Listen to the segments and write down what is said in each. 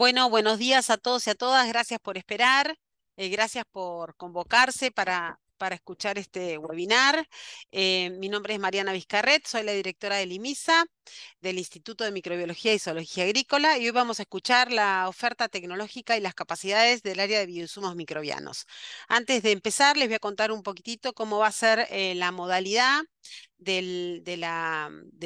Bueno, buenos días a todos y a todas. Gracias por esperar. Eh, gracias por convocarse para, para escuchar este webinar. Eh, mi nombre es Mariana Vizcarret, soy la directora de LIMISA del Instituto de Microbiología y Zoología Agrícola y hoy vamos a escuchar la oferta tecnológica y las capacidades del área de bioinsumos microbianos. Antes de empezar, les voy a contar un poquitito cómo va a ser eh, la modalidad de,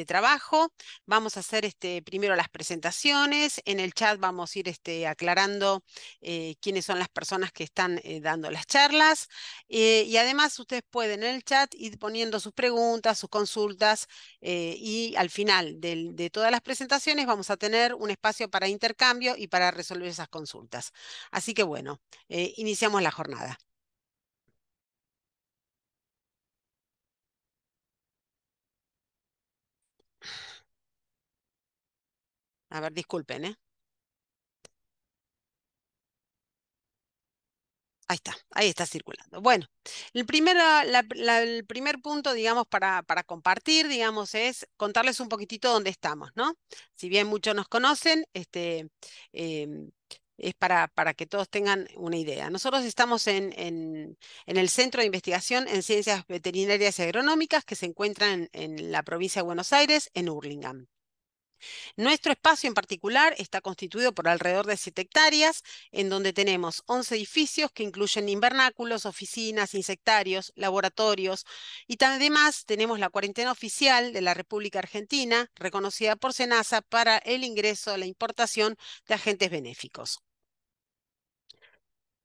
trabajo. Vamos a hacer este, primero las presentaciones. En el chat vamos a ir este, aclarando eh, quiénes son las personas que están eh, dando las charlas. y además ustedes pueden en el chat ir poniendo sus preguntas, sus consultas y al final de todas las presentaciones vamos a tener un espacio para intercambio y para resolver esas consultas. Así que bueno, eh, iniciamos la jornada. A ver, disculpen, ¿eh? Ahí está, ahí está circulando. Bueno, el primer, ah, el primer punto, digamos, para, compartir, digamos, es contarles un poquitito dónde estamos, ¿no? Si bien muchos nos conocen, este, em, es para, que todos tengan una idea. Nosotros estamos en, en, en, el Centro de Investigación en Ciencias Veterinarias y Agronómicas que se encuentra en, la provincia de Buenos Aires, en Urlingam. Nuestro espacio en particular está constituido por alrededor de 7 hectáreas, en donde tenemos 11 edificios que incluyen invernáculos, oficinas, insectarios, laboratorios y además tenemos la cuarentena oficial de la República Argentina, reconocida por SENASA para el ingreso, a la importación de agentes benéficos.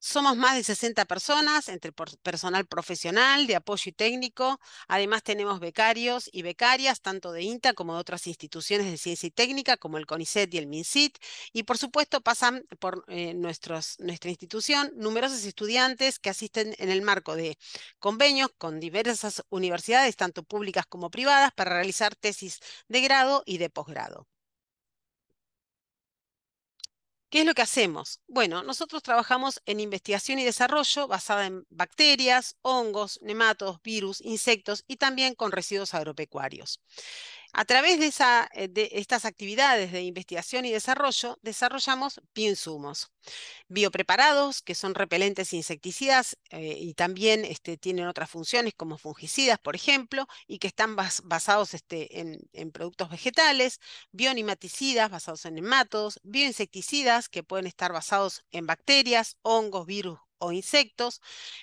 Somos más de 60 personas, entre personal profesional, de apoyo y técnico. Además tenemos becarios y becarias, tanto de INTA como de otras instituciones de ciencia y técnica, como el CONICET y el MINCIT. Y por supuesto pasan por eh, nuestra institución numerosos estudiantes que asisten en el marco de convenios con diversas universidades, tanto públicas como privadas, para realizar tesis de grado y de posgrado. ¿Qué es lo que hacemos? Bueno, nosotros trabajamos en investigación y desarrollo basada en bacterias, hongos, nematos, virus, insectos y también con residuos agropecuarios. A través eh, de, estas actividades de investigación y desarrollo, desarrollamos pinsumos biopreparados, que son repelentes insecticidas eh, y también este, tienen otras funciones como fungicidas, por ejemplo, y que están basados este, en, productos vegetales, bionimaticidas basados en nematodos, bioinsecticidas que pueden estar basados en bacterias, hongos, virus, o insectos,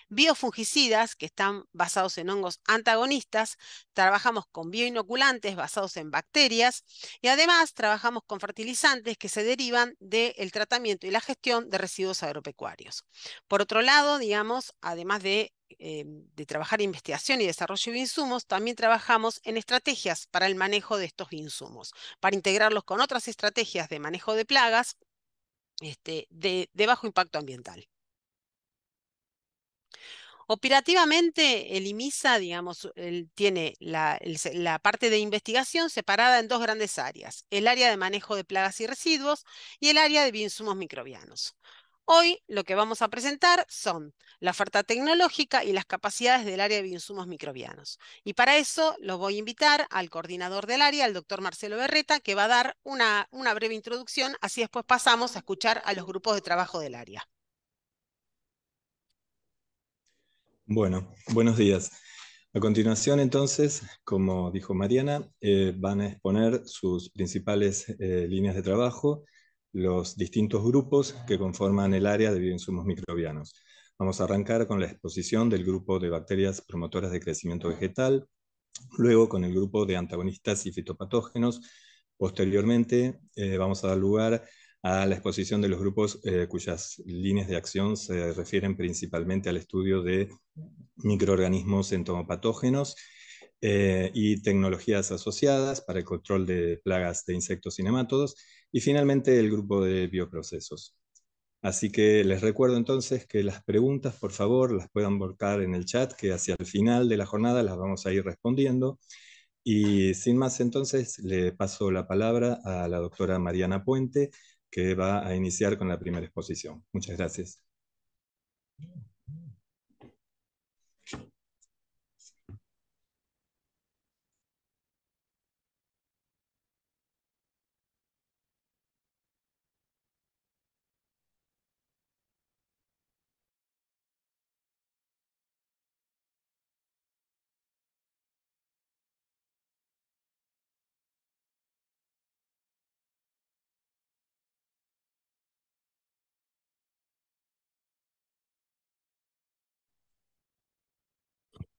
biofungicidas, que están basados en hongos antagonistas, trabajamos con bioinoculantes basados en bacterias y además trabajamos con fertilizantes que se derivan del tratamiento y la gestión de residuos agropecuarios. Por otro lado, digamos, además de eh, trabajar investigación y desarrollo de insumos, también trabajamos en estrategias para el manejo de estos insumos, para integrarlos con otras estrategias de manejo de plagas este, de bajo impacto ambiental. Operativamente, el IMISA, tiene la, parte de investigación separada en dos grandes áreas, el área de manejo de plagas y residuos y el área de bioinsumos microbianos. Hoy lo que vamos a presentar son la oferta tecnológica y las capacidades del área de bioinsumos microbianos. Y para eso los voy a invitar al coordinador del área, el doctor Marcelo Berreta, que va a dar una breve introducción, así después pasamos a escuchar a los grupos de trabajo del área. Bueno, buenos días. A continuación, entonces, como dijo Mariana, eh, van a exponer sus principales eh, líneas de trabajo, los distintos grupos que conforman el área de bioinsumos microbianos. Vamos a arrancar con la exposición del grupo de bacterias promotoras de crecimiento vegetal, luego con el grupo de antagonistas y fitopatógenos. Posteriormente, eh, vamos a dar lugar a a la exposición de los grupos eh, cuyas líneas de acción se refieren principalmente al estudio de microorganismos entomopatógenos eh, y tecnologías asociadas para el control de plagas de insectos y nemátodos, y finalmente el grupo de bioprocesos. Así que les recuerdo entonces que las preguntas, por favor, las puedan volcar en el chat, que hacia el final de la jornada las vamos a ir respondiendo. Y sin más entonces, le paso la palabra a la doctora Mariana Puente, que va a iniciar con la primera exposición. Muchas gracias.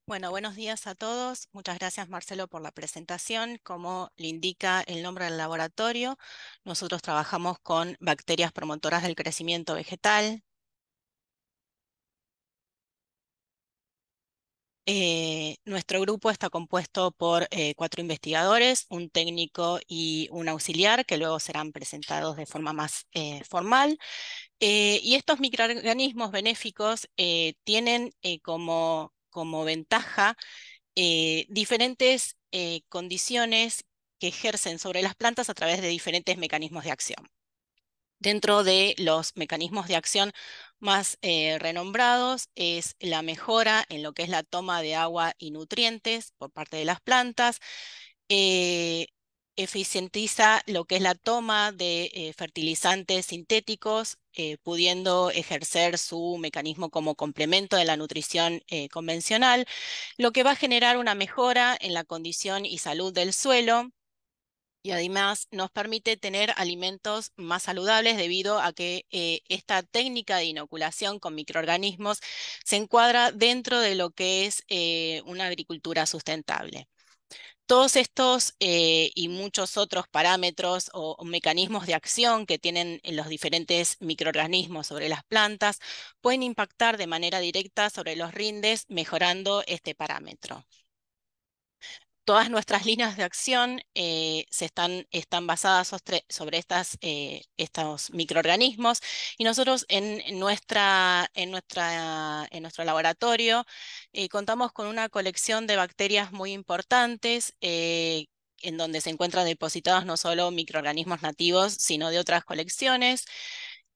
Bueno, buenos días a todos. Muchas gracias, Marcelo, por la presentación. Como le indica el nombre del laboratorio, nosotros trabajamos con bacterias promotoras del crecimiento vegetal. Eh, nuestro grupo está compuesto por eh, cuatro investigadores, un técnico y un auxiliar, que luego serán presentados de forma más eh, formal. y estos microorganismos benéficos tienen como como ventaja eh, diferentes eh, condiciones que ejercen sobre las plantas a través de diferentes mecanismos de acción. Dentro de los mecanismos de acción más eh, renombrados es la mejora en lo que es la toma de agua y nutrientes por parte de las plantas, eficientiza lo que es la toma de eh, fertilizantes sintéticos, eh, pudiendo ejercer su mecanismo como complemento de la nutrición eh, convencional, lo que va a generar una mejora en la condición y salud del suelo. Y además nos permite tener alimentos más saludables debido a que esta técnica de inoculación con microorganismos se encuadra dentro de lo que es una agricultura sustentable. Todos estos eh, y muchos otros parámetros o, mecanismos de acción que tienen los diferentes microorganismos sobre las plantas pueden impactar de manera directa sobre los rindes mejorando este parámetro todas nuestras líneas de acción eh, se están, están basadas sobre estas, eh, estos microorganismos y nosotros en, nuestra, en, nuestra, en nuestro laboratorio eh, contamos con una colección de bacterias muy importantes en donde se encuentran depositados no solo microorganismos nativos, sino de otras colecciones.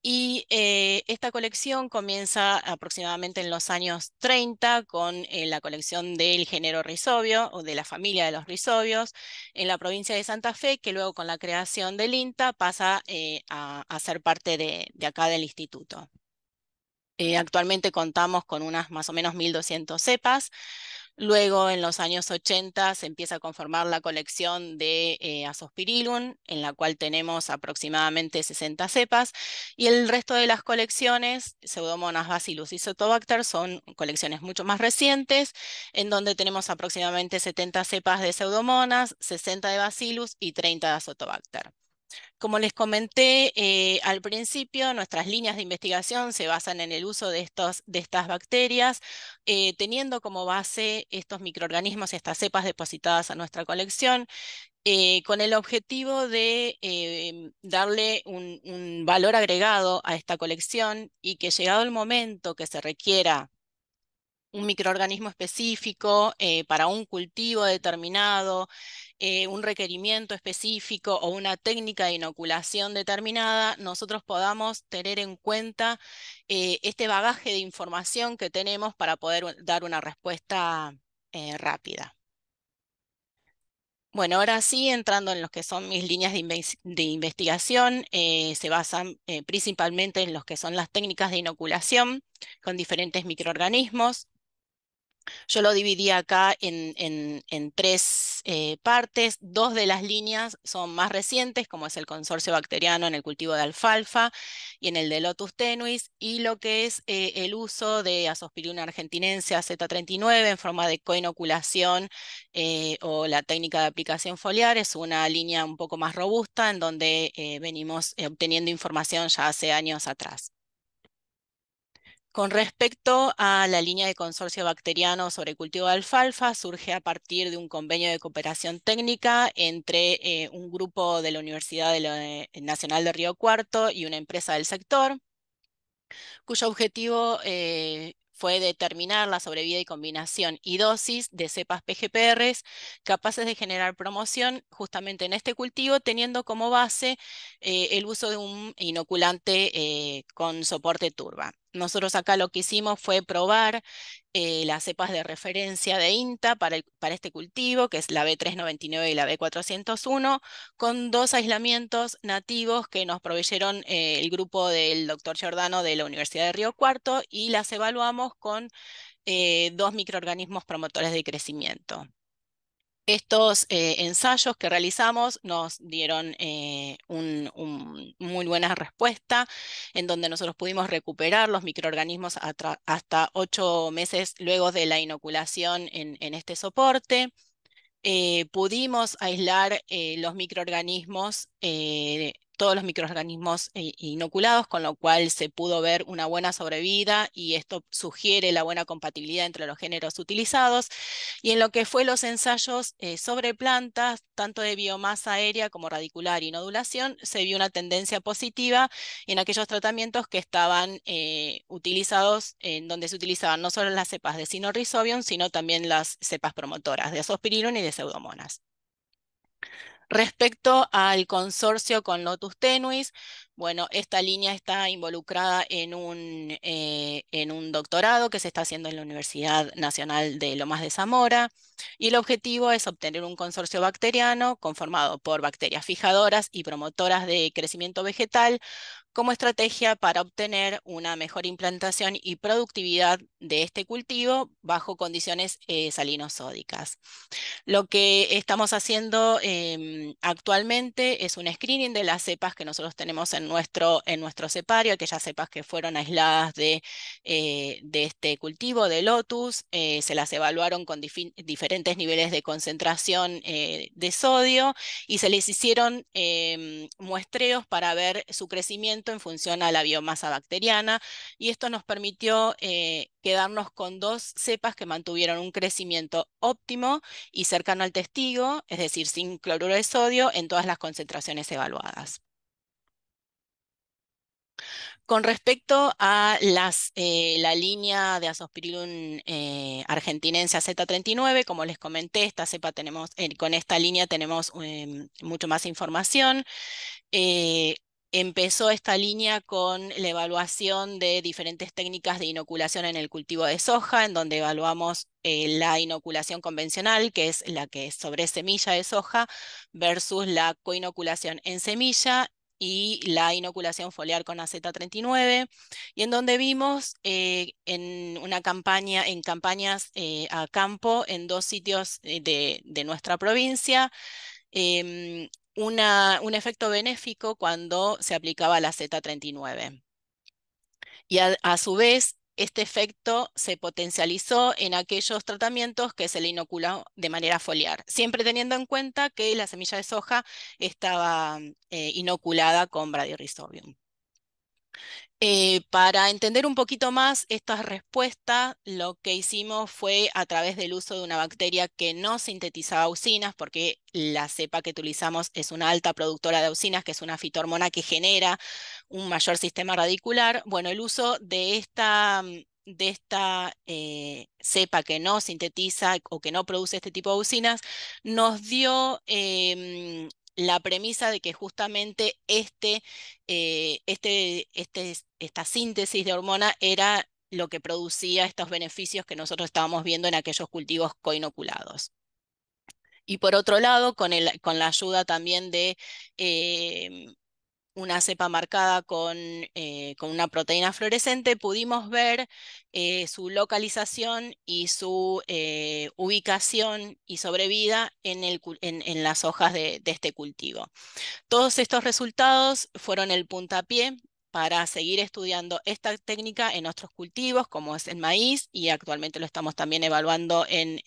Y eh, esta colección comienza aproximadamente en los años 30 con eh, la colección del género Risobio o de la familia de los Risobios en la provincia de Santa Fe, que luego con la creación del INTA pasa eh, a, ser parte de acá del instituto. Eh, actualmente contamos con unas más o menos 1.200 cepas. Luego, en los años 80, se empieza a conformar la colección de eh, Asospirilum, en la cual tenemos aproximadamente 60 cepas, y el resto de las colecciones, Pseudomonas bacillus y Sotobacter, son colecciones mucho más recientes, en donde tenemos aproximadamente 70 cepas de Pseudomonas, 60 de bacillus y 30 de Sotobacter. Como les comenté eh, al principio, nuestras líneas de investigación se basan en el uso de, de estas bacterias, eh, teniendo como base estos microorganismos, y estas cepas depositadas a nuestra colección, eh, con el objetivo de em, darle un, valor agregado a esta colección y que llegado el momento que se requiera un microorganismo específico para un cultivo determinado, eh, un requerimiento específico o una técnica de inoculación determinada, nosotros podamos tener en cuenta eh, este bagaje de información que tenemos para poder dar una respuesta eh, rápida. Bueno, ahora sí, entrando en lo que son mis líneas de, investigación, se basan principalmente en los que son las técnicas de inoculación con diferentes microorganismos. Yo lo dividí acá en, tres eh, partes. Dos de las líneas son más recientes, como es el consorcio bacteriano en el cultivo de alfalfa y en el de Lotus tenuis, y lo que es eh, el uso de Azospirina argentinense Z39 en forma de coinoculación eh, o la técnica de aplicación foliar. Es una línea un poco más robusta en donde venimos obteniendo información ya hace años atrás. Con respecto a la línea de consorcio bacteriano sobre cultivo de alfalfa, surge a partir de un convenio de cooperación técnica entre eh, un grupo de la Universidad eh, Nacional de Río Cuarto y una empresa del sector, cuyo objetivo eh, fue determinar la sobrevida y combinación y dosis de cepas PGPRs capaces de generar promoción justamente en este cultivo, teniendo como base el uso de un inoculante con soporte turba. Nosotros acá lo que hicimos fue probar eh, las cepas de referencia de INTA para, este cultivo, que es la B399 y la B401, con dos aislamientos nativos que nos proveyeron eh, el grupo del doctor Giordano de la Universidad de Río Cuarto y las evaluamos con eh, dos microorganismos promotores de crecimiento. Estos eh, ensayos que realizamos nos dieron eh, una muy buena respuesta, en donde nosotros pudimos recuperar los microorganismos hasta ocho meses luego de la inoculación en, este soporte. Eh, pudimos aislar los microorganismos todos los microorganismos eh, inoculados, con lo cual se pudo ver una buena sobrevida y esto sugiere la buena compatibilidad entre los géneros utilizados. Y en lo que fue los ensayos eh, sobre plantas, tanto de biomasa aérea como radicular y nodulación, se vio una tendencia positiva en aquellos tratamientos que estaban eh, utilizados, en donde se utilizaban no solo las cepas de sinorrisobium, sino también las cepas promotoras de azospirillum y de pseudomonas. Respecto al consorcio con Lotus Tenuis, bueno, esta línea está involucrada en un, eh, en un doctorado que se está haciendo en la Universidad Nacional de Lomas de Zamora y el objetivo es obtener un consorcio bacteriano conformado por bacterias fijadoras y promotoras de crecimiento vegetal como estrategia para obtener una mejor implantación y productividad de este cultivo bajo condiciones eh, salinosódicas. Lo que estamos haciendo em, actualmente es un screening de las cepas que nosotros tenemos en nuestro, en nuestro cepario, aquellas cepas que fueron aisladas de, eh, de este cultivo de lotus, eh, se las evaluaron con diferentes niveles de concentración de sodio y se les hicieron em, muestreos para ver su crecimiento en función a la biomasa bacteriana y esto nos permitió eh, quedarnos con dos cepas que mantuvieron un crecimiento óptimo y cercano al testigo, es decir, sin cloruro de sodio en todas las concentraciones evaluadas. Con respecto a las, eh, la línea de Azospirilum eh, argentinense Z39, como les comenté, esta cepa tenemos, eh, con esta línea tenemos em, mucho más información empezó esta línea con la evaluación de diferentes técnicas de inoculación en el cultivo de soja, en donde evaluamos eh, la inoculación convencional, que es la que es sobre semilla de soja, versus la coinoculación en semilla y la inoculación foliar con AZ39, y en donde vimos eh, en una campaña, en campañas eh, a campo en dos sitios de, nuestra provincia, em, un efecto benéfico cuando se aplicaba la Z39. Y a, su vez, este efecto se potencializó en aquellos tratamientos que se le inoculó de manera foliar, siempre teniendo en cuenta que la semilla de soja estaba eh, inoculada con Bradyrhizobium eh, para entender un poquito más esta respuesta, lo que hicimos fue a través del uso de una bacteria que no sintetizaba usinas, porque la cepa que utilizamos es una alta productora de usinas, que es una fitohormona que genera un mayor sistema radicular. Bueno, el uso de esta, mm, de esta eh, cepa que no sintetiza o que no produce este tipo de usinas nos dio em, la premisa de que justamente este, eh, este, este, esta síntesis de hormona era lo que producía estos beneficios que nosotros estábamos viendo en aquellos cultivos coinoculados. Y por otro lado, con, el, con la ayuda también de eh, una cepa marcada eh, con, una proteína fluorescente, pudimos ver eh, su localización y su eh, ubicación y sobrevida en, el, en, las hojas de, de, este cultivo. Todos estos resultados fueron el puntapié para seguir estudiando esta técnica en otros cultivos, como es el maíz, y actualmente lo estamos también evaluando en,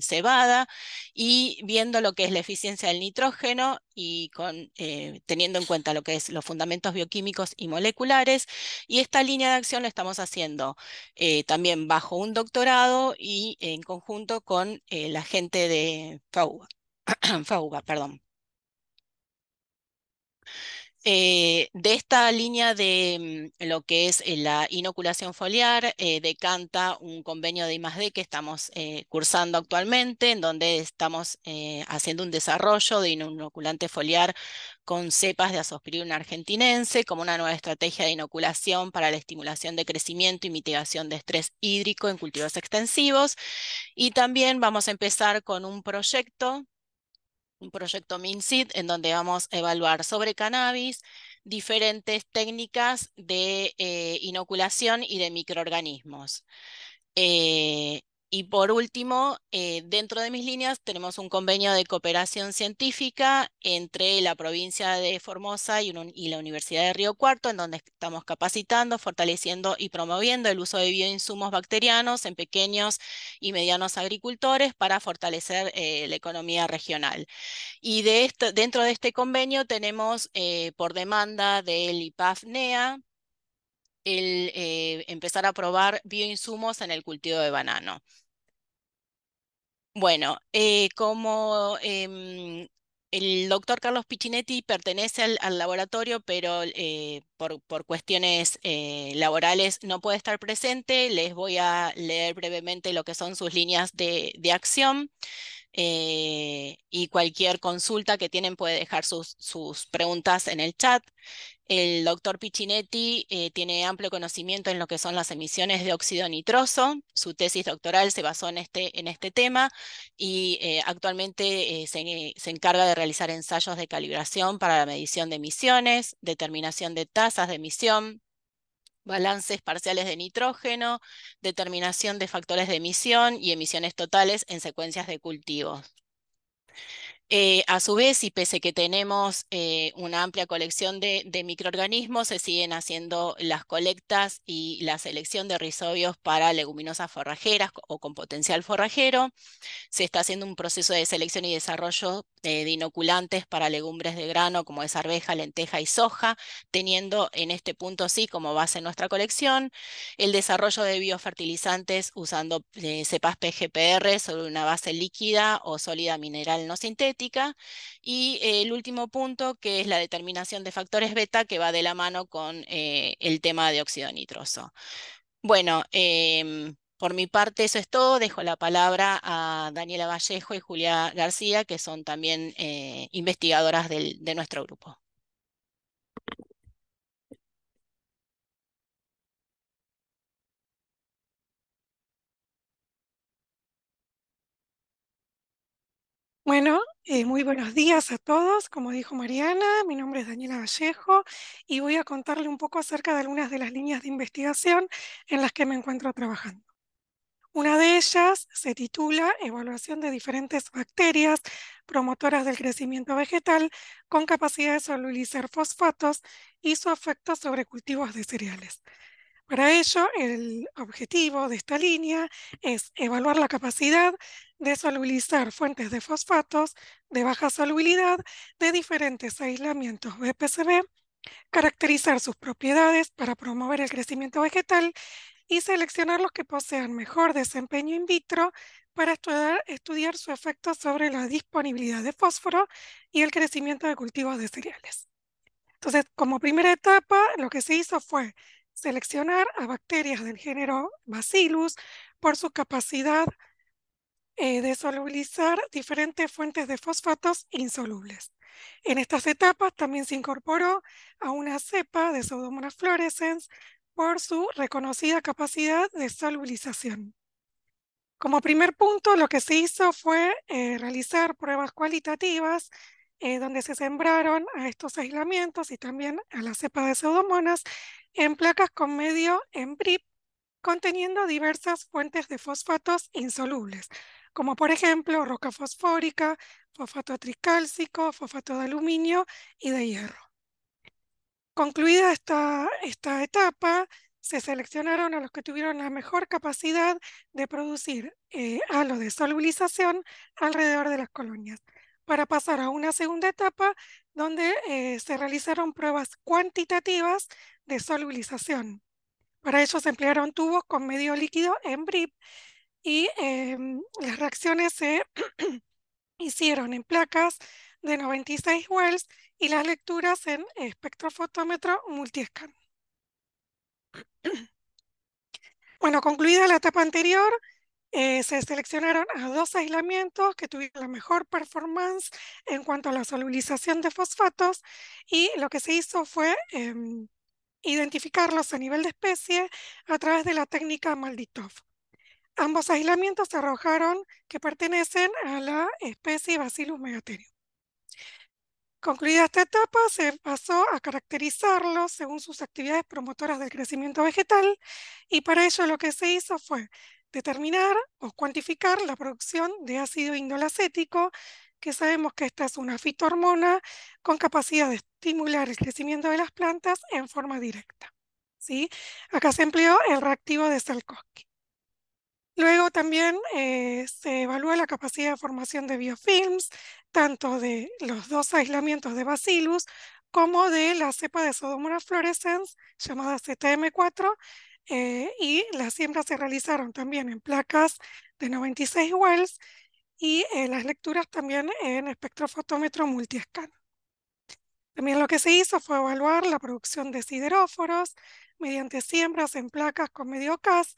cebada, y viendo lo que es la eficiencia del nitrógeno y con, eh, teniendo en cuenta lo que es los fundamentos bioquímicos y moleculares. Y esta línea de acción la estamos haciendo eh, también bajo un doctorado y en conjunto con eh, la gente de FAUGA. FAUGA, perdón. Eh, de esta línea de mm, lo que es eh, la inoculación foliar, eh, decanta un convenio de I+.D. que estamos cursando actualmente, en donde estamos haciendo un desarrollo de inoculante foliar con cepas de azospirina argentinense como una nueva estrategia de inoculación para la estimulación de crecimiento y mitigación de estrés hídrico en cultivos extensivos. Y también vamos a empezar con un proyecto un proyecto MinSID en donde vamos a evaluar sobre cannabis diferentes técnicas de eh, inoculación y de microorganismos. Eh, y por último, eh, dentro de mis líneas tenemos un convenio de cooperación científica entre la provincia de Formosa y, la Universidad de Río Cuarto, en donde estamos capacitando, fortaleciendo y promoviendo el uso de bioinsumos bacterianos en pequeños y medianos agricultores para fortalecer eh, la economía regional. Y de dentro de este convenio tenemos eh, por demanda del IPAF-NEA, el eh, empezar a probar bioinsumos en el cultivo de banano. Bueno, eh, como em, el doctor Carlos Piccinetti pertenece al, laboratorio, pero eh, por, cuestiones laborales no puede estar presente. Les voy a leer brevemente lo que son sus líneas de, acción y cualquier consulta que tienen puede dejar sus, sus preguntas en el chat. El doctor Piccinetti eh, tiene amplio conocimiento en lo que son las emisiones de óxido nitroso. Su tesis doctoral se basó en este, en este tema y eh, actualmente eh, se, se, encarga de realizar ensayos de calibración para la medición de emisiones, determinación de tasas de emisión, balances parciales de nitrógeno, determinación de factores de emisión y emisiones totales en secuencias de cultivos. Eh, a su vez, y pese que tenemos eh, una amplia colección de, microorganismos, se siguen haciendo las colectas y la selección de rizobios para leguminosas forrajeras o con potencial forrajero. Se está haciendo un proceso de selección y desarrollo eh, de inoculantes para legumbres de grano como es arveja, lenteja y soja, teniendo en este punto sí como base nuestra colección. El desarrollo de biofertilizantes usando cepas PGPR sobre una base líquida o sólida mineral no sintética y eh, el último punto, que es la determinación de factores beta, que va de la mano con eh, el tema de óxido nitroso. Bueno, em, por mi parte eso es todo. Dejo la palabra a Daniela Vallejo y Julia García, que son también eh, investigadoras de nuestro grupo. Bueno, eh, muy buenos días a todos, como dijo Mariana, mi nombre es Daniela Vallejo y voy a contarle un poco acerca de algunas de las líneas de investigación en las que me encuentro trabajando. Una de ellas se titula Evaluación de diferentes bacterias promotoras del crecimiento vegetal con capacidad de solubilizar fosfatos y su efecto sobre cultivos de cereales. Para ello, el objetivo de esta línea es evaluar la capacidad de solubilizar fuentes de fosfatos de baja solubilidad de diferentes aislamientos BPCB, caracterizar sus propiedades para promover el crecimiento vegetal y seleccionar los que posean mejor desempeño in vitro para estudiar, su efecto sobre la disponibilidad de fósforo y el crecimiento de cultivos de cereales. Entonces, como primera etapa, lo que se hizo fue seleccionar a bacterias del género Bacillus por su capacidad eh, de solubilizar diferentes fuentes de fosfatos insolubles. En estas etapas también se incorporó a una cepa de Pseudomonas fluorescens por su reconocida capacidad de solubilización. Como primer punto, lo que se hizo fue eh, realizar pruebas cualitativas eh, donde se sembraron a estos aislamientos y también a la cepa de pseudomonas en placas con medio en brip conteniendo diversas fuentes de fosfatos insolubles, como por ejemplo roca fosfórica, fosfato tricálcico, fosfato de aluminio y de hierro. Concluida esta, etapa, se seleccionaron a los que tuvieron la mejor capacidad de producir eh, halo de solubilización alrededor de las colonias, para pasar a una segunda etapa donde eh, se realizaron pruebas cuantitativas de solubilización. Para ello se emplearon tubos con medio líquido en BRIP y em, las reacciones se hicieron en placas de 96 wells y las lecturas en espectrofotómetro multiescan. bueno, concluida la etapa anterior, eh, se seleccionaron a dos aislamientos que tuvieron la mejor performance en cuanto a la solubilización de fosfatos y lo que se hizo fue em, identificarlos a nivel de especie a través de la técnica Malditov. Ambos aislamientos se arrojaron que pertenecen a la especie Bacillus megaterium. Concluida esta etapa, se pasó a caracterizarlos según sus actividades promotoras del crecimiento vegetal y para ello lo que se hizo fue determinar o cuantificar la producción de ácido indolacético, que sabemos que esta es una fitohormona con capacidad de estimular el crecimiento de las plantas en forma directa. ¿sí? Acá se empleó el reactivo de Salkowski. Luego también eh, se evalúa la capacidad de formación de biofilms, tanto de los dos aislamientos de Bacillus como de la cepa de sodomura fluorescens llamada CTM4 eh, y las siembras se realizaron también en placas de 96 wells y eh, las lecturas también en espectrofotómetro multiescan. También lo que se hizo fue evaluar la producción de sideróforos mediante siembras en placas con medio CAS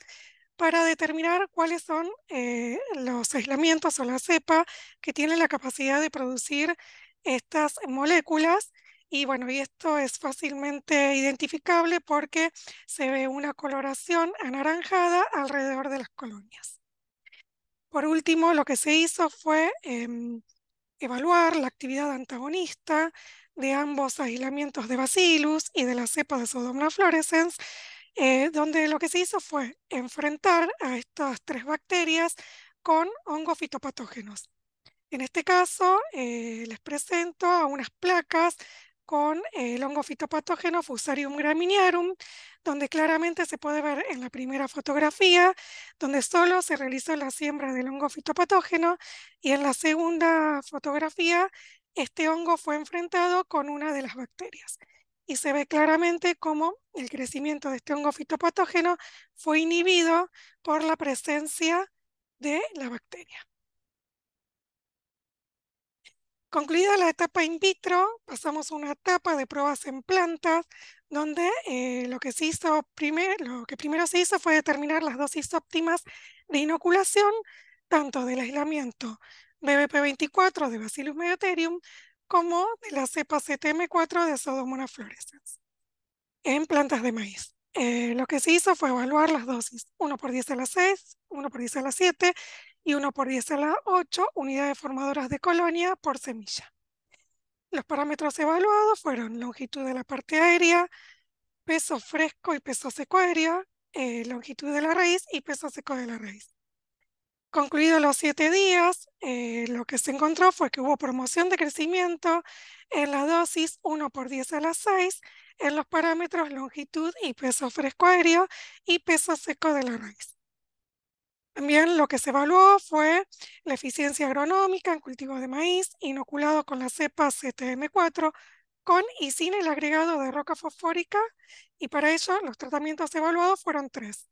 para determinar cuáles son eh, los aislamientos o la cepa que tiene la capacidad de producir estas moléculas. Y bueno, y esto es fácilmente identificable porque se ve una coloración anaranjada alrededor de las colonias. Por último, lo que se hizo fue em, evaluar la actividad antagonista de ambos aislamientos de Bacillus y de la cepa de Sodomna fluorescens eh, donde lo que se hizo fue enfrentar a estas tres bacterias con hongos fitopatógenos. En este caso, eh, les presento a unas placas con el hongo fitopatógeno Fusarium graminearum, donde claramente se puede ver en la primera fotografía, donde solo se realizó la siembra del hongo fitopatógeno, y en la segunda fotografía, este hongo fue enfrentado con una de las bacterias y se ve claramente cómo el crecimiento de este hongo fitopatógeno fue inhibido por la presencia de la bacteria. Concluida la etapa in vitro, pasamos a una etapa de pruebas en plantas, donde eh, lo, que se hizo lo que primero se hizo fue determinar las dosis óptimas de inoculación, tanto del aislamiento BBP24 de Bacillus medioterium, como de la cepa CTM4 de Sodomona fluorescens en plantas de maíz. Eh, lo que se hizo fue evaluar las dosis 1 por 10 a la 6, 1 por 10 a la 7 y 1 por 10 a la 8 unidades formadoras de colonia por semilla. Los parámetros evaluados fueron longitud de la parte aérea, peso fresco y peso seco aéreo, eh, longitud de la raíz y peso seco de la raíz. Concluidos los siete días, eh, lo que se encontró fue que hubo promoción de crecimiento en la dosis 1 por 10 a las 6 en los parámetros longitud y peso fresco aéreo y peso seco de la raíz. También lo que se evaluó fue la eficiencia agronómica en cultivo de maíz inoculado con la cepa CTM4 con y sin el agregado de roca fosfórica y para ello los tratamientos evaluados fueron tres.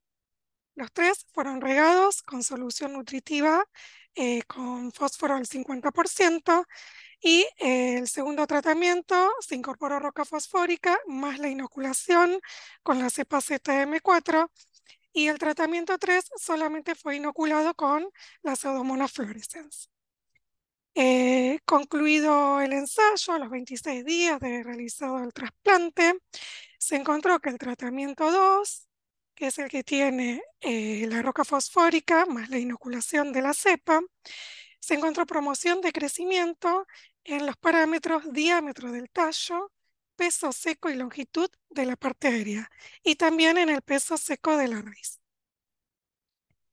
Los tres fueron regados con solución nutritiva eh, con fósforo al 50% y el segundo tratamiento se incorporó roca fosfórica más la inoculación con la cepa ZM4 y el tratamiento 3 solamente fue inoculado con la pseudomonas fluorescens. Eh, concluido el ensayo, a los 26 días de realizado el trasplante, se encontró que el tratamiento 2 que es el que tiene eh, la roca fosfórica más la inoculación de la cepa, se encontró promoción de crecimiento en los parámetros diámetro del tallo, peso seco y longitud de la parte aérea y también en el peso seco de la raíz.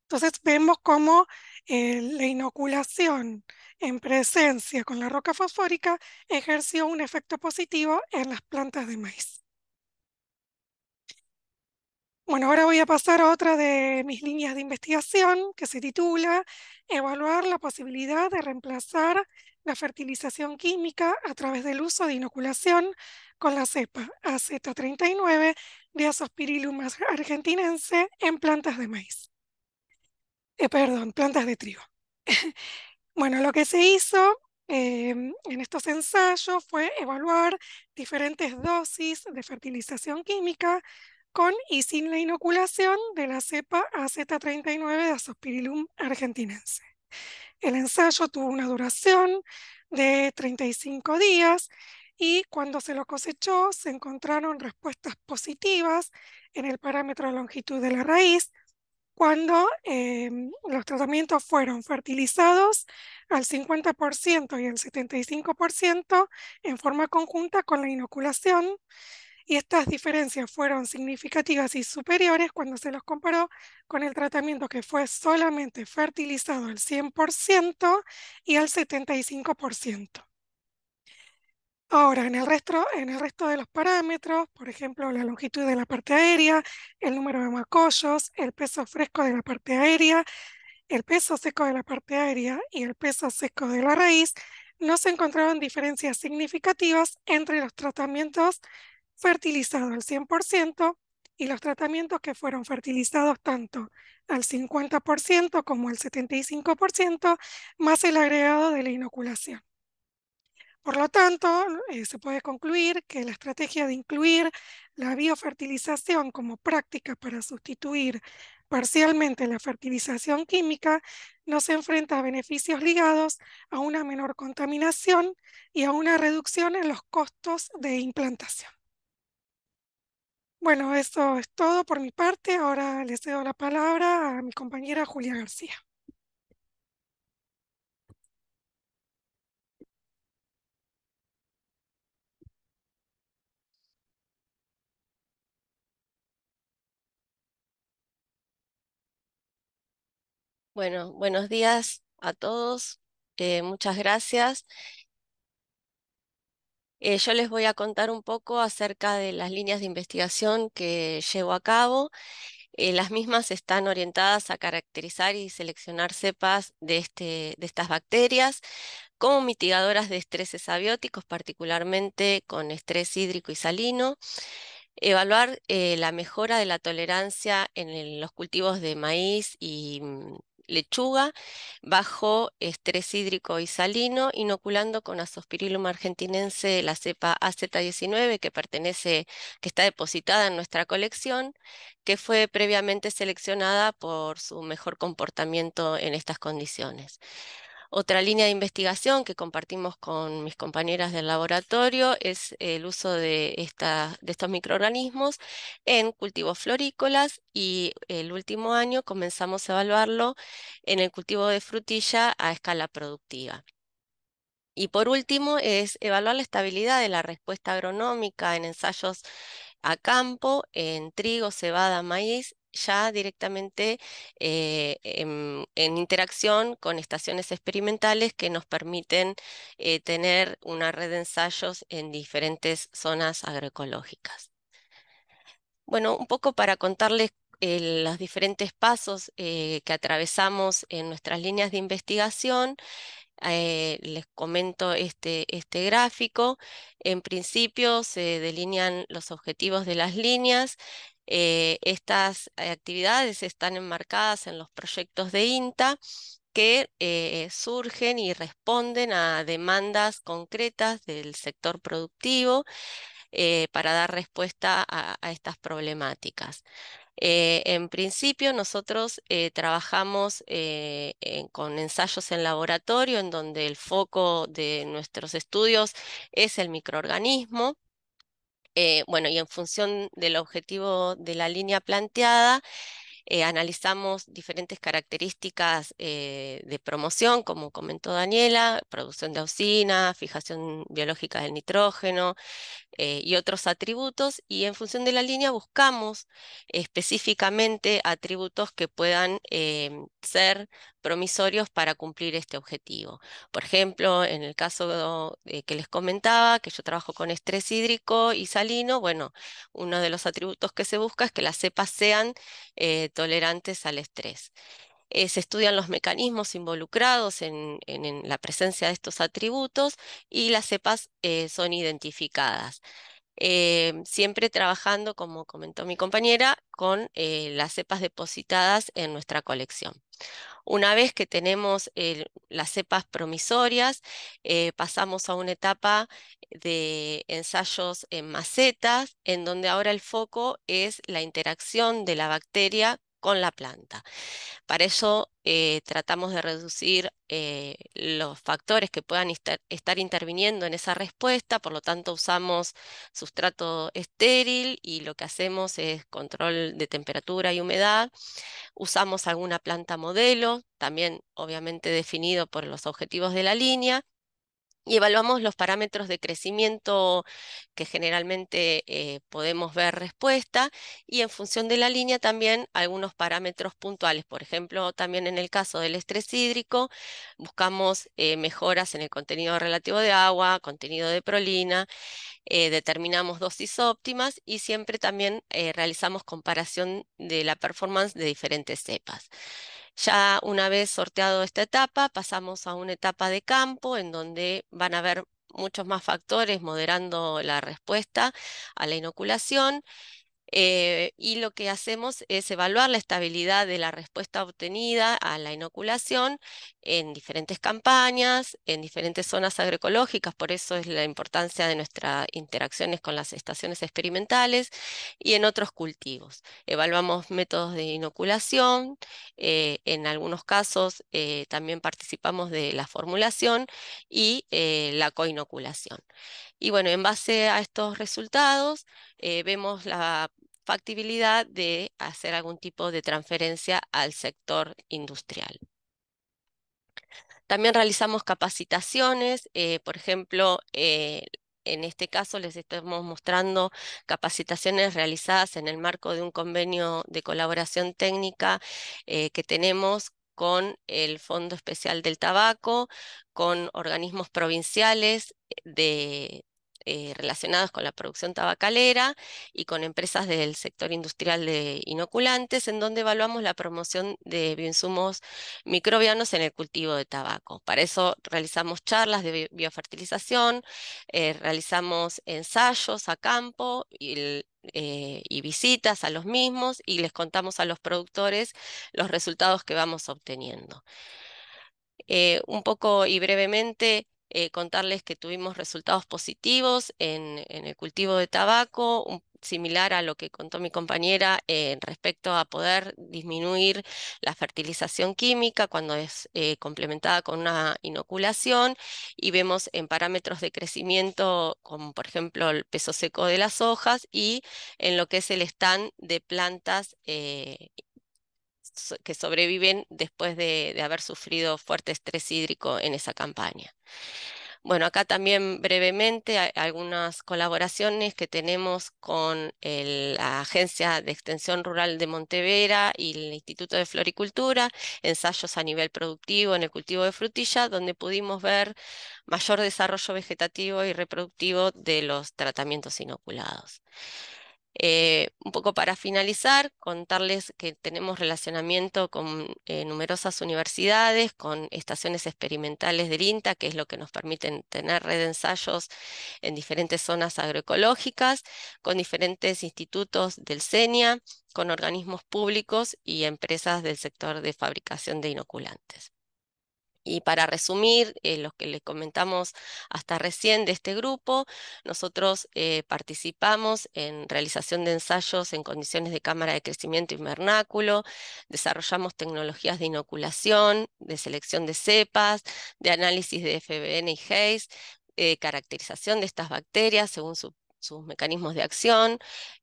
Entonces vemos cómo eh, la inoculación en presencia con la roca fosfórica ejerció un efecto positivo en las plantas de maíz. Bueno, ahora voy a pasar a otra de mis líneas de investigación que se titula Evaluar la posibilidad de reemplazar la fertilización química a través del uso de inoculación con la cepa AZ39 de azospirilum argentinense en plantas de maíz. Eh, perdón, plantas de trigo. bueno, lo que se hizo em, en estos ensayos fue evaluar diferentes dosis de fertilización química con y sin la inoculación de la cepa AZ39 de asospirilum argentinense. El ensayo tuvo una duración de 35 días y cuando se lo cosechó se encontraron respuestas positivas en el parámetro de longitud de la raíz cuando em, los tratamientos fueron fertilizados al 50% y al 75% en forma conjunta con la inoculación y estas diferencias fueron significativas y superiores cuando se los comparó con el tratamiento que fue solamente fertilizado al 100% y al 75%. Ahora, en el, resto, en el resto de los parámetros, por ejemplo, la longitud de la parte aérea, el número de macollos, el peso fresco de la parte aérea, el peso seco de la parte aérea y el peso seco de la raíz, no se encontraron diferencias significativas entre los tratamientos fertilizado al 100% y los tratamientos que fueron fertilizados tanto al 50% como al 75%, más el agregado de la inoculación. Por lo tanto, eh, se puede concluir que la estrategia de incluir la biofertilización como práctica para sustituir parcialmente la fertilización química no se enfrenta a beneficios ligados a una menor contaminación y a una reducción en los costos de implantación. Bueno, eso es todo por mi parte. Ahora le cedo la palabra a mi compañera Julia García. Bueno, buenos días a todos. Eh, muchas gracias. Eh, yo les voy a contar un poco acerca de las líneas de investigación que llevo a cabo. Eh, las mismas están orientadas a caracterizar y seleccionar cepas de, este, de estas bacterias como mitigadoras de estreses abióticos, particularmente con estrés hídrico y salino evaluar eh, la mejora de la tolerancia en los cultivos de maíz y mm, lechuga bajo estrés hídrico y salino, inoculando con azospirilum argentinense la cepa AZ19 que pertenece, que está depositada en nuestra colección, que fue previamente seleccionada por su mejor comportamiento en estas condiciones. Otra línea de investigación que compartimos con mis compañeras del laboratorio es el uso de, estos microorganismos en cultivos florícolas y el último año comenzamos a evaluarlo en el cultivo de frutilla a escala productiva. Y por último es evaluar la estabilidad de la respuesta agronómica en ensayos a campo, en trigo, cebada, maíz ya directamente eh, en, interacción con estaciones experimentales que nos permiten eh, tener una red de ensayos en diferentes zonas agroecológicas. Bueno, un poco para contarles eh, los diferentes pasos que atravesamos en nuestras líneas de investigación, les comento este, este, gráfico. En principio se delinean los objetivos de las líneas eh, estas eh, actividades están enmarcadas en los proyectos de INTA que eh, surgen y responden a demandas concretas del sector productivo para dar respuesta a, estas problemáticas. en principio nosotros trabajamos con ensayos en laboratorio en donde el foco de nuestros estudios es el microorganismo. Eh, bueno, y en función del objetivo de la línea planteada, eh, analizamos diferentes características eh, de promoción, como comentó Daniela, producción de auxina, fijación biológica del nitrógeno y otros atributos, y en función de la línea buscamos específicamente atributos que puedan ser promisorios para cumplir este objetivo. Por ejemplo, en el caso eh, que les comentaba, que yo trabajo con estrés hídrico y salino, bueno, uno de los atributos que se busca es que las cepas sean eh, tolerantes al estrés. Eh, se estudian los mecanismos involucrados en, la presencia de estos atributos y las cepas son identificadas. siempre trabajando, como comentó mi compañera, con las cepas depositadas en nuestra colección. Una vez que tenemos eh, las cepas promisorias, eh, pasamos a una etapa de ensayos en macetas, en donde ahora el foco es la interacción de la bacteria con la planta. Para eso eh, tratamos de reducir eh, los factores que puedan estar interviniendo en esa respuesta, por lo tanto usamos sustrato estéril y lo que hacemos es control de temperatura y humedad. Usamos alguna planta modelo, también obviamente definido por los objetivos de la línea, y evaluamos los parámetros de crecimiento que generalmente eh, podemos ver respuesta y en función de la línea también algunos parámetros puntuales. Por ejemplo, también en el caso del estrés hídrico, buscamos eh, mejoras en el contenido relativo de agua, contenido de prolina, eh, determinamos dosis óptimas y siempre también realizamos comparación de la performance de diferentes cepas. Ya una vez sorteado esta etapa, pasamos a una etapa de campo en donde van a haber muchos más factores moderando la respuesta a la inoculación eh, y lo que hacemos es evaluar la estabilidad de la respuesta obtenida a la inoculación en diferentes campañas, en diferentes zonas agroecológicas, por eso es la importancia de nuestras interacciones con las estaciones experimentales y en otros cultivos. Evaluamos métodos de inoculación, eh, en algunos casos eh, también participamos de la formulación y la coinoculación. Y bueno, en base a estos resultados, vemos la factibilidad de hacer algún tipo de transferencia al sector industrial. También realizamos capacitaciones, eh, por ejemplo, eh, en este caso les estamos mostrando capacitaciones realizadas en el marco de un convenio de colaboración técnica eh, que tenemos con el Fondo Especial del Tabaco, con organismos provinciales de, eh, relacionados con la producción tabacalera y con empresas del sector industrial de inoculantes, en donde evaluamos la promoción de bioinsumos microbianos en el cultivo de tabaco. Para eso realizamos charlas de biofertilización, eh, realizamos ensayos a campo eh, y visitas a los mismos y les contamos a los productores los resultados que vamos obteniendo. un poco y brevemente, eh, contarles que tuvimos resultados positivos en, el cultivo de tabaco, similar a lo que contó mi compañera en eh, respecto a poder disminuir la fertilización química cuando es eh, complementada con una inoculación y vemos en parámetros de crecimiento como por ejemplo el peso seco de las hojas y en lo que es el stand de plantas que sobreviven después de, haber sufrido fuerte estrés hídrico en esa campaña. Bueno, acá también brevemente algunas colaboraciones que tenemos con la Agencia de Extensión Rural de Montevera y el Instituto de Floricultura, ensayos a nivel productivo en el cultivo de frutilla, donde pudimos ver mayor desarrollo vegetativo y reproductivo de los tratamientos inoculados. Eh, un poco para finalizar, contarles que tenemos relacionamiento con eh, numerosas universidades, con estaciones experimentales del INTA, que es lo que nos permite tener red de ensayos en diferentes zonas agroecológicas, con diferentes institutos del CENIA, con organismos públicos y empresas del sector de fabricación de inoculantes. Y para resumir, lo eh, los que les comentamos hasta recién de este grupo, nosotros eh, participamos en realización de ensayos en condiciones de cámara de crecimiento invernáculo, desarrollamos tecnologías de inoculación, de selección de cepas, de análisis de FBN y Hayes, eh, caracterización de estas bacterias según su sus mecanismos de acción,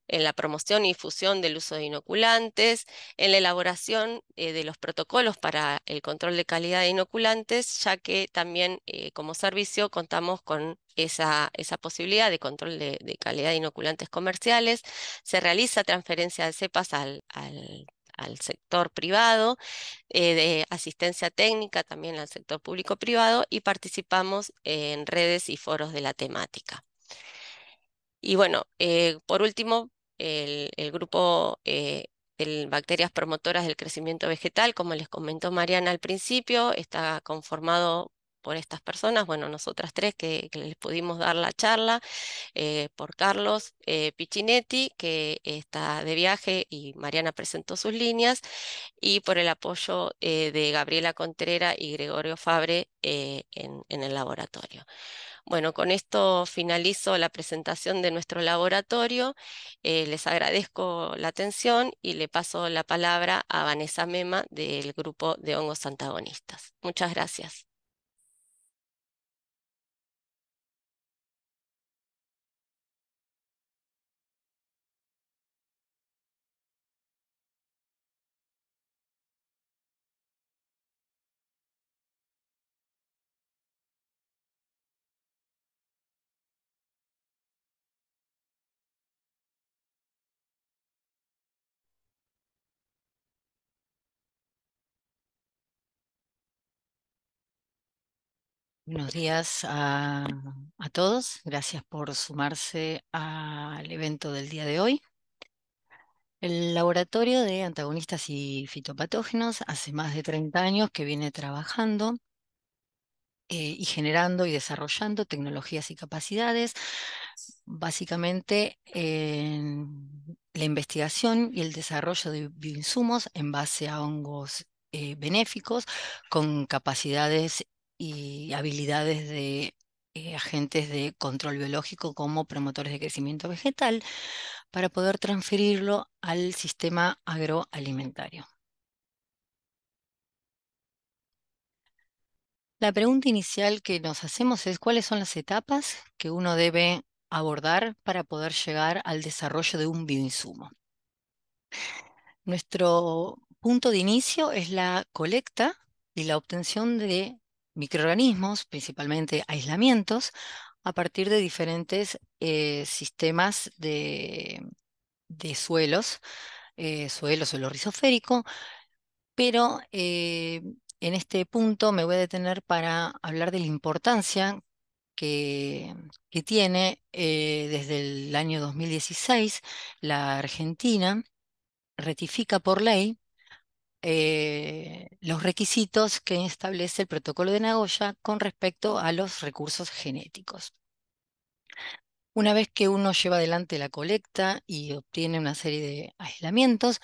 en la promoción y difusión del uso de inoculantes, en la elaboración eh, de los protocolos para el control de calidad de inoculantes, ya que también eh, como servicio contamos con esa, posibilidad de control de, calidad de inoculantes comerciales, se realiza transferencia de cepas al, sector privado, eh, de asistencia técnica también al sector público-privado y participamos en redes y foros de la temática. Y bueno, eh, por último, el, grupo eh, de bacterias promotoras del crecimiento vegetal, como les comentó Mariana al principio, está conformado por estas personas, bueno, nosotras tres que, les pudimos dar la charla, eh, por Carlos Piccinetti, que está de viaje y Mariana presentó sus líneas, y por el apoyo de Gabriela Contrera y Gregorio Fabre en el laboratorio. Bueno, con esto finalizo la presentación de nuestro laboratorio. Eh, les agradezco la atención y le paso la palabra a Vanessa Mema del grupo de hongos antagonistas. Muchas gracias. Buenos días a, todos. Gracias por sumarse al evento del día de hoy. El Laboratorio de Antagonistas y Fitopatógenos hace más de 30 años que viene trabajando eh, y generando y desarrollando tecnologías y capacidades básicamente en la investigación y el desarrollo de bioinsumos en base a hongos eh, benéficos con capacidades y habilidades de eh, agentes de control biológico como promotores de crecimiento vegetal para poder transferirlo al sistema agroalimentario. La pregunta inicial que nos hacemos es cuáles son las etapas que uno debe abordar para poder llegar al desarrollo de un bioinsumo. Nuestro punto de inicio es la colecta y la obtención de microorganismos, principalmente aislamientos, a partir de diferentes eh, sistemas de, de suelos, eh, suelo, suelo rizoférico, pero eh, en este punto me voy a detener para hablar de la importancia que, que tiene eh, desde el año 2016 la Argentina retifica por ley eh, los requisitos que establece el protocolo de Nagoya con respecto a los recursos genéticos. Una vez que uno lleva adelante la colecta y obtiene una serie de aislamientos,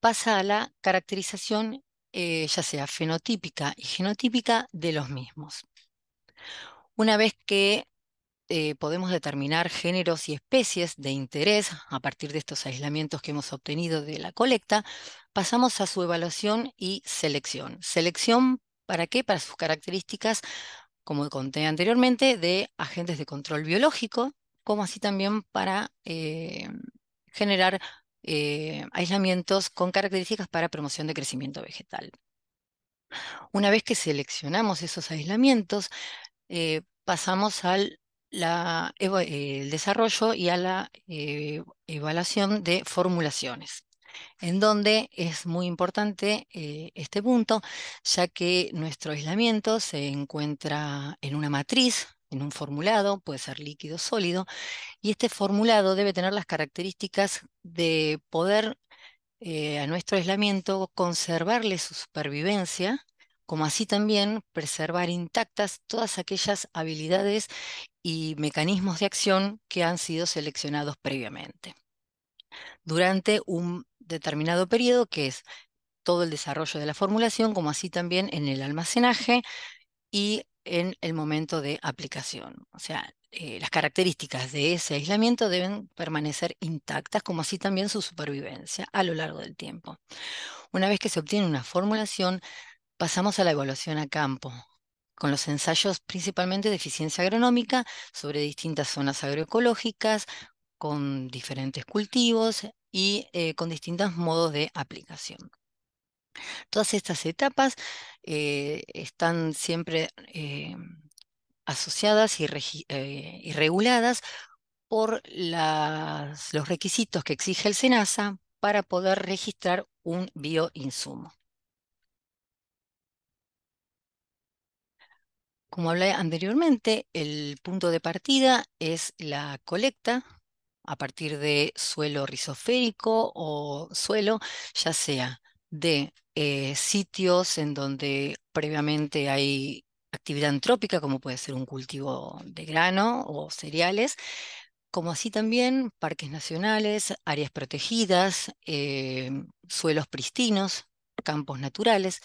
pasa a la caracterización eh, ya sea fenotípica y genotípica de los mismos. Una vez que eh, podemos determinar géneros y especies de interés a partir de estos aislamientos que hemos obtenido de la colecta, pasamos a su evaluación y selección. Selección, ¿para qué? Para sus características, como conté anteriormente, de agentes de control biológico, como así también para eh, generar eh, aislamientos con características para promoción de crecimiento vegetal. Una vez que seleccionamos esos aislamientos, pasamos al eh, el desarrollo y a la eh, evaluación de formulaciones, en donde es muy importante eh, este punto, ya que nuestro aislamiento se encuentra en una matriz, en un formulado, puede ser líquido sólido, y este formulado debe tener las características de poder a nuestro aislamiento conservarle su supervivencia como así también preservar intactas todas aquellas habilidades y mecanismos de acción que han sido seleccionados previamente durante un determinado periodo que es todo el desarrollo de la formulación, como así también en el almacenaje y en el momento de aplicación. O sea, eh, las características de ese aislamiento deben permanecer intactas, como así también su supervivencia a lo largo del tiempo. Una vez que se obtiene una formulación, Pasamos a la evaluación a campo, con los ensayos principalmente de eficiencia agronómica sobre distintas zonas agroecológicas, con diferentes cultivos y eh, con distintos modos de aplicación. Todas estas etapas eh, están siempre eh, asociadas y, reguladas por los requisitos que exige el SENASA para poder registrar un bioinsumo. Como hablé anteriormente, el punto de partida es la colecta a partir de suelo rizoférico o suelo, ya sea de eh, sitios en donde previamente hay actividad antrópica, como puede ser un cultivo de grano o cereales, como así también parques nacionales, áreas protegidas, eh, suelos pristinos, campos naturales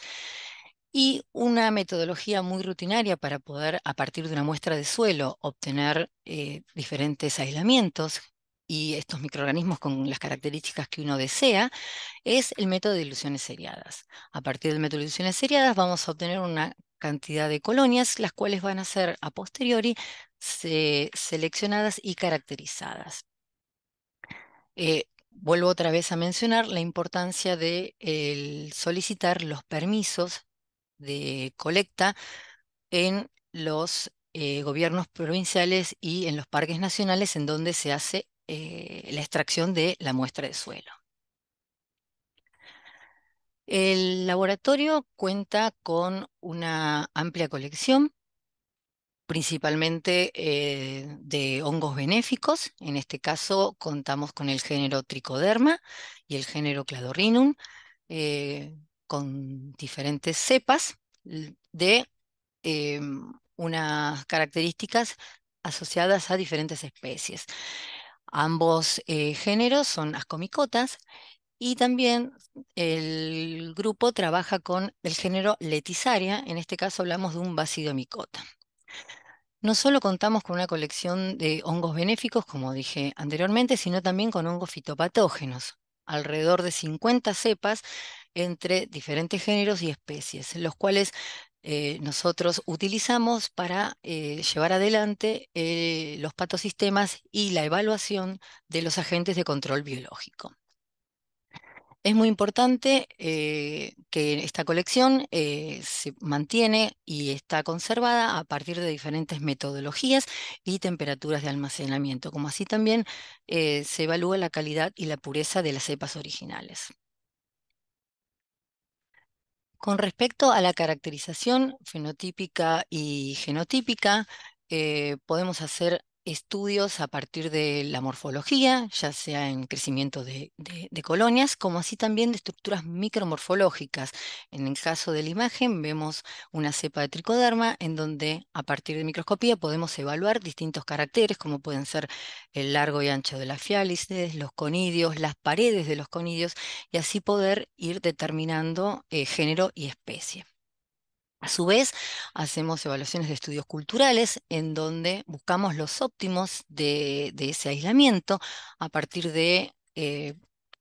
y una metodología muy rutinaria para poder, a partir de una muestra de suelo, obtener eh, diferentes aislamientos y estos microorganismos con las características que uno desea, es el método de ilusiones seriadas. A partir del método de diluciones seriadas vamos a obtener una cantidad de colonias, las cuales van a ser a posteriori seleccionadas y caracterizadas. Eh, vuelvo otra vez a mencionar la importancia de solicitar los permisos de colecta en los eh, gobiernos provinciales y en los parques nacionales en donde se hace eh, la extracción de la muestra de suelo. El laboratorio cuenta con una amplia colección, principalmente eh, de hongos benéficos. En este caso contamos con el género Tricoderma y el género Cladorrinum con diferentes cepas de em, unas características asociadas a diferentes especies. Ambos eh, géneros son ascomicotas y también el grupo trabaja con el género letizaria, en este caso hablamos de un basidomicota. No solo contamos con una colección de hongos benéficos, como dije anteriormente, sino también con hongos fitopatógenos, alrededor de 50 cepas entre diferentes géneros y especies, los cuales eh, nosotros utilizamos para eh, llevar adelante eh, los patosistemas y la evaluación de los agentes de control biológico. Es muy importante que esta colección se mantiene y está conservada a partir de diferentes metodologías y temperaturas de almacenamiento, como así también se evalúa la calidad y la pureza de las cepas originales. Con respecto a la caracterización fenotípica y genotípica, eh, podemos hacer estudios a partir de la morfología, ya sea en crecimiento de, colonias, como así también de estructuras micromorfológicas. En el caso de la imagen vemos una cepa de tricoderma en donde a partir de microscopía podemos evaluar distintos caracteres, como pueden ser el largo y ancho de las fiálices, los conidios, las paredes de los conidios, y así poder ir determinando eh, género y especie. A su vez, hacemos evaluaciones de estudios culturales en donde buscamos los óptimos de, ese aislamiento a partir de eh,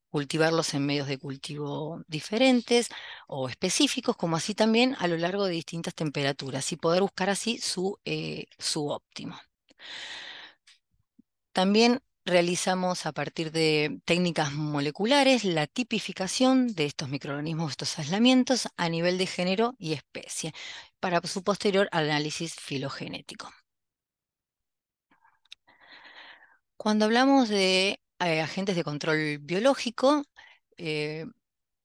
cultivarlos en medios de cultivo diferentes o específicos, como así también a lo largo de distintas temperaturas y poder buscar así su, eh, su óptimo. También realizamos a partir de técnicas moleculares la tipificación de estos microorganismos, estos aislamientos a nivel de género y especie, para su posterior análisis filogenético. Cuando hablamos de eh, agentes de control biológico, eh,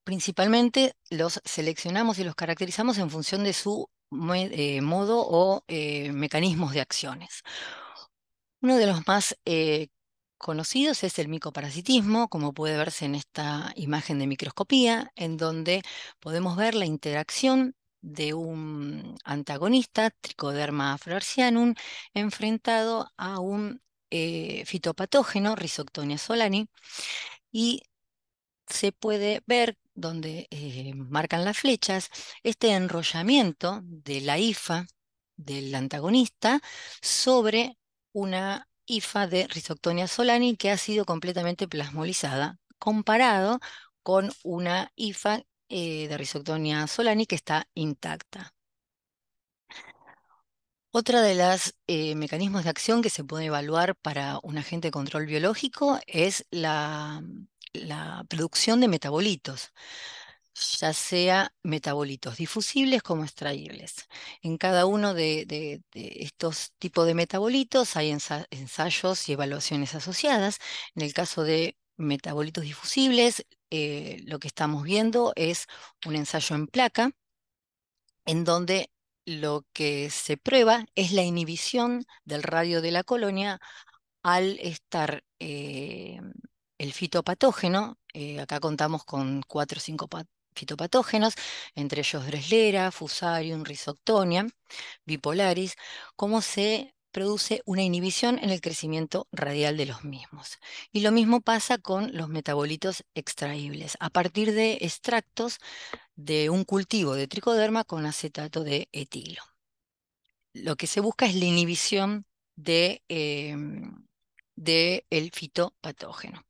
principalmente los seleccionamos y los caracterizamos en función de su eh, modo o mecanismos de acciones. Uno de los más conocidos es el micoparasitismo, como puede verse en esta imagen de microscopía, en donde podemos ver la interacción de un antagonista, Trichoderma afroarcianum, enfrentado a un eh, fitopatógeno, Rhizoctonia solani, y se puede ver donde eh, marcan las flechas este enrollamiento de la IFA del antagonista sobre una IFA de Rhizoctonia solani que ha sido completamente plasmolizada, comparado con una IFA eh, de Rhizoctonia solani que está intacta. Otra de las eh, mecanismos de acción que se puede evaluar para un agente de control biológico es la producción de metabolitos ya sea metabolitos difusibles como extraíbles. En cada uno de, estos tipos de metabolitos hay ensayos y evaluaciones asociadas. En el caso de metabolitos difusibles, eh, lo que estamos viendo es un ensayo en placa, en donde lo que se prueba es la inhibición del radio de la colonia al estar eh, el fitopatógeno, eh, acá contamos con cuatro o cinco fitopatógenos, entre ellos Dreslera, Fusarium, Rhizoctonia, Bipolaris, cómo se produce una inhibición en el crecimiento radial de los mismos. Y lo mismo pasa con los metabolitos extraíbles, a partir de extractos de un cultivo de tricoderma con acetato de etilo. Lo que se busca es la inhibición del em, de el fitopatógeno.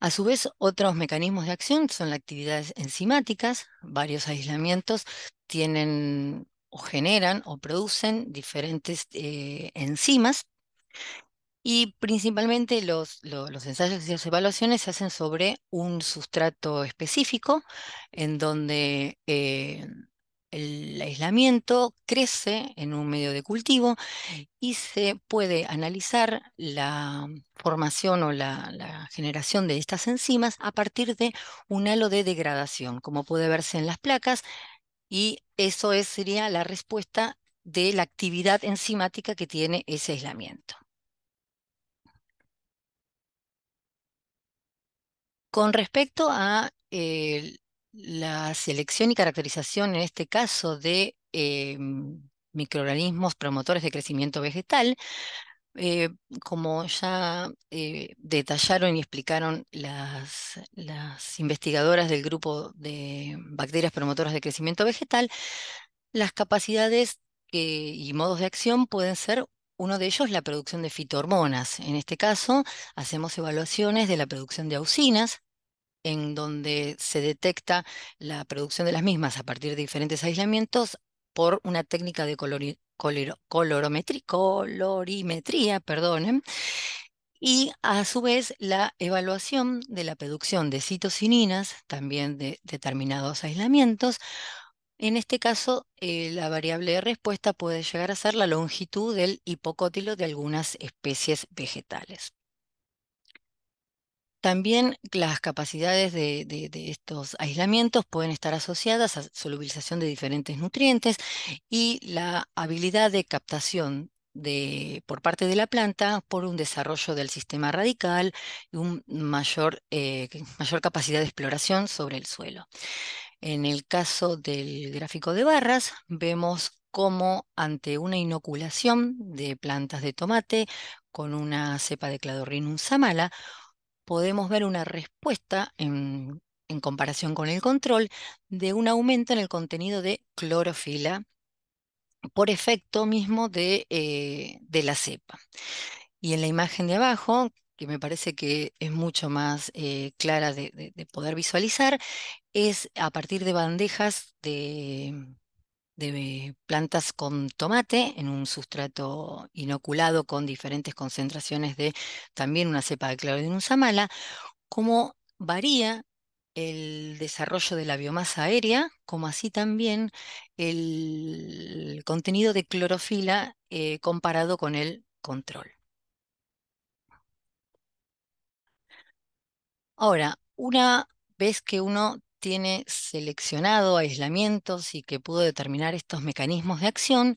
A su vez, otros mecanismos de acción son las actividades enzimáticas. Varios aislamientos tienen o generan o producen diferentes eh, enzimas. Y principalmente los, ensayos y las evaluaciones se hacen sobre un sustrato específico en donde eh, el aislamiento crece en un medio de cultivo y se puede analizar la formación o la, generación de estas enzimas a partir de un halo de degradación, como puede verse en las placas, y eso es, sería la respuesta de la actividad enzimática que tiene ese aislamiento. Con respecto a eh, la selección y caracterización, en este caso, de em, microorganismos promotores de crecimiento vegetal, eh, como ya eh, detallaron y explicaron las, investigadoras del grupo de bacterias promotoras de crecimiento vegetal, las capacidades eh, y modos de acción pueden ser uno de ellos la producción de fitohormonas. En este caso, hacemos evaluaciones de la producción de auxinas, en donde se detecta la producción de las mismas a partir de diferentes aislamientos por una técnica de colorimetría, ¿eh? y a su vez la evaluación de la producción de citocininas, también de determinados aislamientos. En este caso, eh, la variable de respuesta puede llegar a ser la longitud del hipocótilo de algunas especies vegetales. También las capacidades de, estos aislamientos pueden estar asociadas a solubilización de diferentes nutrientes y la habilidad de captación por parte de la planta por un desarrollo del sistema radical y una mayor, eh, mayor capacidad de exploración sobre el suelo. En el caso del gráfico de barras, vemos cómo ante una inoculación de plantas de tomate con una cepa de cladorrinum samala, podemos ver una respuesta en, comparación con el control de un aumento en el contenido de clorofila por efecto mismo de, eh, la cepa. Y en la imagen de abajo, que me parece que es mucho más eh, clara de, poder visualizar, es a partir de bandejas de, de plantas con tomate en un sustrato inoculado con diferentes concentraciones de también una cepa de samala cómo varía el desarrollo de la biomasa aérea, como así también el contenido de clorofila eh, comparado con el control. Ahora, una vez que uno tiene seleccionado aislamientos y que pudo determinar estos mecanismos de acción,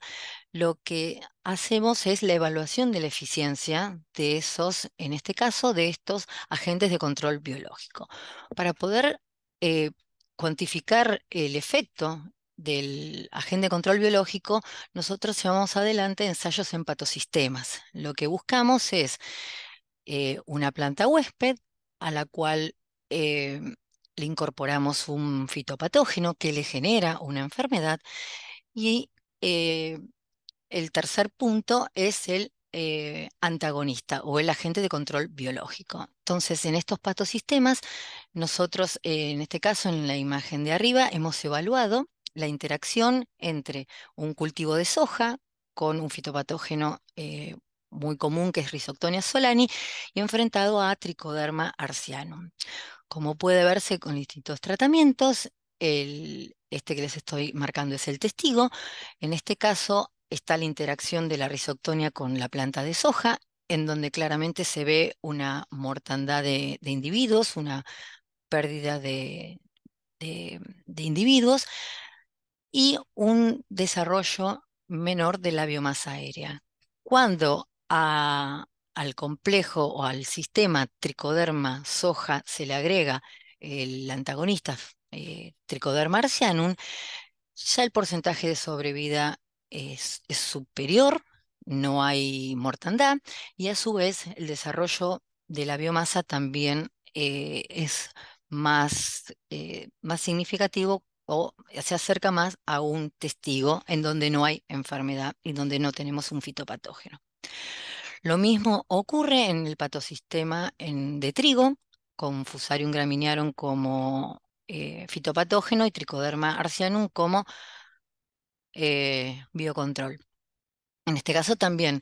lo que hacemos es la evaluación de la eficiencia de esos, en este caso, de estos agentes de control biológico. Para poder eh, cuantificar el efecto del agente de control biológico, nosotros llevamos adelante ensayos en patosistemas. Lo que buscamos es eh, una planta huésped a la cual eh, le incorporamos un fitopatógeno que le genera una enfermedad. Y eh, el tercer punto es el eh, antagonista o el agente de control biológico. Entonces, en estos patosistemas, nosotros, eh, en este caso, en la imagen de arriba, hemos evaluado la interacción entre un cultivo de soja con un fitopatógeno muy común que es Rhizoctonia solani y enfrentado a Trichoderma arciano. Como puede verse con distintos tratamientos, este que les estoy marcando es el testigo. En este caso está la interacción de la rizoctonia con la planta de soja, en donde claramente se ve una mortandad de, individuos, una pérdida de, de individuos y un desarrollo menor de la biomasa aérea. Cuando a ah, al complejo o al sistema tricoderma soja se le agrega el antagonista eh, tricoderma arcianum, ya el porcentaje de sobrevida es, superior, no hay mortandad y a su vez el desarrollo de la biomasa también eh, es eh, más significativo o se acerca más a un testigo en donde no hay enfermedad y donde no tenemos un fitopatógeno. Lo mismo ocurre en el patosistema en, de trigo, con Fusarium graminearum como eh, fitopatógeno y Trichoderma arcianum como eh, biocontrol. En este caso también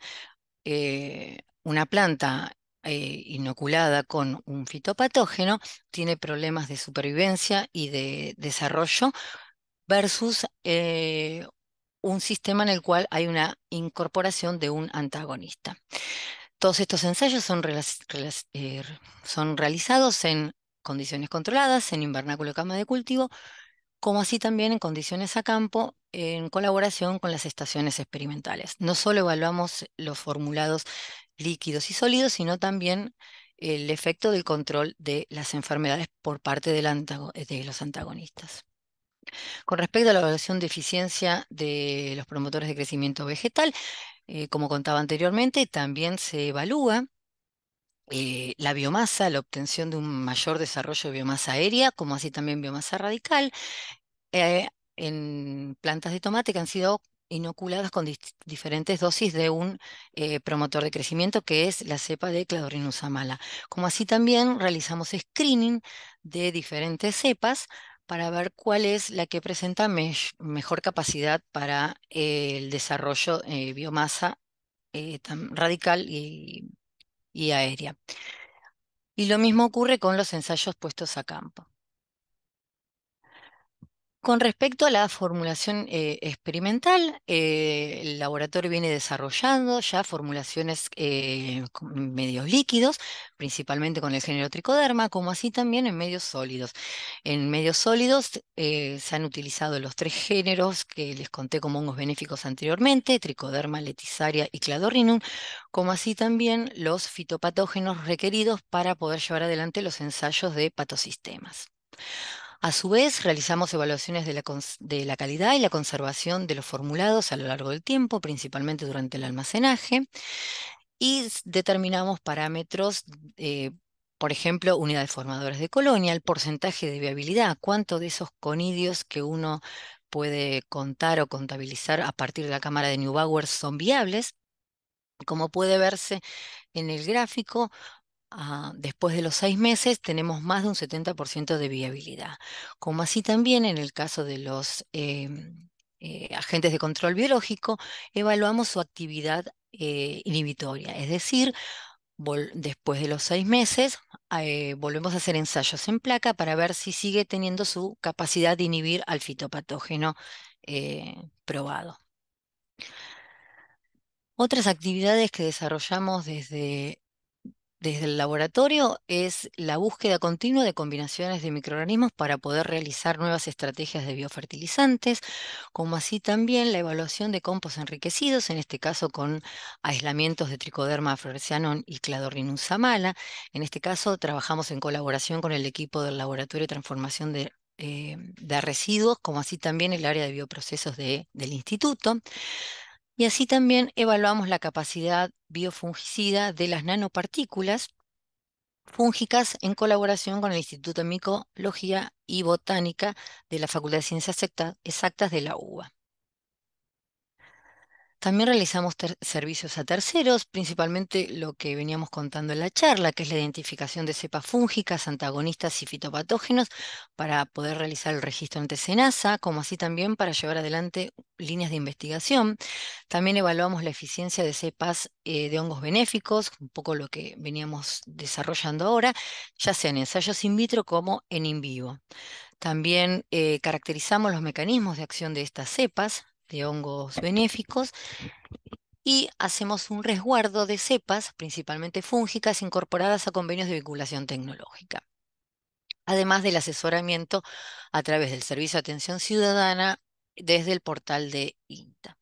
eh, una planta inoculada con un fitopatógeno tiene problemas de supervivencia y de desarrollo versus un sistema en el cual hay una incorporación de un antagonista. Todos estos ensayos eh, son, realizados en condiciones controladas, en invernáculo y cama de cultivo, como así también en condiciones a campo en colaboración con las estaciones experimentales. No solo evaluamos los formulados líquidos y sólidos, sino también el efecto del control de las enfermedades por parte de los antagonistas. Con respecto a la evaluación de eficiencia de los promotores de crecimiento vegetal, eh, como contaba anteriormente, también se evalúa eh, la biomasa, la obtención de un mayor desarrollo de biomasa aérea, como así también biomasa radical. Eh, en plantas de tomate que han sido inoculadas con diferentes dosis de un promotor de crecimiento que es la cepa de Cladorinus amala. Como así también realizamos screening de diferentes cepas para ver cuál es la que presenta mejor capacidad para eh, el desarrollo eh, biomasa eh, radical y aérea. Y lo mismo ocurre con los ensayos puestos a campo. Con respecto a la formulación eh, experimental, eh, el laboratorio viene desarrollando ya formulaciones en eh, medios líquidos, principalmente con el género tricoderma, como así también en medios sólidos. En medios sólidos se han utilizado los tres géneros que les conté como hongos benéficos anteriormente, tricoderma, letizaria y cladorrinum, como así también los fitopatógenos requeridos para poder llevar adelante los ensayos de patosistemas. A su vez, realizamos evaluaciones de la, calidad y la conservación de los formulados a lo largo del tiempo, principalmente durante el almacenaje, y determinamos parámetros, eh, por ejemplo, unidades formadoras de colonia, el porcentaje de viabilidad, cuánto de esos conidios que uno puede contar o contabilizar a partir de la cámara de Neubauer son viables. Como puede verse en el gráfico, Ah, después de los seis meses tenemos más de un 70% de viabilidad, como así también en el caso de los em, eh, agentes de control biológico, evaluamos su actividad eh, inhibitoria, es decir, después de los seis meses ah, eh, volvemos a hacer ensayos en placa para ver si sigue teniendo su capacidad de inhibir al fitopatógeno probado. Otras actividades que desarrollamos desde desde el laboratorio es la búsqueda continua de combinaciones de microorganismos para poder realizar nuevas estrategias de biofertilizantes, como así también la evaluación de compost enriquecidos, en este caso con aislamientos de tricoderma floresianon y cladorrinus amala. En este caso trabajamos en colaboración con el equipo del Laboratorio de Transformación de eh, residuos, como así también el área de bioprocesos del instituto y así también evaluamos la capacidad biofungicida de las nanopartículas fúngicas en colaboración con el Instituto de Micología y Botánica de la Facultad de Ciencias Exactas de la UBA. También realizamos servicios a terceros, principalmente lo que veníamos contando en la charla, que es la identificación de cepas fúngicas, antagonistas y fitopatógenos, para poder realizar el registro ante SENASA, como así también para llevar adelante líneas de investigación. También evaluamos la eficiencia de cepas eh, de hongos benéficos, un poco lo que veníamos desarrollando ahora, ya sea en ensayos in vitro como en in vivo. También eh, caracterizamos los mecanismos de acción de estas cepas, de hongos benéficos y hacemos un resguardo de cepas, principalmente fúngicas, incorporadas a convenios de vinculación tecnológica. Además del asesoramiento a través del Servicio de Atención Ciudadana desde el portal de INTA.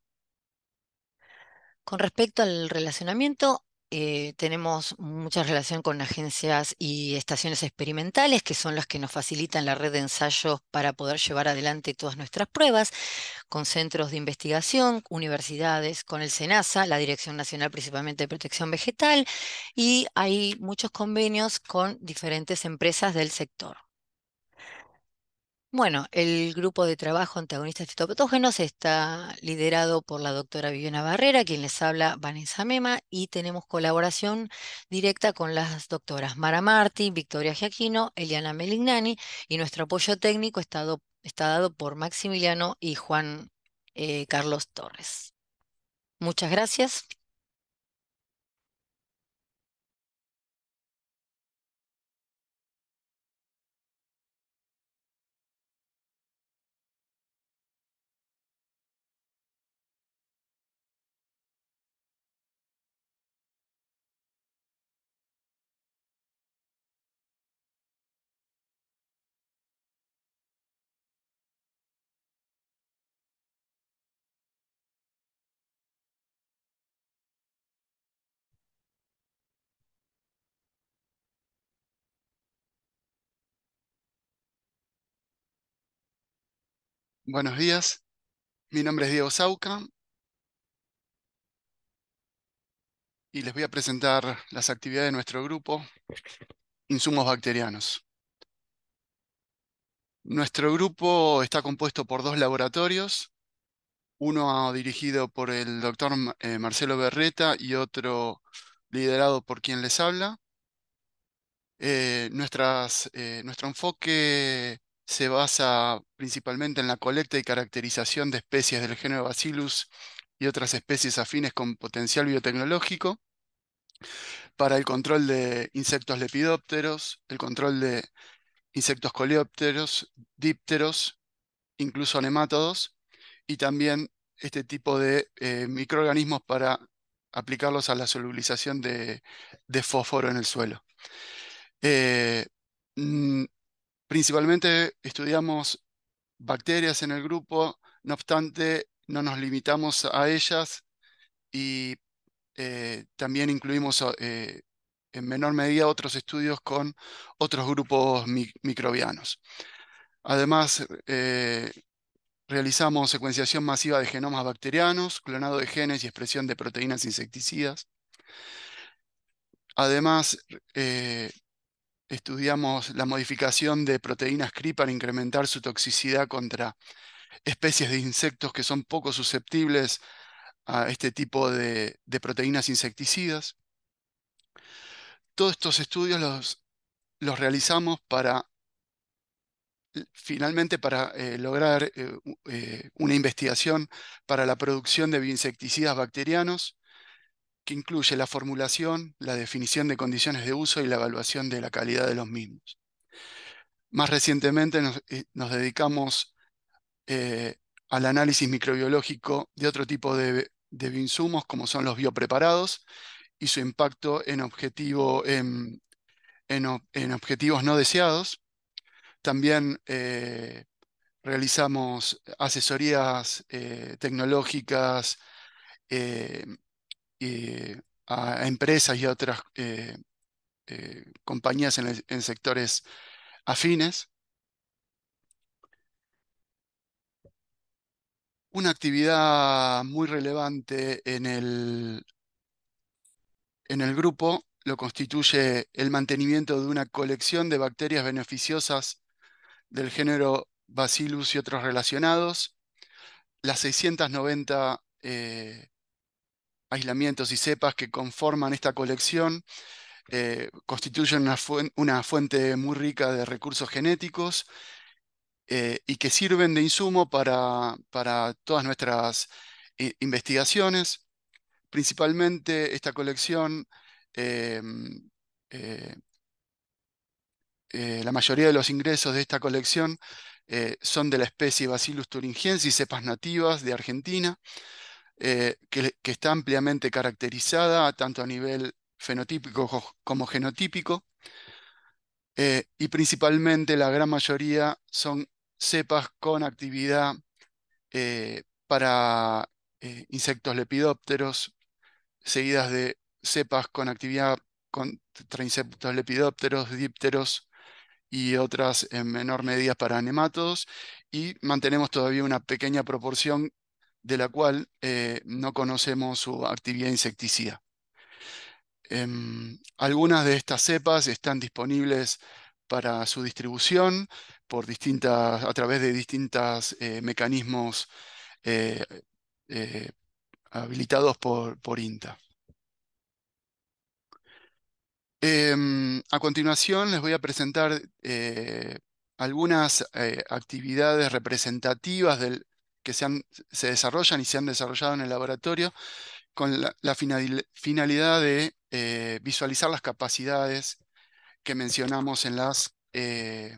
Con respecto al relacionamiento, eh, tenemos mucha relación con agencias y estaciones experimentales, que son las que nos facilitan la red de ensayos para poder llevar adelante todas nuestras pruebas, con centros de investigación, universidades, con el SENASA, la Dirección Nacional principalmente de Protección Vegetal, y hay muchos convenios con diferentes empresas del sector. Bueno, el grupo de trabajo antagonistas citopatógenos está liderado por la doctora Viviana Barrera, quien les habla Vanessa Mema, y tenemos colaboración directa con las doctoras Mara Marti, Victoria Giaquino, Eliana Melignani, y nuestro apoyo técnico está, está dado por Maximiliano y Juan eh, Carlos Torres. Muchas gracias. Buenos días, mi nombre es Diego Sauca y les voy a presentar las actividades de nuestro grupo, Insumos Bacterianos. Nuestro grupo está compuesto por dos laboratorios, uno dirigido por el doctor eh, Marcelo Berreta y otro liderado por quien les habla. Eh, eh, nuestro enfoque se basa principalmente en la colecta y caracterización de especies del género Bacillus y otras especies afines con potencial biotecnológico, para el control de insectos lepidópteros, el control de insectos coleópteros, dípteros, incluso nemátodos, y también este tipo de eh, microorganismos para aplicarlos a la solubilización de, fósforo en el suelo. Eh, mm, Principalmente estudiamos bacterias en el grupo, no obstante, no nos limitamos a ellas y eh, también incluimos eh, en menor medida otros estudios con otros grupos microbianos. Además, eh, realizamos secuenciación masiva de genomas bacterianos, clonado de genes y expresión de proteínas insecticidas. Además, estudiamos la modificación de proteínas CRI para incrementar su toxicidad contra especies de insectos que son poco susceptibles a este tipo de, proteínas insecticidas. Todos estos estudios los, realizamos para, finalmente, para eh, lograr eh, eh, una investigación para la producción de bioinsecticidas bacterianos que incluye la formulación, la definición de condiciones de uso y la evaluación de la calidad de los mismos. Más recientemente nos, eh, dedicamos eh, al análisis microbiológico de otro tipo de, de, como son los biopreparados, y su impacto en, objetivos no deseados. También eh, realizamos asesorías tecnológicas eh, a, empresas y a otras eh, eh, compañías en, sectores afines. Una actividad muy relevante en el, en el grupo lo constituye el mantenimiento de una colección de bacterias beneficiosas del género Bacillus y otros relacionados, las 690 eh, aislamientos y cepas que conforman esta colección eh, constituyen una, fuente, muy rica de recursos genéticos eh, y que sirven de insumo para, todas nuestras eh, investigaciones. Principalmente esta colección, la mayoría de los ingresos de esta colección son de la especie Bacillus thuringiensis, cepas nativas de Argentina. Eh, que, está ampliamente caracterizada tanto a nivel fenotípico como genotípico, eh, y principalmente la gran mayoría son cepas con actividad eh, para insectos lepidópteros, seguidas de cepas con actividad contra insectos lepidópteros, dípteros y otras en menor medida para nematodos, y mantenemos todavía una pequeña proporción de la cual eh, no conocemos su actividad insecticida. Em, algunas de estas cepas están disponibles para su distribución por distintas, a través de distintos eh, mecanismos eh, habilitados por, por INTA. Em, a continuación les voy a presentar algunas actividades representativas del, que se, desarrollan y se han desarrollado en el laboratorio con la, finalidad de eh, visualizar las capacidades que mencionamos en las, eh,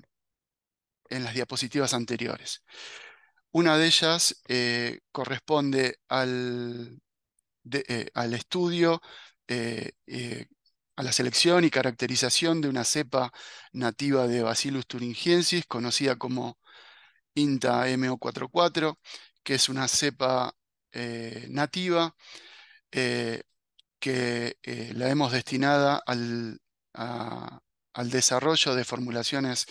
en las diapositivas anteriores. Una de ellas eh, corresponde al, al estudio, a la selección y caracterización de una cepa nativa de Bacillus thuringiensis, conocida como INTA MO44, que es una cepa eh, nativa eh, que eh, la hemos destinada al, al desarrollo de formulaciones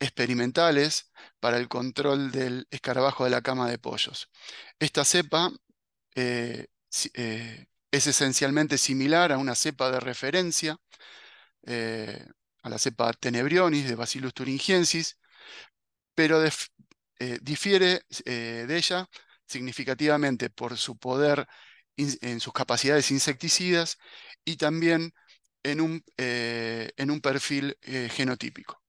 experimentales para el control del escarabajo de la cama de pollos. Esta cepa es esencialmente similar a una cepa de referencia, a la cepa tenebrionis de Bacillus thuringiensis, pero de, eh, difiere eh, de ella significativamente por su poder en sus capacidades insecticidas y también en un, eh, en un perfil genotípico.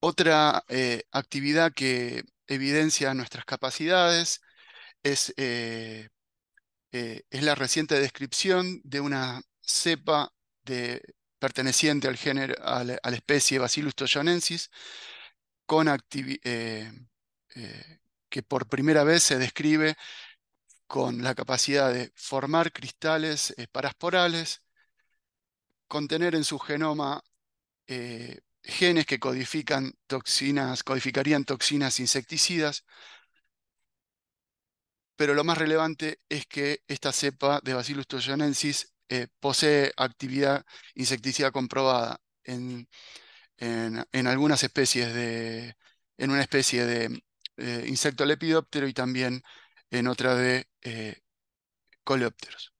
Otra actividad que evidencia nuestras capacidades es, es la reciente descripción de una cepa de perteneciente al género, a, la, especie Bacillus toyonensis, eh, eh, que por primera vez se describe con la capacidad de formar cristales parasporales, contener en su genoma eh, genes que codifican toxinas, codificarían toxinas insecticidas, pero lo más relevante es que esta cepa de Bacillus toyonensis eh, posee actividad insecticida comprobada en, en, algunas especies de, en una especie de eh, insecto lepidóptero y también en otra de eh, coleópteros.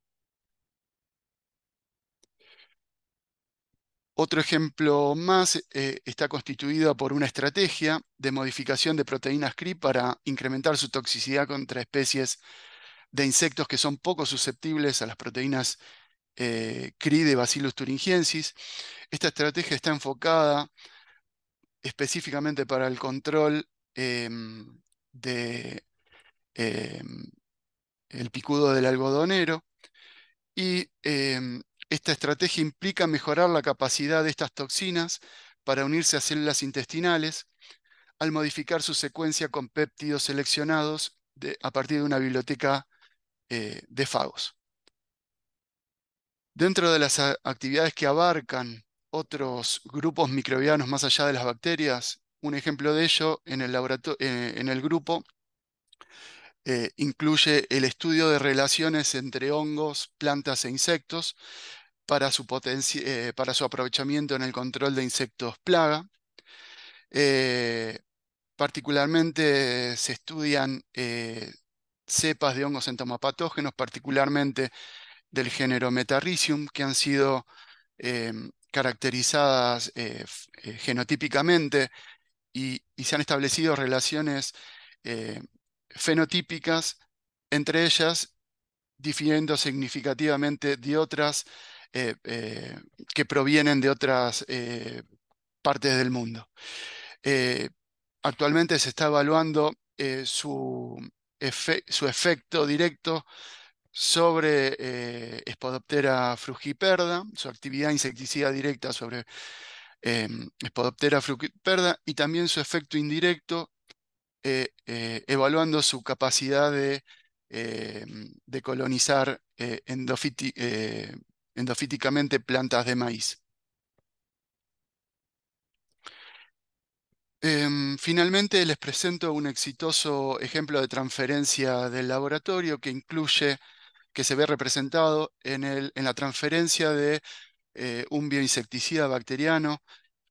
Otro ejemplo más está constituido por una estrategia de modificación de proteínas CRI para incrementar su toxicidad contra especies de insectos que son poco susceptibles a las proteínas eh, CRI de Bacillus thuringiensis. Esta estrategia está enfocada específicamente para el control del em, de em, el picudo del algodonero y em, esta estrategia implica mejorar la capacidad de estas toxinas para unirse a células intestinales al modificar su secuencia con péptidos seleccionados a partir de una biblioteca eh, de fagos. Dentro de las actividades que abarcan otros grupos microbianos más allá de las bacterias, un ejemplo de ello en el, eh, en el grupo eh, incluye el estudio de relaciones entre hongos, plantas e insectos para su, eh, para su aprovechamiento en el control de insectos plaga. particularmente se estudian cepas de hongos entomopatógenos, particularmente del género Metarricium, que han sido em, caracterizadas eh, eh, genotípicamente y, se han establecido relaciones eh, fenotípicas entre ellas, difiriendo significativamente de otras que provienen de otras partes del mundo. actualmente se está evaluando su, su efecto directo sobre eh, frugiperda, su actividad insecticida directa sobre eh, Spodoptera frugiperda y también su efecto indirecto, eh, eh, evaluando su capacidad de, em, de colonizar eh, endofíticamente plantas de maíz. Em, finalmente les presento un exitoso ejemplo de transferencia del laboratorio que incluye que se ve representado en, el, en la transferencia de eh, un bioinsecticida bacteriano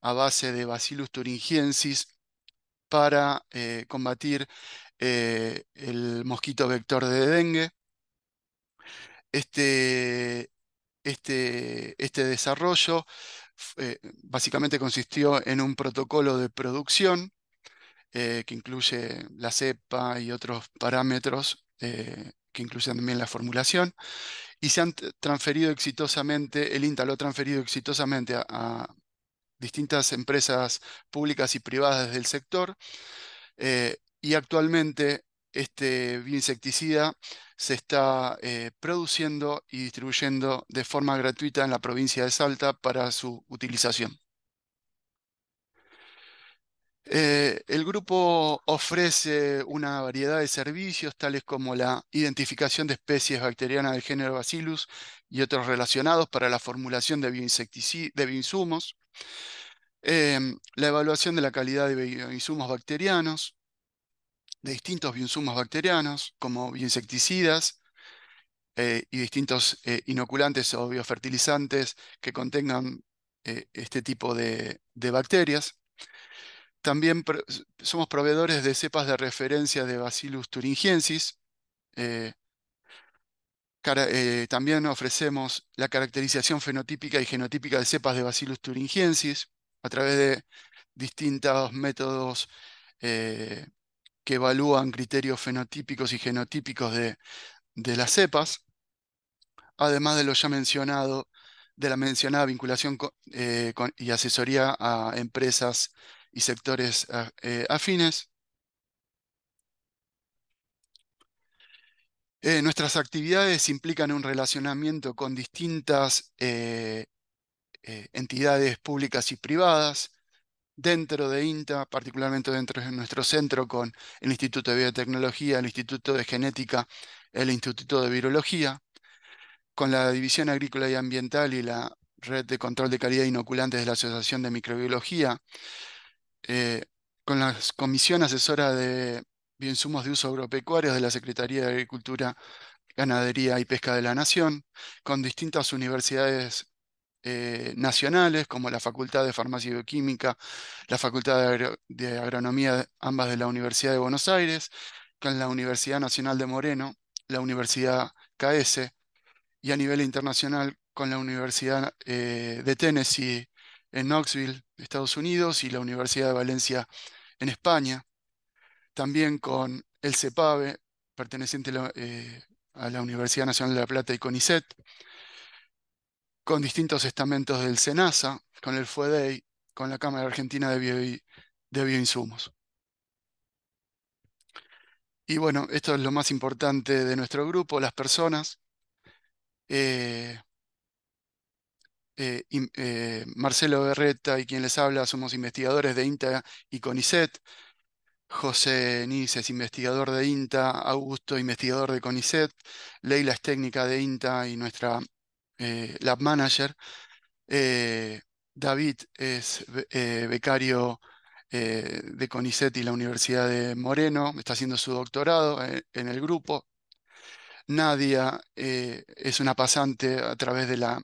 a base de Bacillus thuringiensis para eh, combatir eh, el mosquito vector de dengue. Este, este, este desarrollo básicamente consistió en un protocolo de producción que incluye la cepa y otros parámetros que incluyen también la formulación, y se han transferido exitosamente, el INTA lo ha transferido exitosamente a, distintas empresas públicas y privadas del sector, eh, y actualmente este bioinsecticida se está eh, produciendo y distribuyendo de forma gratuita en la provincia de Salta para su utilización. Eh, el grupo ofrece una variedad de servicios, tales como la identificación de especies bacterianas del género Bacillus y otros relacionados para la formulación de, de bioinsumos, em, la evaluación de la calidad de bioinsumos bacterianos, de distintos bioinsumos bacterianos, como bioinsecticidas eh, y distintos eh, inoculantes o biofertilizantes que contengan este tipo de bacterias también somos proveedores de cepas de referencia de Bacillus thuringiensis. Eh, eh, también ofrecemos la caracterización fenotípica y genotípica de cepas de Bacillus thuringiensis a través de distintos métodos eh, que evalúan criterios fenotípicos y genotípicos de, las cepas, además de lo ya mencionado, de la mencionada vinculación y asesoría a empresas y sectores ah, eh, afines. Eh, nuestras actividades implican un relacionamiento con distintas eh, entidades públicas y privadas, dentro de INTA, particularmente dentro de nuestro centro, con el Instituto de Biotecnología, el Instituto de Genética, el Instituto de Virología, con la División Agrícola y Ambiental y la Red de Control de Calidad de Inoculantes de la Asociación de Microbiología, eh, con la Comisión Asesora de Bioinsumos de Uso Agropecuarios de la Secretaría de Agricultura, Ganadería y Pesca de la Nación, con distintas universidades eh, nacionales, como la Facultad de Farmacia y Bioquímica, la Facultad de, Agronomía, ambas de la Universidad de Buenos Aires, con la Universidad Nacional de Moreno, la Universidad KS, y a nivel internacional con la Universidad eh, de Tennessee en Knoxville, Estados Unidos, y la Universidad de Valencia en España. También con el CEPAVE, perteneciente a la eh, Universidad Nacional de La Plata y CONICET, con distintos estamentos del SENASA, con el FUEDEI, con la Cámara Argentina de, Bioinsumos. Y bueno, esto es lo más importante de nuestro grupo, las personas. Eh, eh, eh, Marcelo Berreta y quien les habla somos investigadores de INTA y CONICET. José Nice es investigador de INTA, Augusto investigador de CONICET, Leila es técnica de INTA y nuestra eh, lab manager, David es becario de CONICET y la Universidad de Moreno, está haciendo su doctorado en el grupo, Nadia es una pasante a través de la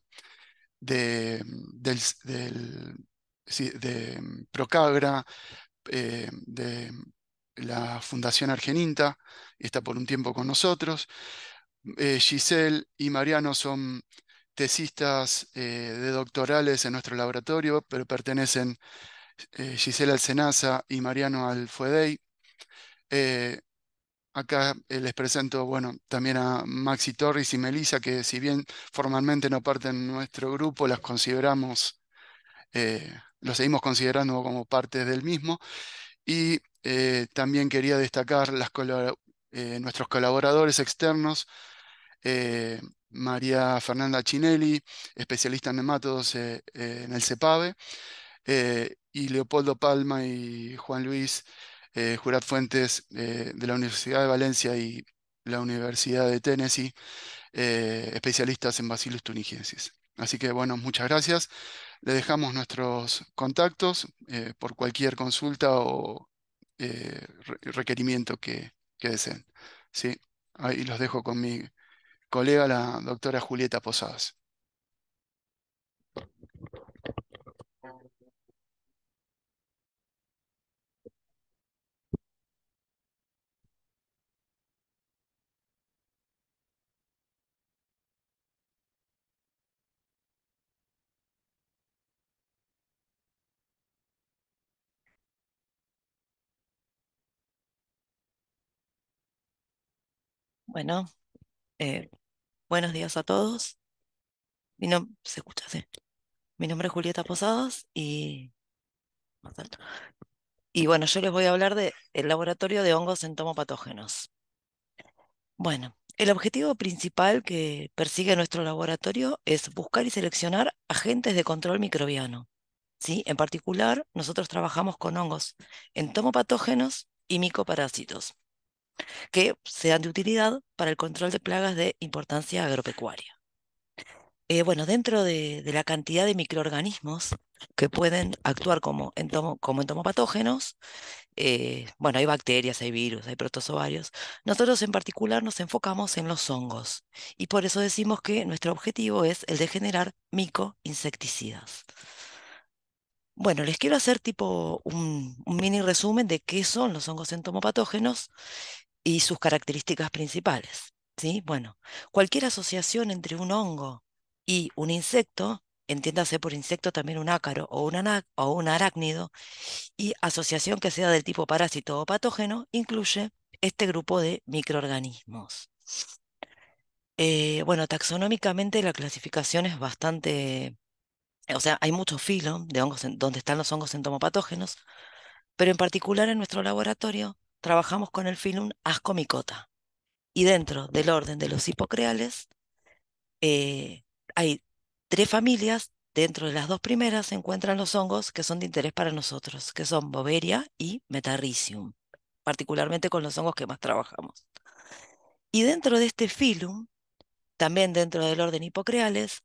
de, de mm, Procagra, eh, de la Fundación Argeninta, está por un tiempo con nosotros. Eh, Giselle y Mariano son tesistas eh, de doctorales en nuestro laboratorio, pero pertenecen Giselle al SENASA y Mariano al FUEDEI. Acá eh, les presento, bueno, también a Maxi Torres y Melissa, que si bien formalmente no parten nuestro grupo, las consideramos, eh, seguimos considerando como parte del mismo. Y eh, también quería destacar nuestros colaboradores externos, María Fernanda Chinelli, especialista en nematodos en el CEPAVE, y Leopoldo Palma y Juan Luis eh, Fuentes eh, de la Universidad de Valencia y la Universidad de Tennessee, eh, especialistas en Bacillus tunigensis. Así que bueno, muchas gracias. Le dejamos nuestros contactos eh, por cualquier consulta o requerimiento que, deseen. ¿sí? Ahí los dejo con mi colega, la doctora Julieta Posadas. Bueno, eh, buenos días a todos. Mi ¿Se escucha? Mi nombre es Julieta Posadas y... bueno, yo les voy a hablar del laboratorio de hongos entomopatógenos. Bueno, el objetivo principal que persigue nuestro laboratorio es buscar y seleccionar agentes de control microbiano. ¿sí? En particular, nosotros trabajamos con hongos entomopatógenos y micoparásitos que sean de utilidad para el control de plagas de importancia agropecuaria. Eh, bueno, dentro de, la cantidad de microorganismos que pueden actuar como, como entomopatógenos, eh, bueno, hay bacterias, hay virus, hay protozoarios. Nosotros en particular nos enfocamos en los hongos y por eso decimos que nuestro objetivo es el de generar micoinsecticidas. Bueno, les quiero hacer tipo un, mini resumen de qué son los hongos entomopatógenos y sus características principales. ¿sí? Bueno, cualquier asociación entre un hongo y un insecto, entiéndase por insecto también un ácaro o un, arácnido, y asociación que sea del tipo parásito o patógeno, incluye este grupo de microorganismos. Eh, bueno, taxonómicamente la clasificación es bastante, o sea, hay muchos filos de hongos donde están los hongos entomopatógenos, pero en particular en nuestro laboratorio trabajamos con el filum Ascomicota. Y dentro del orden de los hipocreales eh, hay tres familias. Dentro de las dos primeras se encuentran los hongos que son de interés para nosotros, que son Boveria y Metarricium, particularmente con los hongos que más trabajamos. Y dentro de este filum, también dentro del orden hipocreales,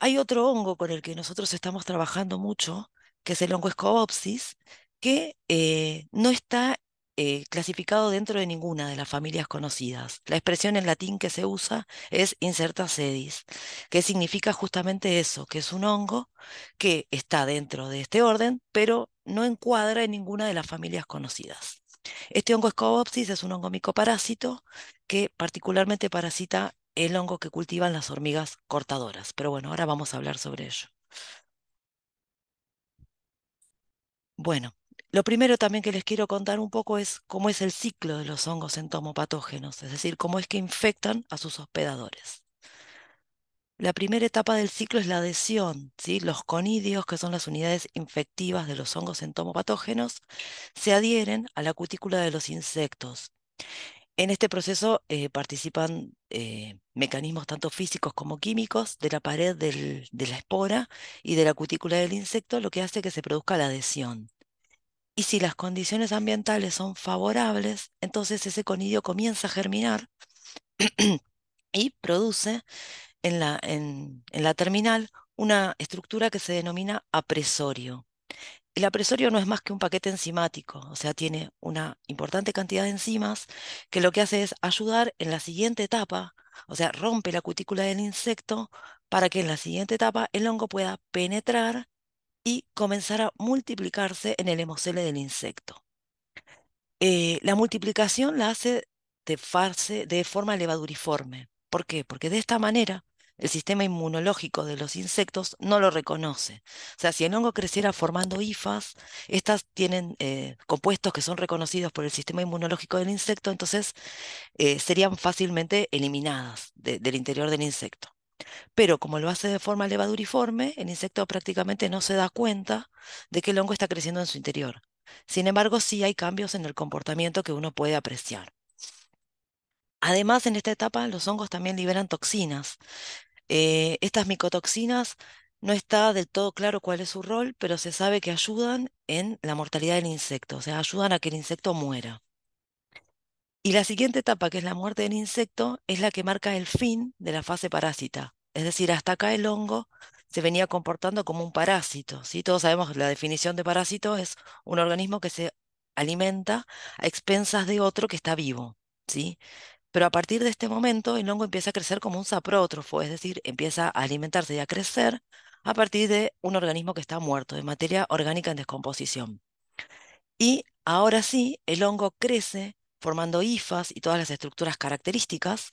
hay otro hongo con el que nosotros estamos trabajando mucho, que es el hongo Escoopsis, que eh, no está eh, clasificado dentro de ninguna de las familias conocidas. La expresión en latín que se usa es inserta sedis, que significa justamente eso, que es un hongo que está dentro de este orden, pero no encuadra en ninguna de las familias conocidas. Este hongo Scobopsis es un hongo micoparásito que particularmente parasita el hongo que cultivan las hormigas cortadoras. Pero bueno, ahora vamos a hablar sobre ello. Bueno, lo primero también que les quiero contar un poco es cómo es el ciclo de los hongos entomopatógenos, es decir, cómo es que infectan a sus hospedadores. La primera etapa del ciclo es la adhesión. Los conidios, que son las unidades infectivas de los hongos entomopatógenos, se adhieren a la cutícula de los insectos. En este proceso eh, participan eh, mecanismos tanto físicos como químicos de la pared de la espora y de la cutícula del insecto, lo que hace que se produzca la adhesión. Y si las condiciones ambientales son favorables, entonces ese conidio comienza a germinar y produce en la, en, la terminal una estructura que se denomina apresorio. El apresorio no es más que un paquete enzimático, o sea, tiene una importante cantidad de enzimas que lo que hace es ayudar en la siguiente etapa, o sea, rompe la cutícula del insecto para que en la siguiente etapa el hongo pueda penetrar y comenzar a multiplicarse en el hemocele del insecto. Eh, la multiplicación la hace de, de forma levaduriforme. ¿Por qué? Porque de esta manera el sistema inmunológico de los insectos no lo reconoce. O sea, si el hongo creciera formando hifas, estas tienen eh, compuestos que son reconocidos por el sistema inmunológico del insecto, entonces eh, serían fácilmente eliminadas del interior del insecto. Pero como lo hace de forma levaduriforme, el insecto prácticamente no se da cuenta de que el hongo está creciendo en su interior. Sin embargo, sí hay cambios en el comportamiento que uno puede apreciar. Además, en esta etapa los hongos también liberan toxinas. Eh, estas micotoxinas no está del todo claro cuál es su rol, pero se sabe que ayudan en la mortalidad del insecto, o sea, ayudan a que el insecto muera. Y la siguiente etapa, que es la muerte del insecto, es la que marca el fin de la fase parásita. Es decir, hasta acá el hongo se venía comportando como un parásito. Todos sabemos la definición de parásito es un organismo que se alimenta a expensas de otro que está vivo. ¿sí? Pero a partir de este momento el hongo empieza a crecer como un saprótrofo, es decir, empieza a alimentarse y a crecer a partir de un organismo que está muerto, de materia orgánica en descomposición. Y ahora sí, el hongo crece formando ifas y todas las estructuras características,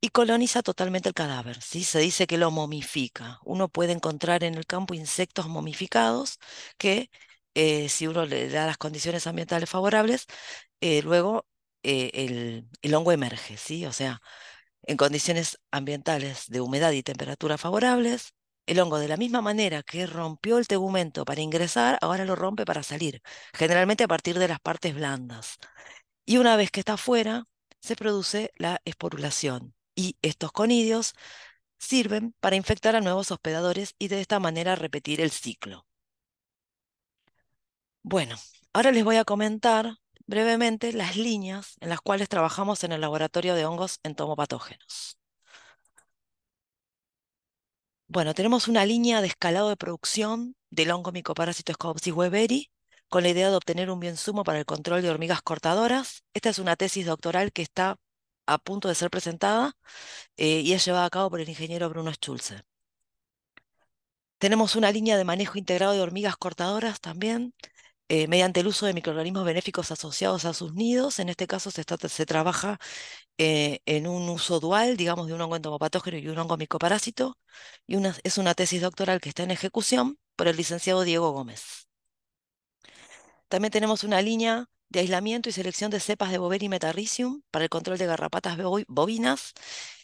y coloniza totalmente el cadáver. ¿sí? Se dice que lo momifica. Uno puede encontrar en el campo insectos momificados que, eh, si uno le da las condiciones ambientales favorables, eh, luego eh, el, hongo emerge. ¿sí? O sea, en condiciones ambientales de humedad y temperatura favorables, el hongo, de la misma manera que rompió el tegumento para ingresar, ahora lo rompe para salir, generalmente a partir de las partes blandas. Y una vez que está fuera, se produce la esporulación. Y estos conidios sirven para infectar a nuevos hospedadores y de esta manera repetir el ciclo. Bueno, ahora les voy a comentar brevemente las líneas en las cuales trabajamos en el laboratorio de hongos entomopatógenos. Bueno, tenemos una línea de escalado de producción del hongo micoparásito Scopsis weberi, con la idea de obtener un bien sumo para el control de hormigas cortadoras. Esta es una tesis doctoral que está a punto de ser presentada eh, y es llevada a cabo por el ingeniero Bruno Schulze. Tenemos una línea de manejo integrado de hormigas cortadoras también, eh, mediante el uso de microorganismos benéficos asociados a sus nidos. En este caso se, trabaja eh, en un uso dual, digamos, de un hongo entomopatógeno y un hongo micoparásito. Y es una tesis doctoral que está en ejecución por el licenciado Diego Gómez. También tenemos una línea de aislamiento y selección de cepas de Boveri metarricium para el control de garrapatas bovinas.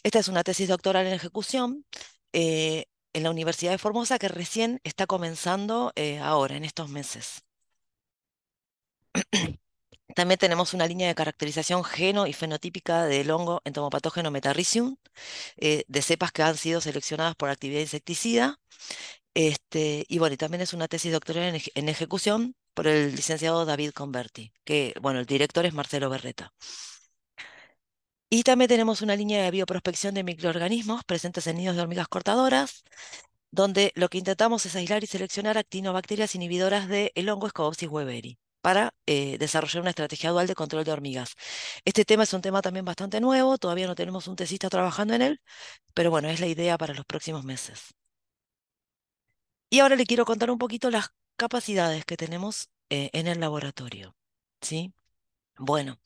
Esta es una tesis doctoral en ejecución eh, en la Universidad de Formosa que recién está comenzando eh, ahora, en estos meses. También tenemos una línea de caracterización geno y fenotípica del hongo entomopatógeno metarricium, eh, de cepas que han sido seleccionadas por actividad insecticida. Este, y bueno, también es una tesis doctoral en ejecución por el licenciado David Converti, que, bueno, el director es Marcelo Berreta. Y también tenemos una línea de bioprospección de microorganismos presentes en nidos de hormigas cortadoras, donde lo que intentamos es aislar y seleccionar actinobacterias inhibidoras de el hongo weberi para eh, desarrollar una estrategia dual de control de hormigas. Este tema es un tema también bastante nuevo, todavía no tenemos un tesista trabajando en él, pero bueno, es la idea para los próximos meses. Y ahora le quiero contar un poquito las capacidades que tenemos eh, en el laboratorio. ¿sí? Bueno,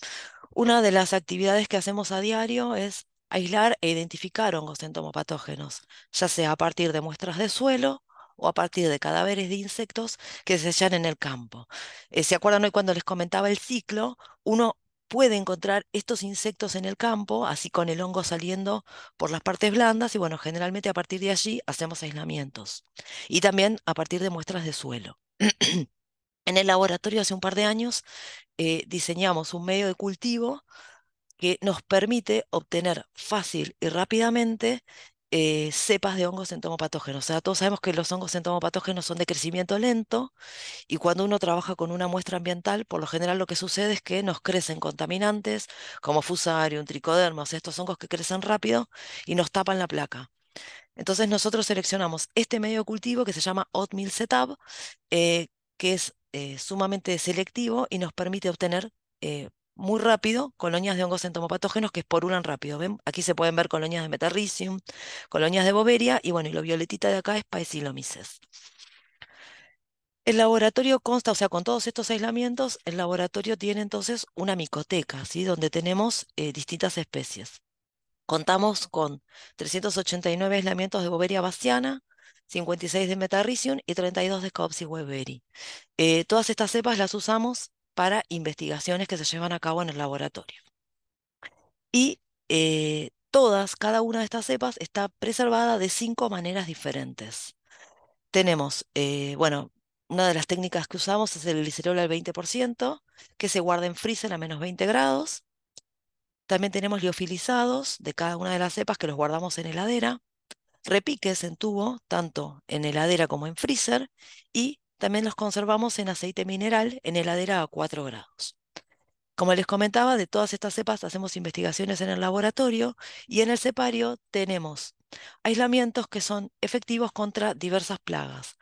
una de las actividades que hacemos a diario es aislar e identificar hongos entomopatógenos, ya sea a partir de muestras de suelo o a partir de cadáveres de insectos que se hallan en el campo. Eh, ¿Se acuerdan hoy cuando les comentaba el ciclo? Uno puede encontrar estos insectos en el campo, así con el hongo saliendo por las partes blandas, y bueno, generalmente a partir de allí hacemos aislamientos. Y también a partir de muestras de suelo en el laboratorio hace un par de años eh, diseñamos un medio de cultivo que nos permite obtener fácil y rápidamente eh, cepas de hongos entomopatógenos. O sea, todos sabemos que los hongos entomopatógenos son de crecimiento lento y cuando uno trabaja con una muestra ambiental, por lo general lo que sucede es que nos crecen contaminantes como fusarium, tricodermos, estos hongos que crecen rápido y nos tapan la placa. Entonces nosotros seleccionamos este medio cultivo que se llama Oatmeal Setup, eh, que es eh, sumamente selectivo y nos permite obtener eh, muy rápido colonias de hongos entomopatógenos que esporulan rápido. Aquí se pueden ver colonias de Metarhizium, colonias de Boveria y bueno, y lo violetita de acá es Paecilomyces. El laboratorio consta, o sea, con todos estos aislamientos, el laboratorio tiene entonces una micoteca, ¿sí? donde tenemos distintas especies. Contamos con 389 aislamientos de Boveria bastiana, 56 de Metarrhisium y 32 de scopsi weberi. Eh, todas estas cepas las usamos para investigaciones que se llevan a cabo en el laboratorio. Y eh, todas, cada una de estas cepas está preservada de cinco maneras diferentes. Tenemos, eh, bueno, una de las técnicas que usamos es el glicerol al 20%, que se guarda en freezer a menos 20 grados. También tenemos liofilizados de cada una de las cepas que los guardamos en heladera, repiques en tubo, tanto en heladera como en freezer, y también los conservamos en aceite mineral en heladera a 4 grados. Como les comentaba, de todas estas cepas hacemos investigaciones en el laboratorio y en el cepario tenemos aislamientos que son efectivos contra diversas plagas,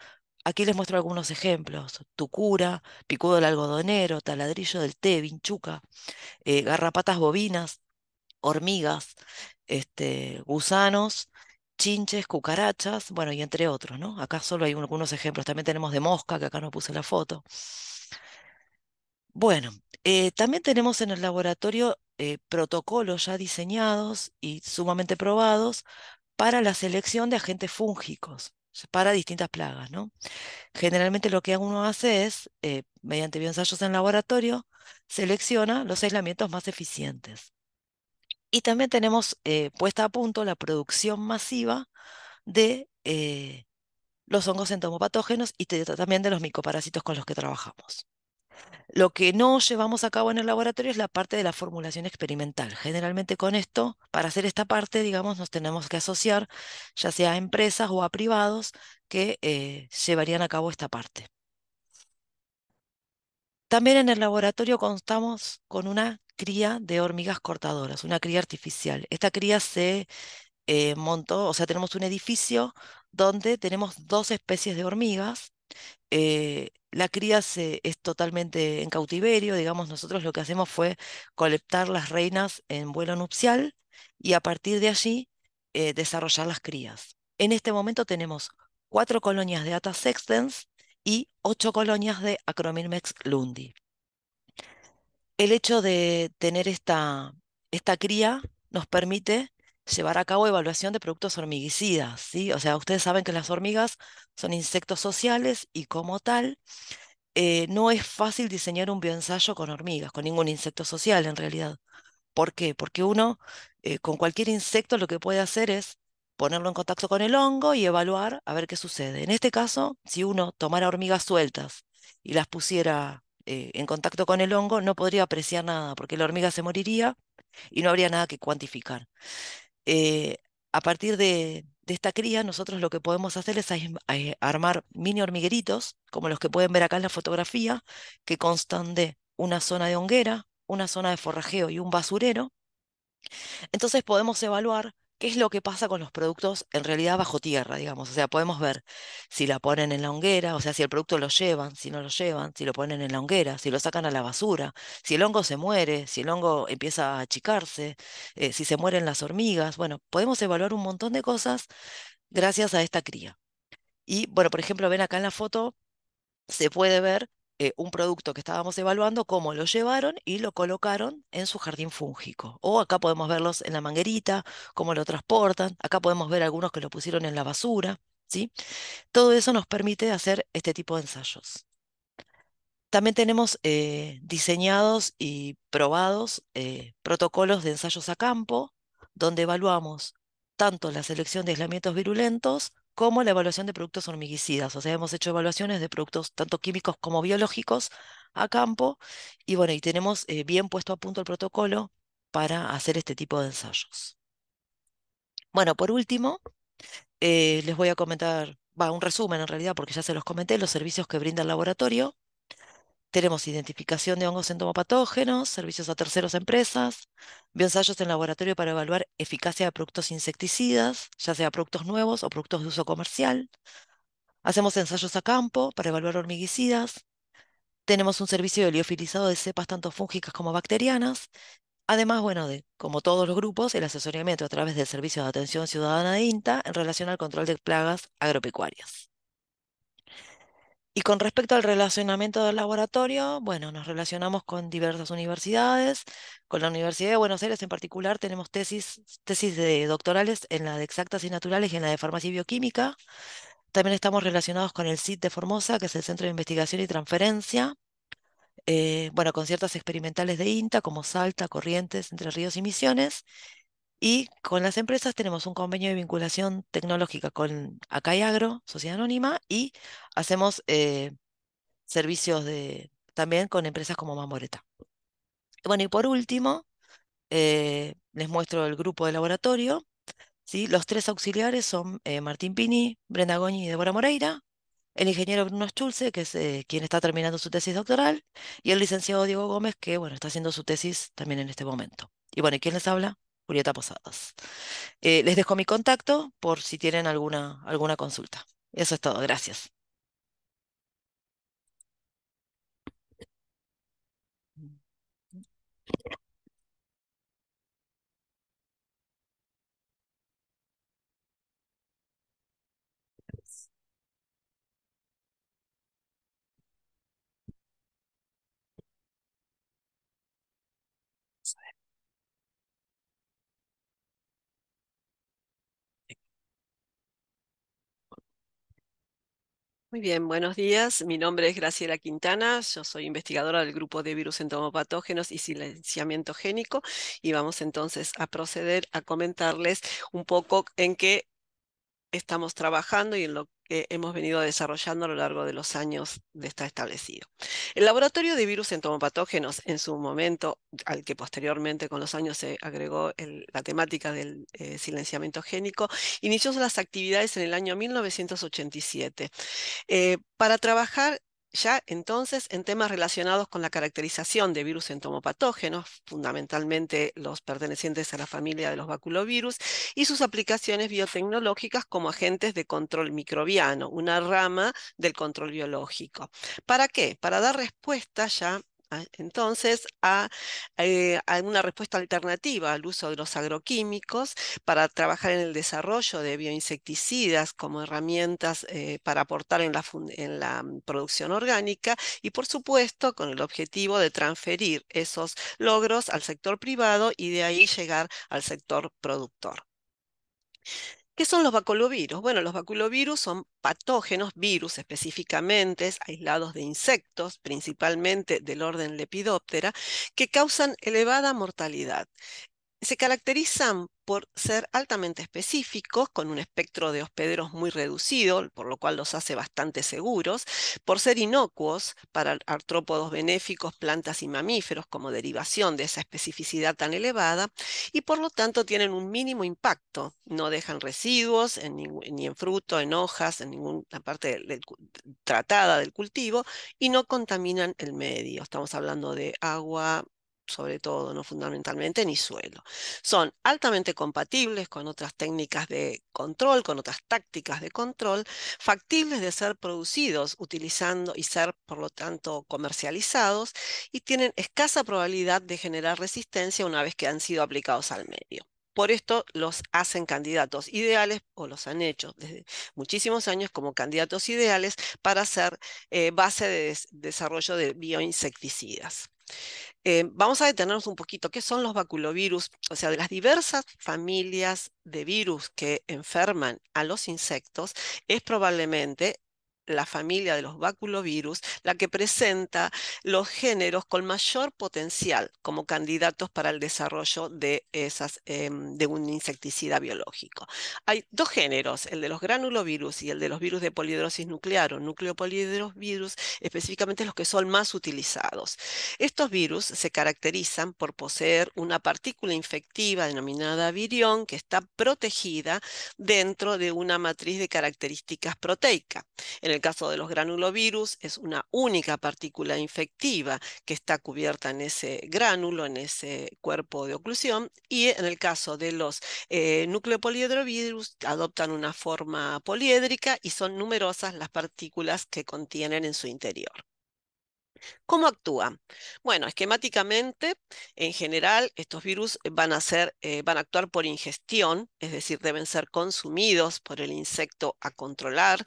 Aquí les muestro algunos ejemplos. Tucura, picudo del algodonero, taladrillo del té, vinchuca, eh, garrapatas bovinas, hormigas, este, gusanos, chinches, cucarachas, bueno, y entre otros, ¿no? Acá solo hay algunos ejemplos. También tenemos de mosca, que acá no puse la foto. Bueno, eh, también tenemos en el laboratorio eh, protocolos ya diseñados y sumamente probados para la selección de agentes fúngicos para distintas plagas. ¿no? Generalmente lo que uno hace es, eh, mediante bioensayos en laboratorio, selecciona los aislamientos más eficientes. Y también tenemos eh, puesta a punto la producción masiva de eh, los hongos entomopatógenos y también de los micoparásitos con los que trabajamos. Lo que no llevamos a cabo en el laboratorio es la parte de la formulación experimental. Generalmente con esto, para hacer esta parte, digamos, nos tenemos que asociar ya sea a empresas o a privados que eh, llevarían a cabo esta parte. También en el laboratorio contamos con una cría de hormigas cortadoras, una cría artificial. Esta cría se eh, montó, o sea, tenemos un edificio donde tenemos dos especies de hormigas. Eh, la cría se, es totalmente en cautiverio, digamos, nosotros lo que hacemos fue colectar las reinas en vuelo nupcial y a partir de allí eh, desarrollar las crías. En este momento tenemos cuatro colonias de Atas sextens y ocho colonias de Acromirmex lundi. El hecho de tener esta, esta cría nos permite llevar a cabo evaluación de productos hormiguicidas, ¿sí? O sea, ustedes saben que las hormigas son insectos sociales y como tal, eh, no es fácil diseñar un bioensayo con hormigas, con ningún insecto social en realidad. ¿Por qué? Porque uno eh, con cualquier insecto lo que puede hacer es ponerlo en contacto con el hongo y evaluar a ver qué sucede. En este caso, si uno tomara hormigas sueltas y las pusiera eh, en contacto con el hongo, no podría apreciar nada, porque la hormiga se moriría y no habría nada que cuantificar. Eh, a partir de, esta cría, nosotros lo que podemos hacer es eh, armar mini hormigueritos, como los que pueden ver acá en la fotografía, que constan de una zona de honguera, una zona de forrajeo y un basurero. Entonces podemos evaluar es lo que pasa con los productos en realidad bajo tierra, digamos. O sea, podemos ver si la ponen en la honguera, o sea, si el producto lo llevan, si no lo llevan, si lo ponen en la honguera, si lo sacan a la basura, si el hongo se muere, si el hongo empieza a achicarse, eh, si se mueren las hormigas. Bueno, podemos evaluar un montón de cosas gracias a esta cría. Y bueno, por ejemplo, ven acá en la foto, se puede ver eh, un producto que estábamos evaluando, cómo lo llevaron y lo colocaron en su jardín fúngico. O acá podemos verlos en la manguerita, cómo lo transportan, acá podemos ver algunos que lo pusieron en la basura. ¿sí? Todo eso nos permite hacer este tipo de ensayos. También tenemos eh, diseñados y probados eh, protocolos de ensayos a campo, donde evaluamos tanto la selección de aislamientos virulentos como la evaluación de productos hormiguicidas. O sea, hemos hecho evaluaciones de productos tanto químicos como biológicos a campo y bueno, y tenemos eh, bien puesto a punto el protocolo para hacer este tipo de ensayos. Bueno, por último, eh, les voy a comentar, va, un resumen en realidad, porque ya se los comenté, los servicios que brinda el laboratorio. Tenemos identificación de hongos entomopatógenos, servicios a terceros empresas, bioensayos en laboratorio para evaluar eficacia de productos insecticidas, ya sea productos nuevos o productos de uso comercial. Hacemos ensayos a campo para evaluar hormiguicidas. Tenemos un servicio de liofilizado de cepas tanto fúngicas como bacterianas. Además, bueno, como todos los grupos, el asesoramiento a través del Servicio de Atención Ciudadana de INTA en relación al control de plagas agropecuarias. Y con respecto al relacionamiento del laboratorio, bueno, nos relacionamos con diversas universidades, con la Universidad de Buenos Aires en particular tenemos tesis, tesis de doctorales en la de exactas y naturales y en la de farmacia y bioquímica. También estamos relacionados con el CIT de Formosa, que es el Centro de Investigación y Transferencia. Eh, bueno, con ciertas experimentales de INTA como Salta, Corrientes, Entre Ríos y Misiones. Y con las empresas tenemos un convenio de vinculación tecnológica con Acayagro Agro, Sociedad Anónima, y hacemos eh, servicios de, también con empresas como Mamoreta. Bueno, y por último, eh, les muestro el grupo de laboratorio. ¿sí? Los tres auxiliares son eh, Martín Pini, Brenda Goñi y Débora Moreira, el ingeniero Bruno Schulze, que es quien está terminando su tesis doctoral, y el licenciado Diego Gómez, que bueno, está haciendo su tesis también en este momento. Y bueno, ¿quién les habla? Julieta Posadas. Eh, les dejo mi contacto por si tienen alguna, alguna consulta. Eso es todo, gracias. Muy bien, buenos días. Mi nombre es Graciela Quintana, yo soy investigadora del grupo de virus entomopatógenos y silenciamiento génico y vamos entonces a proceder a comentarles un poco en qué estamos trabajando y en lo que hemos venido desarrollando a lo largo de los años de estar establecido. El laboratorio de virus entomopatógenos, en su momento, al que posteriormente con los años se agregó la temática del eh, silenciamiento génico, inició las actividades en el año 1987 eh, para trabajar ya entonces en temas relacionados con la caracterización de virus entomopatógenos, fundamentalmente los pertenecientes a la familia de los baculovirus, y sus aplicaciones biotecnológicas como agentes de control microbiano, una rama del control biológico. ¿Para qué? Para dar respuesta ya entonces, a, eh, una respuesta alternativa al uso de los agroquímicos para trabajar en el desarrollo de bioinsecticidas como herramientas eh, para aportar en la producción orgánica y, por supuesto, con el objetivo de transferir esos logros al sector privado y de ahí llegar al sector productor. ¿Qué son los baculovirus? Bueno, los baculovirus son patógenos, virus específicamente, aislados de insectos, principalmente del orden Lepidoptera, que causan elevada mortalidad. Se caracterizan por ser altamente específicos, con un espectro de hospederos muy reducido, por lo cual los hace bastante seguros, por ser inocuos para artrópodos benéficos, plantas y mamíferos como derivación de esa especificidad tan elevada, y por lo tanto tienen un mínimo impacto, no dejan residuos ni en fruto, en hojas, en ninguna parte tratada del cultivo, y no contaminan el medio. Estamos hablando de agua, sobre todo, no fundamentalmente, ni suelo. Son altamente compatibles con otras técnicas de control, con otras tácticas de control, factibles de ser producidos utilizando y ser, por lo tanto, comercializados y tienen escasa probabilidad de generar resistencia una vez que han sido aplicados al medio. Por esto los hacen candidatos ideales o los han hecho desde muchísimos años como candidatos ideales para ser eh, base de desarrollo de bioinsecticidas. Eh, vamos a detenernos un poquito. ¿Qué son los baculovirus? O sea, de las diversas familias de virus que enferman a los insectos, es probablemente la familia de los baculovirus, la que presenta los géneros con mayor potencial como candidatos para el desarrollo de, esas, em, de un insecticida biológico. Hay dos géneros, el de los granulovirus y el de los virus de poliedrosis nuclear o virus, específicamente los que son más utilizados. Estos virus se caracterizan por poseer una partícula infectiva denominada virión que está protegida dentro de una matriz de características proteica. En el caso de los granulovirus, es una única partícula infectiva que está cubierta en ese gránulo, en ese cuerpo de oclusión, y en el caso de los eh, nucleopoliedrovirus, adoptan una forma poliédrica y son numerosas las partículas que contienen en su interior. ¿Cómo actúan? Bueno, esquemáticamente, en general, estos virus van a, ser, eh, van a actuar por ingestión, es decir, deben ser consumidos por el insecto a controlar.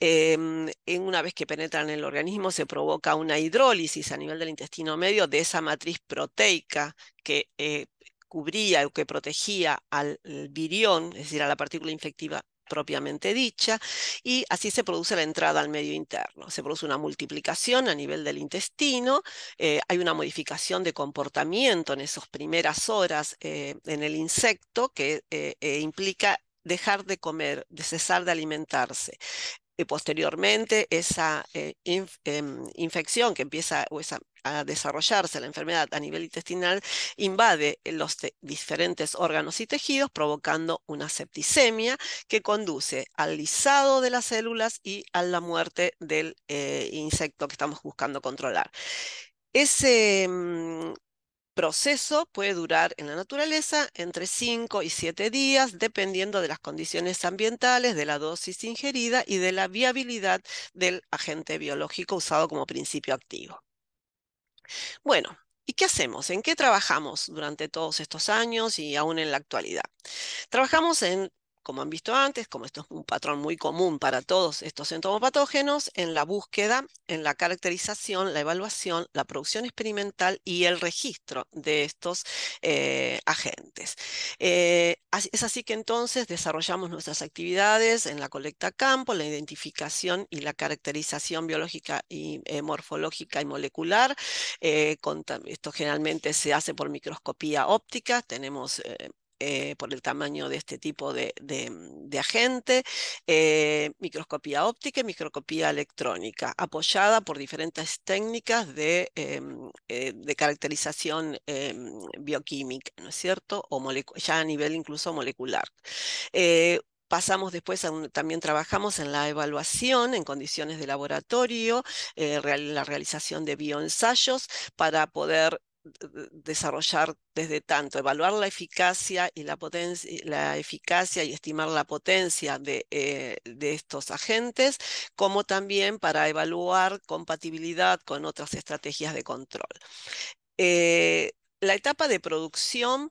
Em, una vez que penetran en el organismo, se provoca una hidrólisis a nivel del intestino medio de esa matriz proteica que eh, cubría o que protegía al virión, es decir, a la partícula infectiva propiamente dicha, y así se produce la entrada al medio interno. Se produce una multiplicación a nivel del intestino, eh, hay una modificación de comportamiento en esas primeras horas eh, en el insecto que eh, e implica dejar de comer, de cesar de alimentarse y posteriormente esa eh, em, infección que empieza a desarrollarse la enfermedad a nivel intestinal invade los diferentes órganos y tejidos provocando una septicemia que conduce al lisado de las células y a la muerte del eh, insecto que estamos buscando controlar. Ese, mm, proceso puede durar en la naturaleza entre 5 y 7 días, dependiendo de las condiciones ambientales, de la dosis ingerida y de la viabilidad del agente biológico usado como principio activo. Bueno, ¿Y qué hacemos? ¿En qué trabajamos durante todos estos años y aún en la actualidad? Trabajamos en como han visto antes, como esto es un patrón muy común para todos estos entomopatógenos, en la búsqueda, en la caracterización, la evaluación, la producción experimental y el registro de estos eh, agentes. Eh, es así que entonces desarrollamos nuestras actividades en la colecta campo, la identificación y la caracterización biológica y eh, morfológica y molecular. esto generalmente se hace por microscopía óptica, tenemos eh, por el tamaño de este tipo de, mm, agente, eh, microscopía óptica y microscopía electrónica, apoyada por diferentes técnicas de, eh, mm, caracterización mm, bioquímica, ¿no es cierto? O ya a nivel incluso molecular. Pasamos después, también trabajamos en la evaluación en condiciones de laboratorio, la realización de bioensayos para poder desarrollar desde tanto evaluar la eficacia y la, potencia, la eficacia y estimar la potencia eh, de, estos agentes, como también para evaluar compatibilidad con otras estrategias de control. Eh, la etapa de producción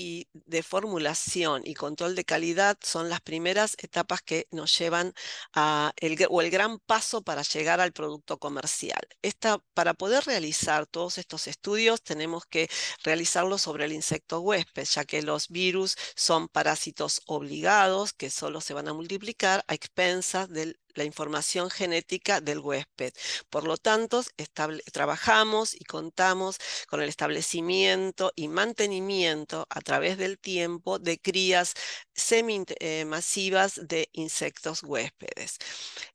y de formulación y control de calidad son las primeras etapas que nos llevan a el, o el gran paso para llegar al producto comercial. Esta, para poder realizar todos estos estudios tenemos que realizarlos sobre el insecto huésped, ya que los virus son parásitos obligados que solo se van a multiplicar a expensas del la información genética del huésped. Por lo tanto, trabajamos y contamos con el establecimiento y mantenimiento a través del tiempo de crías semi eh, masivas de insectos huéspedes.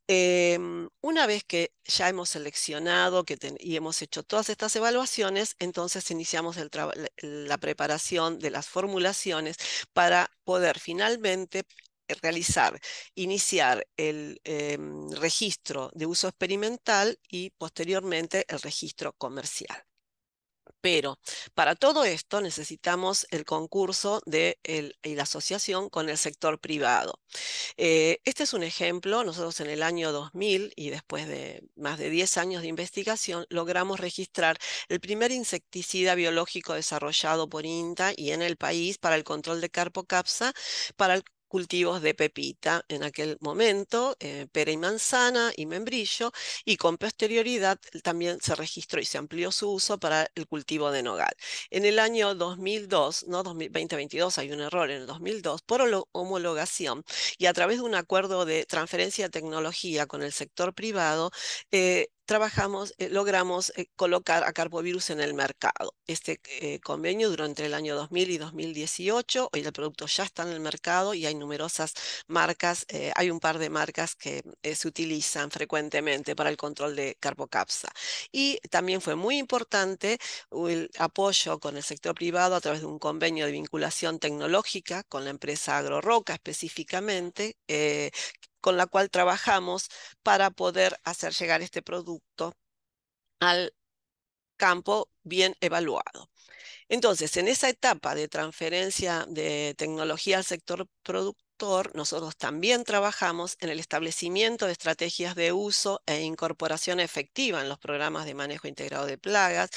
Em, una vez que ya hemos seleccionado y hemos hecho todas estas evaluaciones, entonces iniciamos la preparación de las formulaciones para poder finalmente realizar, iniciar el em, registro de uso experimental y posteriormente el registro comercial. Pero para todo esto necesitamos el concurso de y la asociación con el sector privado. Eh, este es un ejemplo. Nosotros en el año 2000 y después de más de 10 años de investigación logramos registrar el primer insecticida biológico desarrollado por INTA y en el país para el control de carpocapsa, para el cultivos de pepita en aquel momento, eh, pera y manzana y membrillo, y con posterioridad también se registró y se amplió su uso para el cultivo de nogal. En el año 2002, no 2022, hay un error en el 2002, por homologación y a través de un acuerdo de transferencia de tecnología con el sector privado, eh, trabajamos, eh, logramos eh, colocar a Carbovirus en el mercado. Este eh, convenio duró entre el año 2000 y 2018. Hoy el producto ya está en el mercado y hay numerosas marcas, hay un par de marcas que se utilizan frecuentemente para el control de Carbocapsa. Y también fue muy importante uh, el apoyo con el sector privado a través de un convenio de vinculación tecnológica con la empresa Agroroca específicamente, con la cual trabajamos para poder hacer llegar este producto al campo bien evaluado. Entonces, en esa etapa de transferencia de tecnología al sector productivo, nosotros también trabajamos en el establecimiento de estrategias de uso e incorporación efectiva en los programas de manejo integrado de plagas,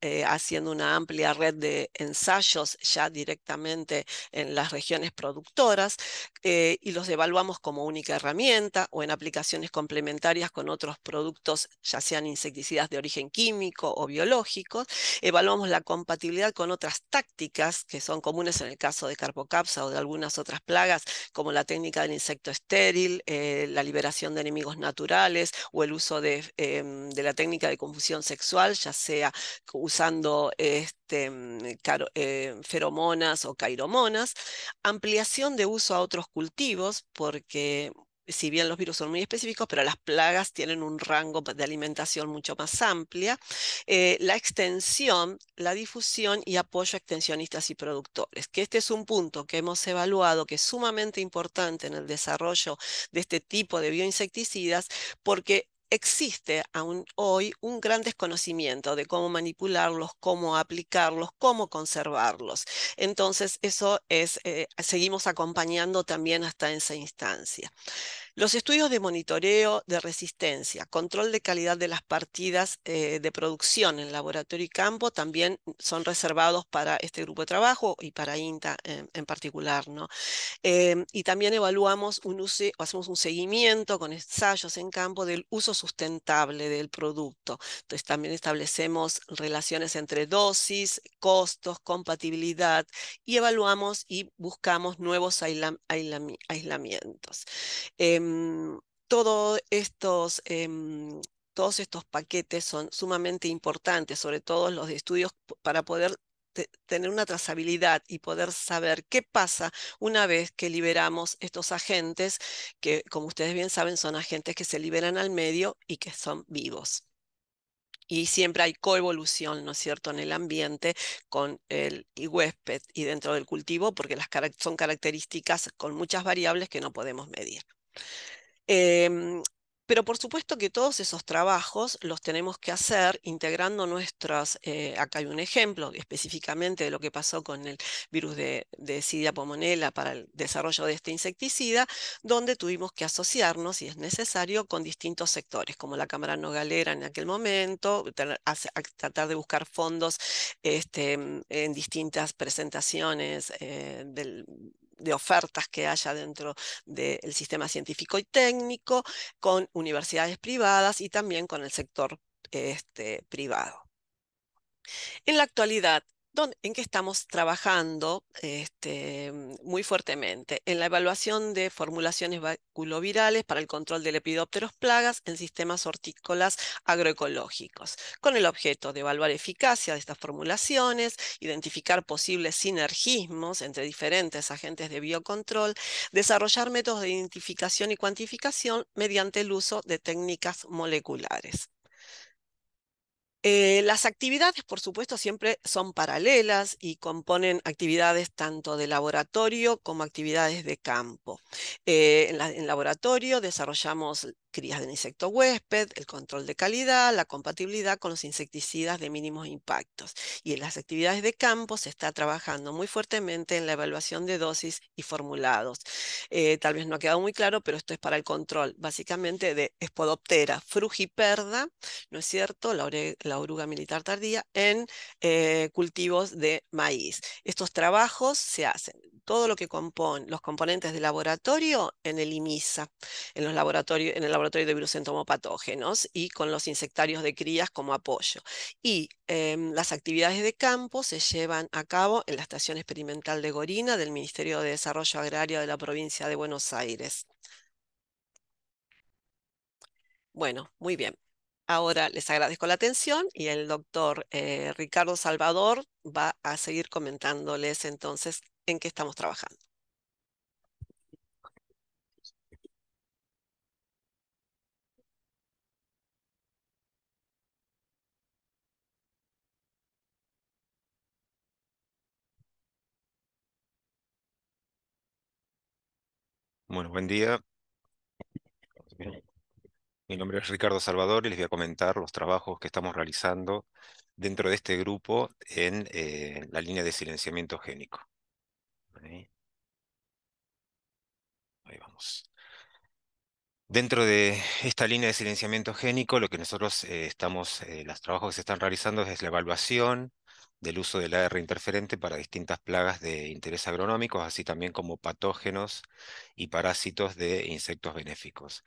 eh, haciendo una amplia red de ensayos ya directamente en las regiones productoras eh, y los evaluamos como única herramienta o en aplicaciones complementarias con otros productos, ya sean insecticidas de origen químico o biológicos. Evaluamos la compatibilidad con otras tácticas que son comunes en el caso de Carpocapsa o de algunas otras plagas como la técnica del insecto estéril, eh, la liberación de enemigos naturales o el uso de, em, la técnica de confusión sexual, ya sea usando este, mm, eh, feromonas o cairomonas, ampliación de uso a otros cultivos, porque si bien los virus son muy específicos, pero las plagas tienen un rango de alimentación mucho más amplia, eh, la extensión, la difusión y apoyo a extensionistas y productores, que este es un punto que hemos evaluado que es sumamente importante en el desarrollo de este tipo de bioinsecticidas, porque existe aún hoy un gran desconocimiento de cómo manipularlos, cómo aplicarlos, cómo conservarlos. Entonces, eso es, eh, seguimos acompañando también hasta esa instancia. Los estudios de monitoreo de resistencia, control de calidad de las partidas eh, de producción en laboratorio y campo también son reservados para este grupo de trabajo y para INTA en, particular. ¿no? Eh, y también evaluamos un uso, hacemos un seguimiento con ensayos en campo del uso sustentable del producto. Entonces también establecemos relaciones entre dosis, costos, compatibilidad y evaluamos y buscamos nuevos aislamientos. Eh, Em, todos estos em, todos estos paquetes son sumamente importantes, sobre todo los de estudios, para poder tener una trazabilidad y poder saber qué pasa una vez que liberamos estos agentes, que como ustedes bien saben son agentes que se liberan al medio y que son vivos. Y siempre hay coevolución, ¿no es cierto?, en el ambiente con el huésped y dentro del cultivo, porque son características con muchas variables que no podemos medir. Em, pero por supuesto que todos esos trabajos los tenemos que hacer integrando nuestras, eh, acá hay un ejemplo específicamente de lo que pasó con el virus de, de Sidia pomonela para el desarrollo de este insecticida, donde tuvimos que asociarnos, si es necesario, con distintos sectores, como la Cámara Nogalera en aquel momento, tratar de buscar fondos este, en distintas presentaciones eh, del, de ofertas que haya dentro del sistema científico y técnico, con universidades privadas y también con el sector este, privado. En la actualidad, en que estamos trabajando este, muy fuertemente en la evaluación de formulaciones vaculovirales para el control de lepidópteros plagas en sistemas hortícolas agroecológicos, con el objeto de evaluar eficacia de estas formulaciones, identificar posibles sinergismos entre diferentes agentes de biocontrol, desarrollar métodos de identificación y cuantificación mediante el uso de técnicas moleculares. Eh, las actividades, por supuesto, siempre son paralelas y componen actividades tanto de laboratorio como actividades de campo. Eh, en, laboratorio desarrollamos crías del insecto huésped, el control de calidad, la compatibilidad con los insecticidas de mínimos impactos. Y en las actividades de campo se está trabajando muy fuertemente en la evaluación de dosis y formulados. Eh, tal vez no ha quedado muy claro, pero esto es para el control básicamente de Espodoptera frugiperda, ¿no es cierto? La, oruga militar tardía en eh, cultivos de maíz. Estos trabajos se hacen todo lo que compone los componentes de laboratorio en el IMISA, en, los laboratorios, en el laboratorio de virus entomopatógenos y con los insectarios de crías como apoyo. Y em, las actividades de campo se llevan a cabo en la Estación Experimental de Gorina del Ministerio de Desarrollo Agrario de la provincia de Buenos Aires. Bueno, muy bien. Ahora les agradezco la atención y el doctor eh, Ricardo Salvador va a seguir comentándoles entonces en qué estamos trabajando. Bueno, buen día. Mi nombre es Ricardo Salvador y les voy a comentar los trabajos que estamos realizando dentro de este grupo en eh, la línea de silenciamiento génico. ¿eh? Ahí vamos. Dentro de esta línea de silenciamiento génico, lo que nosotros eh, estamos, eh, los trabajos que se están realizando es la evaluación del uso del AR interferente para distintas plagas de interés agronómico, así también como patógenos y parásitos de insectos benéficos.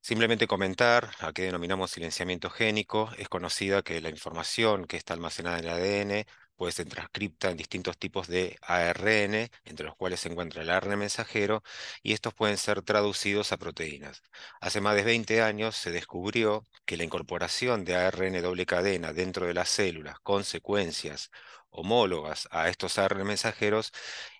Simplemente comentar a qué denominamos silenciamiento génico. Es conocida que la información que está almacenada en el ADN puede ser transcripta en distintos tipos de ARN, entre los cuales se encuentra el ARN mensajero, y estos pueden ser traducidos a proteínas. Hace más de 20 años se descubrió que la incorporación de ARN doble cadena dentro de las células con secuencias homólogas a estos ARN mensajeros,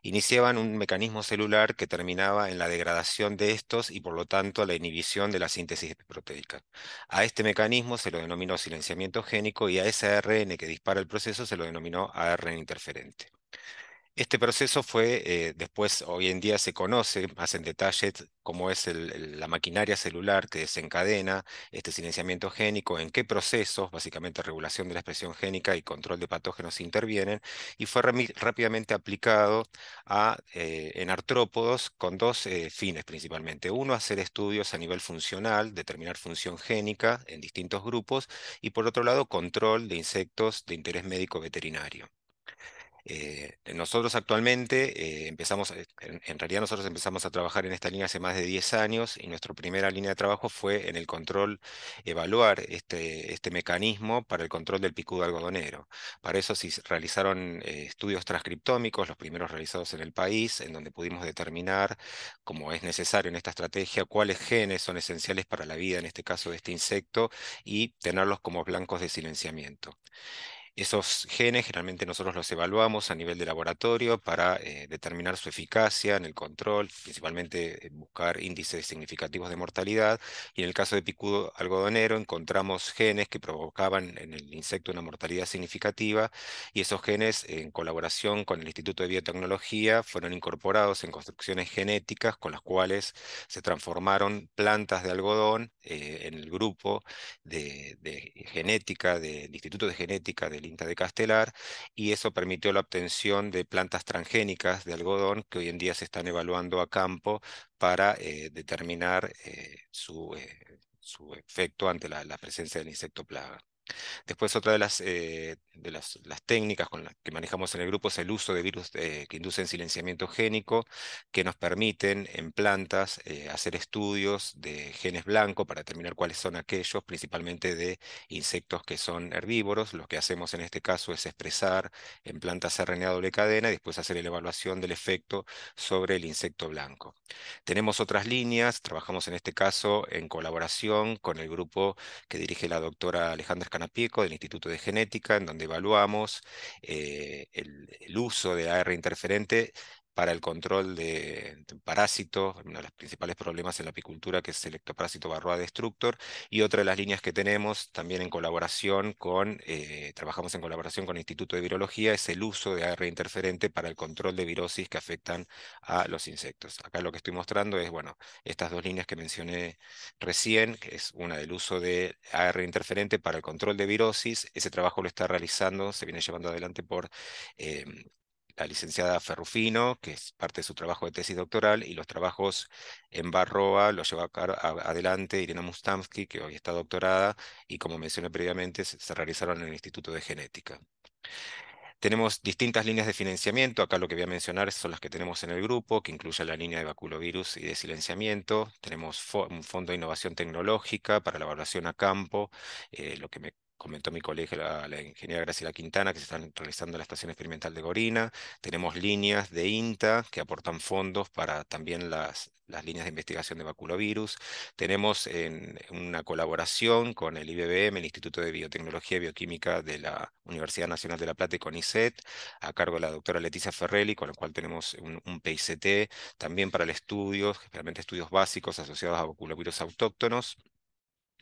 iniciaban un mecanismo celular que terminaba en la degradación de estos y por lo tanto la inhibición de la síntesis proteica. A este mecanismo se lo denominó silenciamiento génico y a ese ARN que dispara el proceso se lo denominó ARN interferente. Este proceso fue, eh, después, hoy en día se conoce más en detalle cómo es la maquinaria celular que desencadena este silenciamiento génico, en qué procesos, básicamente regulación de la expresión génica y control de patógenos intervienen, y fue rápidamente aplicado a, eh, en artrópodos con dos eh, fines principalmente. Uno, hacer estudios a nivel funcional, determinar función génica en distintos grupos, y por otro lado, control de insectos de interés médico veterinario. Eh, nosotros actualmente eh, empezamos, eh, en, realidad nosotros empezamos a trabajar en esta línea hace más de 10 años y nuestra primera línea de trabajo fue en el control, evaluar este, este mecanismo para el control del picudo algodonero. Para eso se realizaron estudios transcriptómicos, los primeros realizados en el país, en donde pudimos determinar, como es necesario en esta estrategia, cuáles genes son esenciales para la vida, en este caso de este insecto, y tenerlos como blancos de silenciamiento. Esos genes generalmente nosotros los evaluamos a nivel de laboratorio para eh, determinar su eficacia en el control, principalmente eh, buscar índices significativos de mortalidad. Y en el caso de picudo algodonero encontramos genes que provocaban en el insecto una mortalidad significativa y esos genes en colaboración con el Instituto de Biotecnología fueron incorporados en construcciones genéticas con las cuales se transformaron plantas de algodón eh, en el grupo de, genética del Instituto de Genética del de Castelar, y eso permitió la obtención de plantas transgénicas de algodón que hoy en día se están evaluando a campo para eh, determinar eh, eh, su, efecto ante la, la presencia del insecto plaga. Después otra de eh, las, técnicas con las que manejamos en el grupo es el uso de virus eh, que inducen silenciamiento génico, que nos permiten en plantas eh, hacer estudios de genes blancos para determinar cuáles son aquellos, principalmente de insectos que son herbívoros. Lo que hacemos en este caso es expresar en plantas RNA doble cadena y después hacer la evaluación del efecto sobre el insecto blanco. Tenemos otras líneas, trabajamos en este caso en colaboración con el grupo que dirige la doctora Alejandra pieco del Instituto de Genética, en donde evaluamos eh, el, uso de AR interferente para el control de parásitos, uno de los principales problemas en la apicultura que es el ectoparásito barroa destructor, y otra de las líneas que tenemos también en colaboración con, eh, trabajamos en colaboración con el Instituto de Virología, es el uso de AR e interferente para el control de virosis que afectan a los insectos. Acá lo que estoy mostrando es, bueno, estas dos líneas que mencioné recién, que es una del uso de AR e interferente para el control de virosis, ese trabajo lo está realizando, se viene llevando adelante por... Eh, la licenciada Ferrufino, que es parte de su trabajo de tesis doctoral, y los trabajos en Barroa los lleva adelante Irena Mustamsky, que hoy está doctorada, y como mencioné previamente, se, realizaron en el Instituto de Genética. Tenemos distintas líneas de financiamiento, acá lo que voy a mencionar son las que tenemos en el grupo, que incluye la línea de baculovirus y de silenciamiento. Tenemos un fondo de innovación tecnológica para la evaluación a campo, eh, lo que me comentó mi colega, la, ingeniera Graciela Quintana, que se están realizando en la estación experimental de Gorina. Tenemos líneas de INTA que aportan fondos para también las, líneas de investigación de baculovirus. Tenemos una colaboración con el IBBM, el Instituto de Biotecnología y Bioquímica de la Universidad Nacional de La Plata y con ISET a cargo de la doctora Leticia Ferrelli, con la cual tenemos un, PICT también para el estudio, especialmente estudios básicos asociados a baculovirus autóctonos.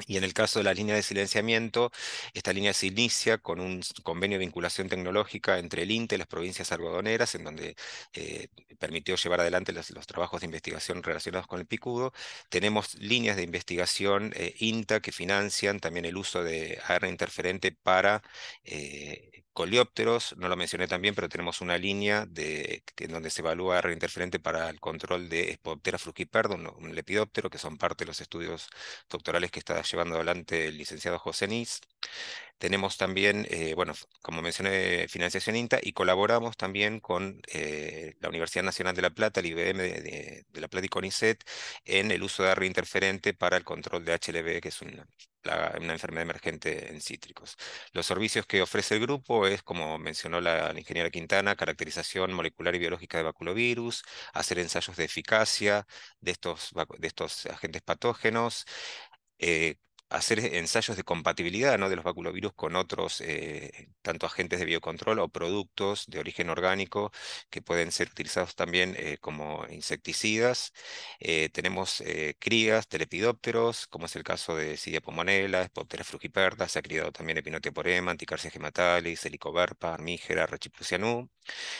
Y en el caso de la línea de silenciamiento, esta línea se inicia con un convenio de vinculación tecnológica entre el INTE y las provincias algodoneras, en donde eh, permitió llevar adelante los, trabajos de investigación relacionados con el picudo. Tenemos líneas de investigación eh, INTA que financian también el uso de AR interferente para eh, Coleópteros, no lo mencioné también, pero tenemos una línea de, en donde se evalúa interferente para el control de espoptera frugiperda, un lepidóptero, que son parte de los estudios doctorales que está llevando adelante el licenciado José Nis. Tenemos también, eh, bueno, como mencioné, financiación INTA y colaboramos también con eh, la Universidad Nacional de La Plata, el IBM de, La Plata y CONICET, en el uso de interferente para el control de HLB, que es un una enfermedad emergente en cítricos. Los servicios que ofrece el grupo es, como mencionó la, la ingeniera Quintana, caracterización molecular y biológica de baculovirus, hacer ensayos de eficacia de estos, de estos agentes patógenos, eh, hacer e, ensayos de compatibilidad de los baculovirus con otros, eh, tanto agentes de biocontrol o productos de origen orgánico que pueden ser utilizados también eh, como insecticidas. Eh, tenemos crías, telepidópteros, como es el caso de Cidia pomonella, Spoptera frugiperta, se ha criado también Epinoteporema, Anticarcia gematalis, Helicoverpa, Armígera, Rechiprucianú.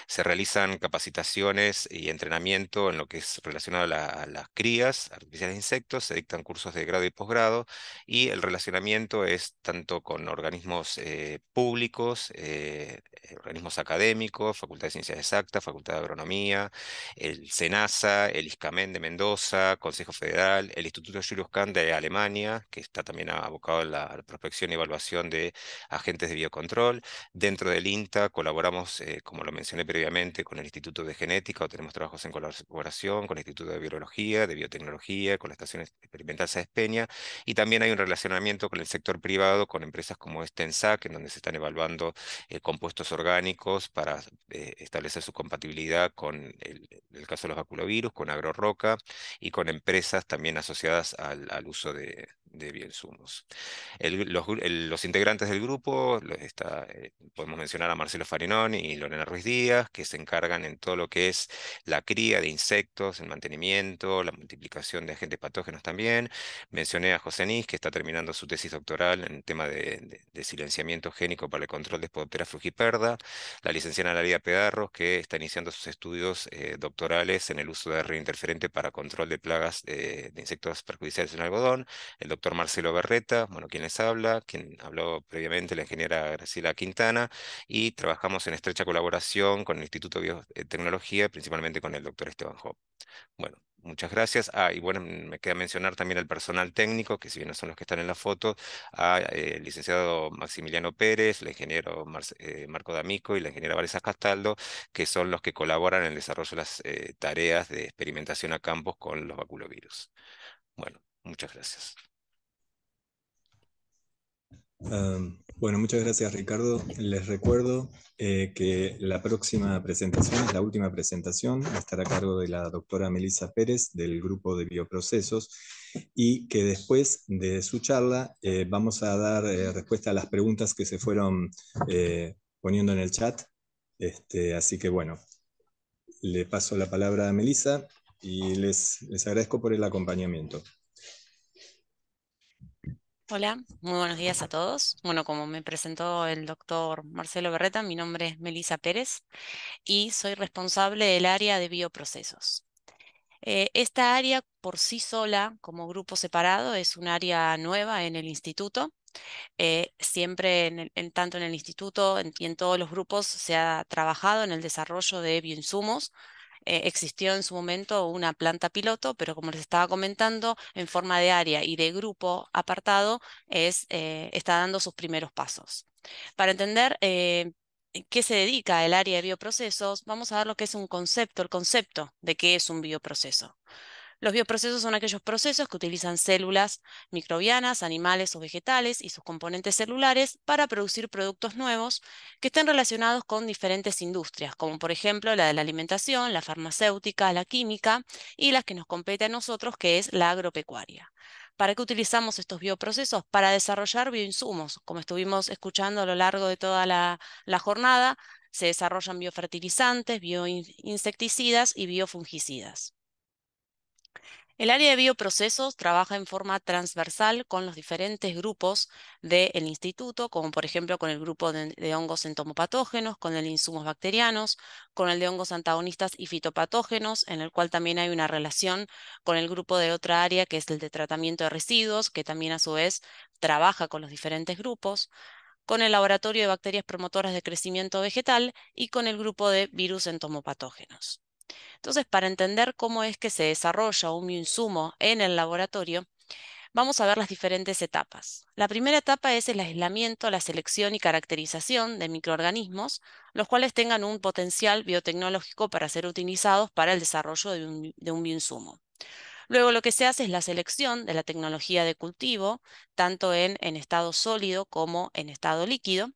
Se realizan capacitaciones y entrenamiento en lo que es relacionado a, las crías artificiales de insectos, se dictan cursos de grado y posgrado y el relacionamiento es tanto con organismos eh, públicos, eh, eh, organismos académicos, Facultad de Ciencias Exactas, Facultad de Agronomía, el SENASA, el ISCAMEN de Mendoza, Consejo Federal, el Instituto Julius de Alemania, que está también abocado a la prospección y evaluación de agentes de biocontrol. Dentro del INTA colaboramos, como lo mencioné previamente, con el Instituto de Genética, tenemos trabajos en colaboración con el Instituto de Biología, de Biotecnología, con la Estación Experimental SESPEÑA, Peña, y también hay un relacionamiento con el sector privado, con empresas como Stensac, en donde se están evaluando eh, compuestos orgánicos para eh, establecer su compatibilidad con el, caso de los baculovirus, con agroroca y con empresas también asociadas al uso de, de Bielsumos. Los, los, integrantes del grupo, eh, podemos mencionar a Marcelo Farinón y Lorena Ruiz Díaz, que se encargan en todo lo que es la cría de insectos, el mantenimiento, la multiplicación de agentes patógenos también. Mencioné a José Nis, que está terminando su tesis doctoral en tema de, silenciamiento génico para el control de Spodoptera frugiperda, la licenciada Laría Pedarros, que está iniciando sus estudios eh, doctorales en el uso de reinterferente para control de plagas eh, de insectos perjudiciales en algodón, el doctor Marcelo Berreta, bueno, quien les habla, quien habló previamente la ingeniera Graciela Quintana, y trabajamos en estrecha colaboración con el Instituto de Biotecnología, principalmente con el doctor Esteban Job. Bueno, muchas gracias. Ah, y bueno, me queda mencionar también al personal técnico, que si bien no son los que están en la foto, al eh, licenciado Maximiliano Pérez, el ingeniero eh, Marco D'Amico y la ingeniera valeria Castaldo, que son los que colaboran en el desarrollo de las eh, tareas de experimentación a campos con los baculovirus. Bueno, muchas gracias bueno, muchas gracias Ricardo. Les recuerdo eh, que la próxima presentación la última presentación, estará a cargo de la doctora Melissa Pérez del grupo de bioprocesos y que después de su charla eh, vamos a dar eh, respuesta a las preguntas que se fueron poniendo en el chat. Este, así que bueno, le paso la palabra a Melissa y les, les agradezco por el acompañamiento. Hola, muy buenos días a todos. Bueno, como me presentó el doctor Marcelo Berreta, mi nombre es Melisa Pérez y soy responsable del área de bioprocesos. Eh, esta área por sí sola, como grupo separado, es un área nueva en el instituto. Eh, siempre, en, tanto en el instituto y en todos los grupos, se ha trabajado en el desarrollo de bioinsumos eh, existió en su momento una planta piloto, pero como les estaba comentando, en forma de área y de grupo apartado, eh, está dando sus primeros pasos. Para entender eh, qué se dedica el área de bioprocesos, vamos a ver lo que es un concepto, el concepto de qué es un bioproceso. Los bioprocesos son aquellos procesos que utilizan células microbianas, animales o vegetales y sus componentes celulares para producir productos nuevos que estén relacionados con diferentes industrias, como por ejemplo la de la alimentación, la farmacéutica, la química y las que nos compete a nosotros, que es la agropecuaria. ¿Para qué utilizamos estos bioprocesos? Para desarrollar bioinsumos, como estuvimos escuchando a lo largo de toda la, la jornada, se desarrollan biofertilizantes, bioinsecticidas y biofungicidas. El área de bioprocesos trabaja en forma transversal con los diferentes grupos del instituto, como por ejemplo con el grupo de, de, hongos entomopatógenos, con el de insumos bacterianos, con el de hongos antagonistas y fitopatógenos, en el cual también hay una relación con el grupo de otra área que es el de tratamiento de residuos, que también a su vez trabaja con los diferentes grupos con el laboratorio de bacterias promotoras de crecimiento vegetal y con el grupo de virus entomopatógenos. Entonces, para entender cómo es que se desarrolla un bioinsumo en el laboratorio, vamos a ver las diferentes etapas. La primera etapa es el aislamiento, la selección y caracterización de microorganismos, los cuales tengan un potencial biotecnológico para ser utilizados para el desarrollo de un, de bioinsumo. Luego lo que se hace es la selección de la tecnología de cultivo, tanto en estado sólido como en estado líquido.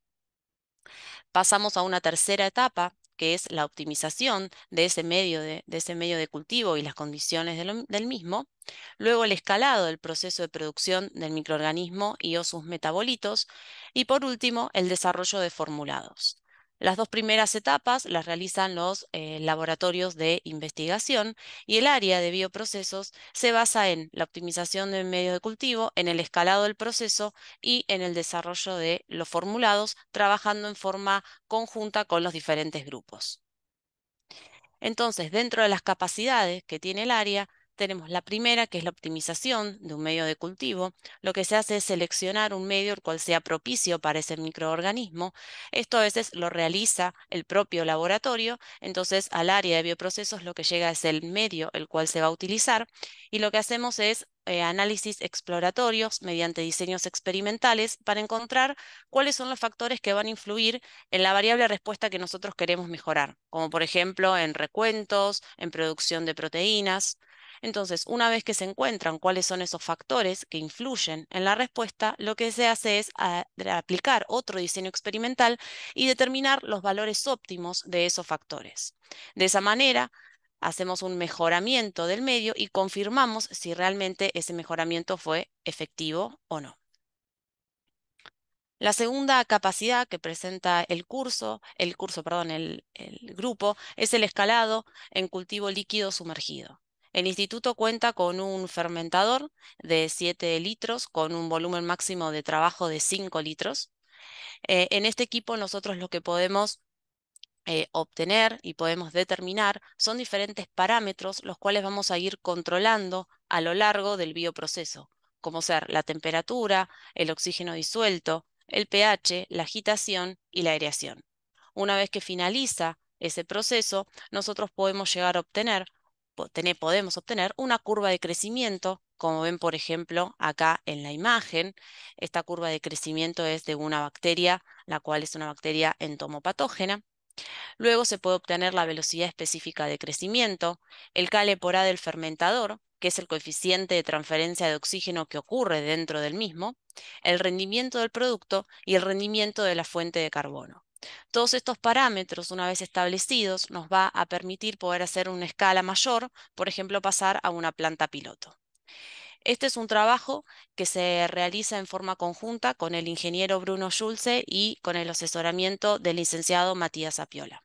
Pasamos a una tercera etapa, que es la optimización de ese medio de, ese medio de cultivo y las condiciones del mismo, luego el escalado del proceso de producción del microorganismo y o sus metabolitos, y por último el desarrollo de formulados. Las dos primeras etapas las realizan los eh, laboratorios de investigación y el área de bioprocesos se basa en la optimización del medio de cultivo, en el escalado del proceso y en el desarrollo de los formulados, trabajando en forma conjunta con los diferentes grupos. Entonces, dentro de las capacidades que tiene el área, tenemos la primera, que es la optimización de un medio de cultivo. Lo que se hace es seleccionar un medio el cual sea propicio para ese microorganismo. Esto a veces lo realiza el propio laboratorio. Entonces, al área de bioprocesos lo que llega es el medio el cual se va a utilizar. Y lo que hacemos es eh, análisis exploratorios mediante diseños experimentales para encontrar cuáles son los factores que van a influir en la variable respuesta que nosotros queremos mejorar, como por ejemplo en recuentos, en producción de proteínas. Entonces, una vez que se encuentran cuáles son esos factores que influyen en la respuesta, lo que se hace es ah, aplicar otro diseño experimental y determinar los valores óptimos de esos factores. De esa manera, hacemos un mejoramiento del medio y confirmamos si realmente ese mejoramiento fue efectivo o no. La segunda capacidad que presenta el curso, el curso, perdón, el grupo, es el escalado en cultivo líquido sumergido. El instituto cuenta con un fermentador de 7 litros, con un volumen máximo de trabajo de 5 litros. Eh, en este equipo nosotros lo que podemos eh, obtener y podemos determinar son diferentes parámetros los cuales vamos a ir controlando a lo largo del bioproceso, como ser la temperatura, el oxígeno disuelto, el pH, la agitación y la aireación. Una vez que finaliza ese proceso, nosotros podemos llegar a obtener podemos obtener una curva de crecimiento, como ven, por ejemplo, acá en la imagen. Esta curva de crecimiento es de una bacteria, la cual es una bacteria entomopatógena. Luego se puede obtener la velocidad específica de crecimiento, el cale por A del fermentador, que es el coeficiente de transferencia de oxígeno que ocurre dentro del mismo, el rendimiento del producto y el rendimiento de la fuente de carbono. Todos estos parámetros, una vez establecidos, nos va a permitir poder hacer una escala mayor, por ejemplo, pasar a una planta piloto. Este es un trabajo que se realiza en forma conjunta con el ingeniero Bruno Schulze y con el asesoramiento del licenciado Matías Apiola.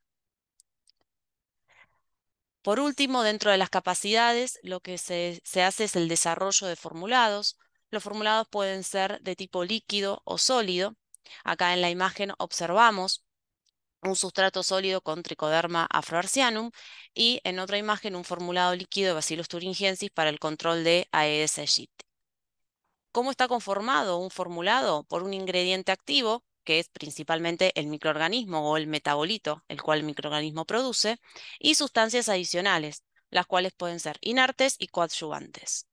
Por último, dentro de las capacidades, lo que se, se hace es el desarrollo de formulados. Los formulados pueden ser de tipo líquido o sólido. Acá en la imagen observamos un sustrato sólido con tricoderma afroarcianum y en otra imagen un formulado líquido de Bacillus thuringiensis para el control de Aedes aegypti. ¿Cómo está conformado un formulado? Por un ingrediente activo, que es principalmente el microorganismo o el metabolito, el cual el microorganismo produce, y sustancias adicionales, las cuales pueden ser inertes y coadyuvantes.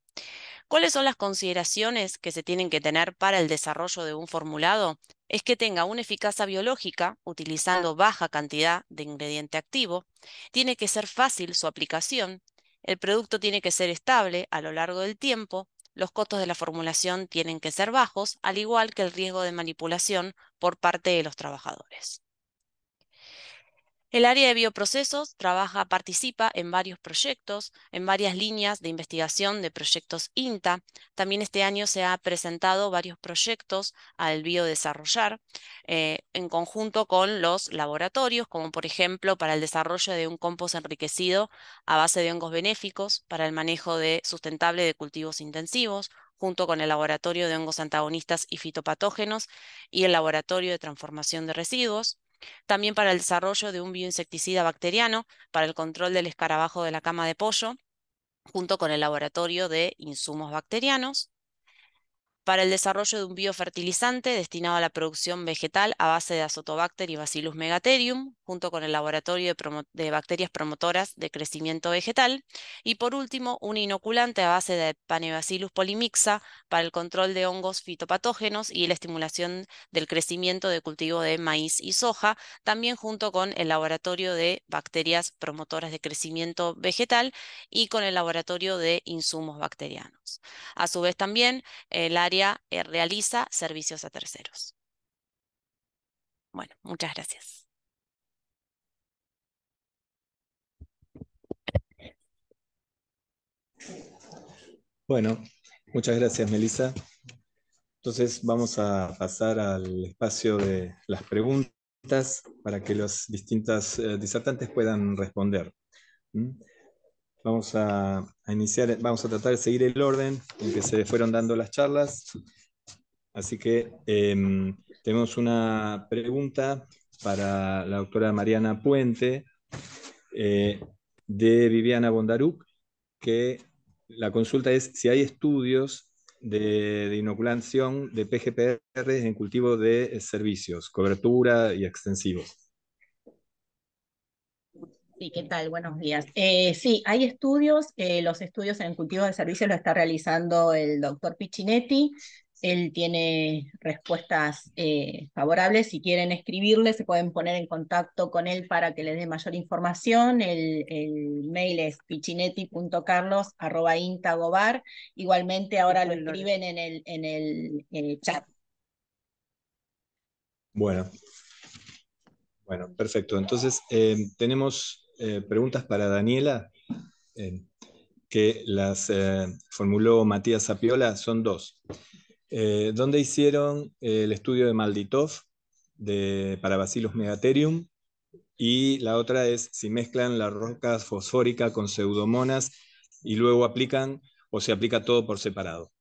¿Cuáles son las consideraciones que se tienen que tener para el desarrollo de un formulado? es que tenga una eficacia biológica ah. utilizando baja cantidad de ingrediente activo, tiene que ser fácil su aplicación, el producto tiene que ser estable a lo largo del tiempo, los costos de la formulación tienen que ser bajos, al igual que el riesgo de manipulación por parte de los trabajadores. El área de bioprocesos trabaja, participa en varios proyectos, en varias líneas de investigación de proyectos INTA. También este año se ha presentado varios proyectos al biodesarrollar eh, en conjunto con los laboratorios, como por ejemplo para el desarrollo de un compost enriquecido a base de hongos benéficos, para el manejo de, sustentable de cultivos intensivos, junto con el Laboratorio de Hongos Antagonistas y Fitopatógenos y el Laboratorio de Transformación de Residuos también para el desarrollo de un bioinsecticida bacteriano para el control del escarabajo de la cama de pollo, junto con el laboratorio de insumos bacterianos para el desarrollo de un biofertilizante destinado a la producción vegetal a base de Azotobacter y Bacillus megatherium, junto con el laboratorio de, bacterias promotoras de crecimiento vegetal. Y por último, un inoculante a base de Panebacillus polimixa para el control de hongos fitopatógenos y la estimulación del crecimiento de cultivo de maíz y soja, también junto con el laboratorio de bacterias promotoras de crecimiento vegetal y con el laboratorio de insumos bacterianos. A su vez, también el eh, área eh, realiza servicios a terceros. Bueno, muchas gracias. Bueno, muchas gracias, Melissa. Entonces vamos a pasar al espacio de las preguntas para que los distintos eh, disertantes puedan responder. Vamos a, iniciar, vamos a tratar de seguir el orden en que se fueron dando las charlas. Así que em, tenemos una pregunta para la doctora Mariana Puente eh, de Viviana Bondaruc, que la consulta es si hay estudios de, de inoculación de PGPR en cultivo de eh, servicios, cobertura y extensivos. ¿qué tal? Buenos días. Eh, sí, hay estudios, eh, los estudios en el cultivo de servicios lo está realizando el doctor Piccinetti. Él tiene respuestas eh, favorables. Si quieren escribirle, se pueden poner en contacto con él para que les dé mayor información. El, mail es piccinetti.carlos.intagobar. Igualmente ahora lo escriben en el, en el, en el chat. Bueno, bueno, perfecto. Entonces, tenemos eh, preguntas para Daniela, eh, que las eh, formuló Matías Zapiola, son dos. ¿Dónde hicieron el estudio de Malditov para Bacillus megaterium? Y la otra es si mezclan la roca fosfórica con pseudomonas y luego aplican o se aplica todo por separado.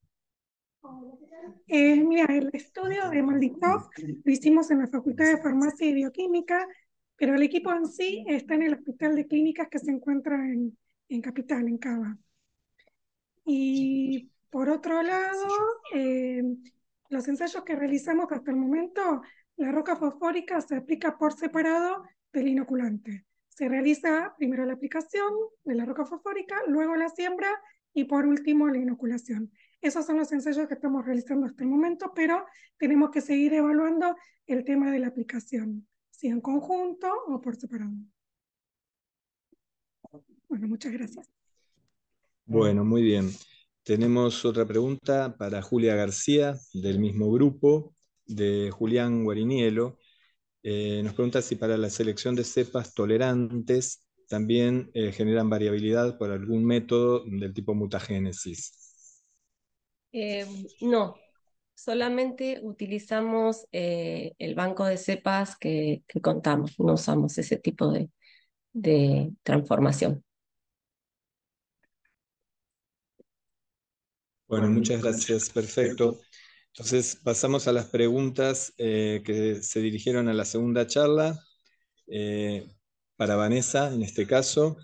mira, el estudio de Malditov lo hicimos en la Facultad de Farmacia y Bioquímica pero el equipo en sí está en el hospital de clínicas que se encuentra en, Capital, en Cava. Y por otro lado, eh, los ensayos que realizamos hasta el momento, la roca fosfórica se aplica por separado del inoculante. Se realiza primero la aplicación de la roca fosfórica, luego la siembra y por último la inoculación. Esos son los ensayos que estamos realizando hasta el momento, pero tenemos que seguir evaluando el tema de la aplicación si en conjunto o por separado. Bueno, muchas gracias. Bueno, muy bien. Tenemos otra pregunta para Julia García, del mismo grupo, de Julián Guarinielo. Eh, nos pregunta si para la selección de cepas tolerantes también eh, generan variabilidad por algún método del tipo mutagénesis. Eh, no, solamente utilizamos eh, el banco de cepas que, contamos, no usamos ese tipo de, transformación. Bueno, muchas gracias, perfecto. Entonces pasamos a las preguntas eh, que se dirigieron a la segunda charla, eh, para Vanessa en este caso.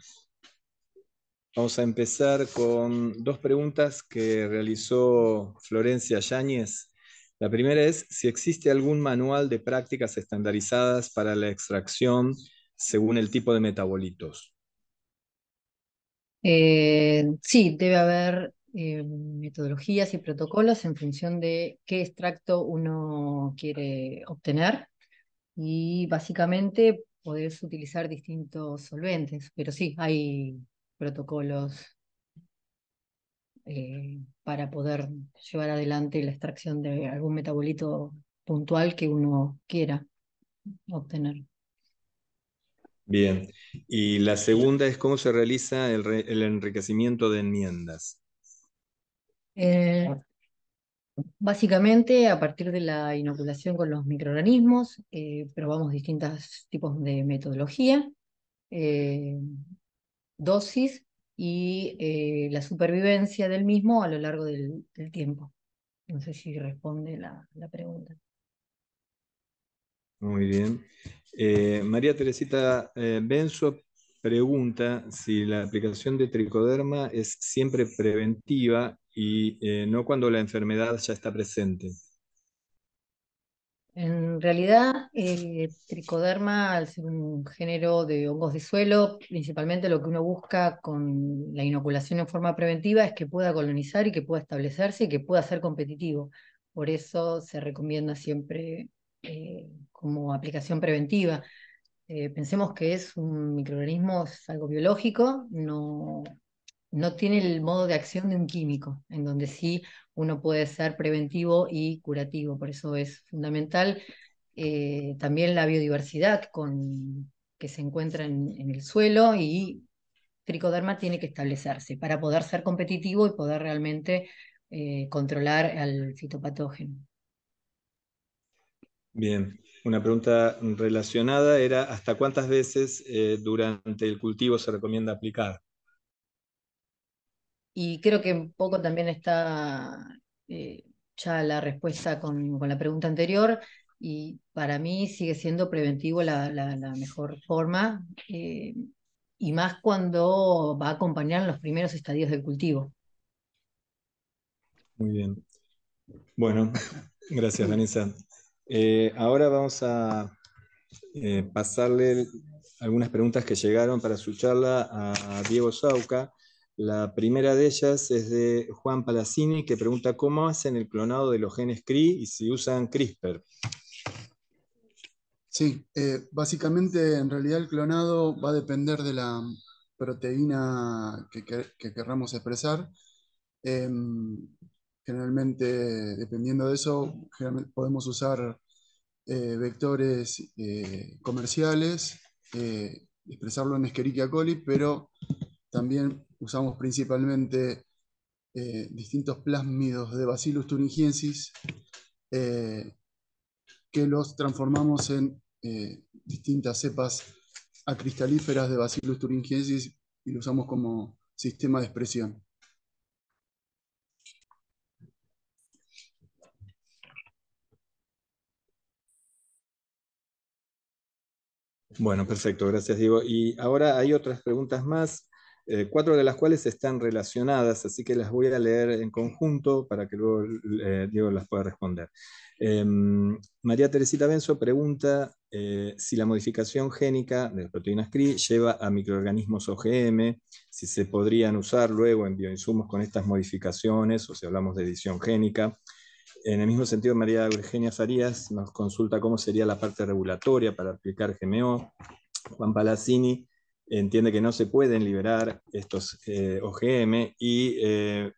Vamos a empezar con dos preguntas que realizó Florencia Yáñez. La primera es si existe algún manual de prácticas estandarizadas para la extracción según el tipo de metabolitos. Eh, sí, debe haber eh, metodologías y protocolos en función de qué extracto uno quiere obtener y básicamente podés utilizar distintos solventes, pero sí, hay protocolos eh, para poder llevar adelante la extracción de algún metabolito puntual que uno quiera obtener. Bien, y la segunda es cómo se realiza el, enriquecimiento de enmiendas. Eh, básicamente, a partir de la inoculación con los microorganismos, eh, probamos distintos tipos de metodología dosis y eh, la supervivencia del mismo a lo largo del, tiempo. No sé si responde la, pregunta. Muy bien. Eh, María Teresita Benso eh, Benzo pregunta si la aplicación de tricoderma es siempre preventiva y no cuando la enfermedad ya está presente. En realidad, el eh, tricoderma, al ser un género de hongos de suelo, principalmente lo que uno busca con la inoculación en forma preventiva es que pueda colonizar y que pueda establecerse y que pueda ser competitivo. Por eso se recomienda siempre eh, como aplicación preventiva. Eh, pensemos que es un microorganismo, es algo biológico, no, no tiene el modo de acción de un químico, en donde sí uno puede ser preventivo y curativo. Por eso es fundamental eh, también la biodiversidad que se encuentra en, el suelo y tricoderma tiene que establecerse para poder ser competitivo y poder realmente eh, controlar al fitopatógeno. Bien, una pregunta relacionada era ¿hasta cuántas veces eh, durante el cultivo se recomienda aplicar? Y creo que un poco también está eh, ya la respuesta con, la pregunta anterior. Y para mí sigue siendo preventivo la, mejor forma, eh, y más cuando va a acompañar los primeros estadios del cultivo. Muy bien. Bueno, gracias, Vanessa. Eh, ahora vamos a pasarle algunas preguntas que llegaron para su charla a Diego Sauca, la primera de ellas es de Juan Palacini, que pregunta cómo hacen el clonado de los genes CRI y si usan CRISPR. Sí, eh, básicamente en realidad el clonado va a depender de la proteína que, querramos expresar. Em, generalmente, dependiendo de eso, podemos usar eh, vectores eh, comerciales, expresarlo en Escherichia coli, pero también usamos principalmente eh, distintos plásmidos de Bacillus thuringiensis eh, que los transformamos en eh, distintas cepas acristalíferas de Bacillus thuringiensis y lo usamos como sistema de expresión. Bueno, perfecto, gracias Diego. Y ahora hay otras preguntas más. Eh, cuatro de las cuales están relacionadas, así que las voy a leer en conjunto para que luego eh, Diego las pueda responder. Em, María Teresita Benzo pregunta eh, si la modificación génica de las proteínas CRI lleva a microorganismos OGM, si se podrían usar luego en bioinsumos con estas modificaciones o si hablamos de edición génica. En el mismo sentido, María Eugenia Farías nos consulta cómo sería la parte regulatoria para aplicar GMO. Juan Palazzini entiende que no se pueden liberar estos eh, OGM y eh,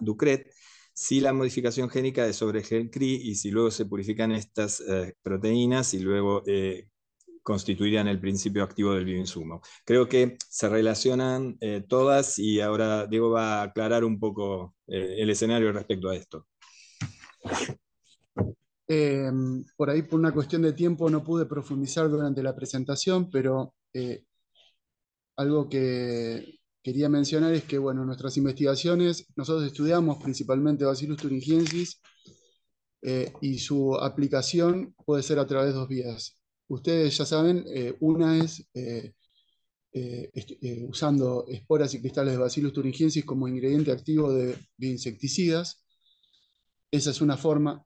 Ducret si la modificación génica es sobre el CRI y si luego se purifican estas eh, proteínas y luego eh, constituirían el principio activo del bioinsumo. Creo que se relacionan todas y ahora Diego va a aclarar un poco el escenario respecto a esto. Em, por ahí, por una cuestión de tiempo, no pude profundizar durante la presentación, pero algo que quería mencionar es que, bueno, nuestras investigaciones, nosotros estudiamos principalmente Bacillus thuringiensis eh, y su aplicación puede ser a través de dos vías. Ustedes ya saben, eh, una es eh, usando esporas y cristales de Bacillus thuringiensis como ingrediente activo de insecticidas. Esa es una forma.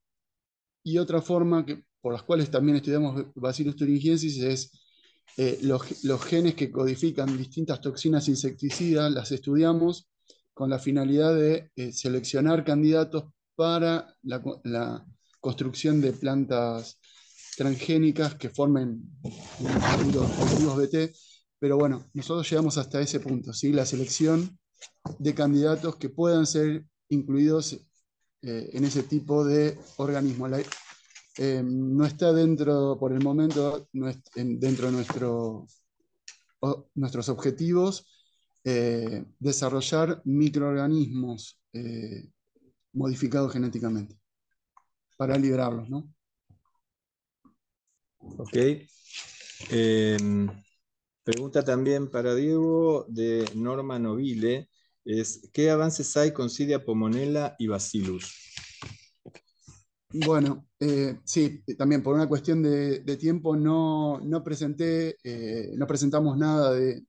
Y otra forma que, por las cuales también estudiamos Bacillus thuringiensis es eh, los, genes que codifican distintas toxinas insecticidas, las estudiamos con la finalidad de eh, seleccionar candidatos para la, construcción de plantas transgénicas que formen cultivos BT. Pero bueno, nosotros llegamos hasta ese punto, ¿sí? la selección de candidatos que puedan ser incluidos eh, en ese tipo de organismo. Eh, no está dentro, por el momento, dentro de nuestros objetivos eh, desarrollar microorganismos eh, modificados genéticamente para liberarlos, ¿no? Ok. Em, pregunta también para Diego de Norma Novile es ¿qué avances hay con Cidia pomonella y Bacillus? Bueno, eh, sí, eh, también por una cuestión de, tiempo no, presenté, eh, no presentamos nada de,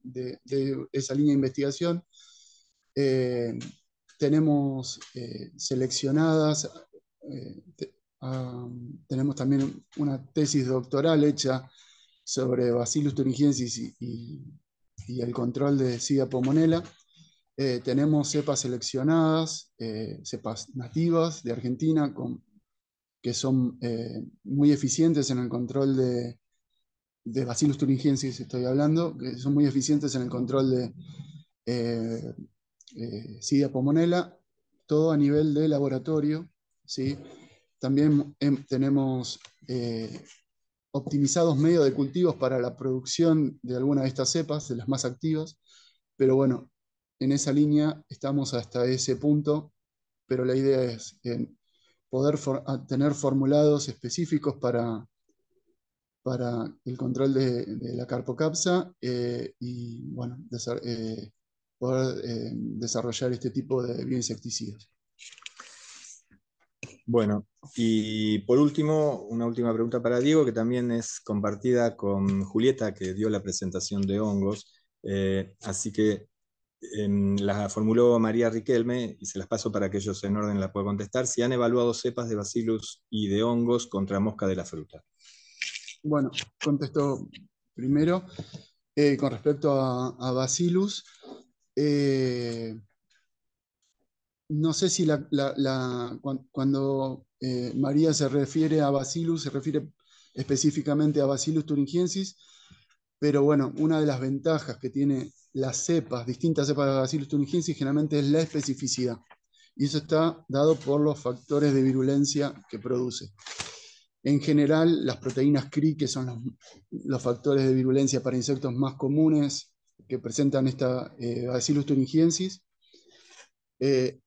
esa línea de investigación. tenemos seleccionadas, ah, tenemos también una tesis doctoral hecha sobre Bacillus thuringiensis y, el control de SIDA pomonela. tenemos cepas seleccionadas, cepas nativas de Argentina con que son eh, muy eficientes en el control de, de Bacillus thuringiensis, estoy hablando, que son muy eficientes en el control de eh, eh pomonella, todo a nivel de laboratorio. ¿sí? También tenemos eh, optimizados medios de cultivos para la producción de alguna de estas cepas, de las más activas, pero bueno, en esa línea estamos hasta ese punto, pero la idea es en poder tener formulados específicos para, para el control de, la carpocapsa eh, y bueno, eh, poder eh, desarrollar este tipo de bioinsecticidas. Bueno, y por último, una última pregunta para Diego, que también es compartida con Julieta, que dio la presentación de hongos. así que la formuló María Riquelme y se las paso para que ellos en orden la puedan contestar, si han evaluado cepas de bacillus y de hongos contra mosca de la fruta. Bueno, contesto primero. Eh, con respecto a, a bacillus, eh, no sé si la, cuando eh, María se refiere a bacillus, se refiere específicamente a bacillus thuringiensis, pero bueno, una de las ventajas que tiene las cepas, distintas cepas de Bacillus thuringiensis, generalmente es la especificidad. Y eso está dado por los factores de virulencia que produce. En general, las proteínas CRI, que son los, factores de virulencia para insectos más comunes que presentan esta eh, Bacillus thuringiensis, eh,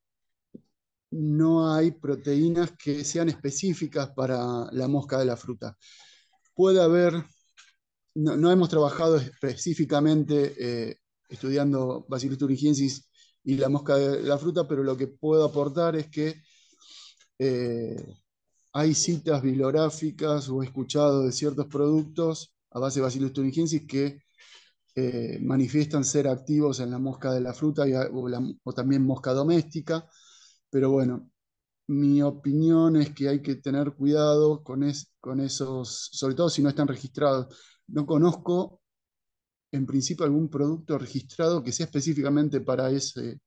no hay proteínas que sean específicas para la mosca de la fruta. Puede haber no, hemos trabajado específicamente eh, estudiando Bacillus thuringiensis y la mosca de la fruta, pero lo que puedo aportar es que eh, hay citas bibliográficas o he escuchado de ciertos productos a base de Bacillus thuringiensis que eh, manifiestan ser activos en la mosca de la fruta y, o, también mosca doméstica, pero bueno, mi opinión es que hay que tener cuidado con, con esos, sobre todo si no están registrados. No conozco, en principio, algún producto registrado que sea específicamente para, ese,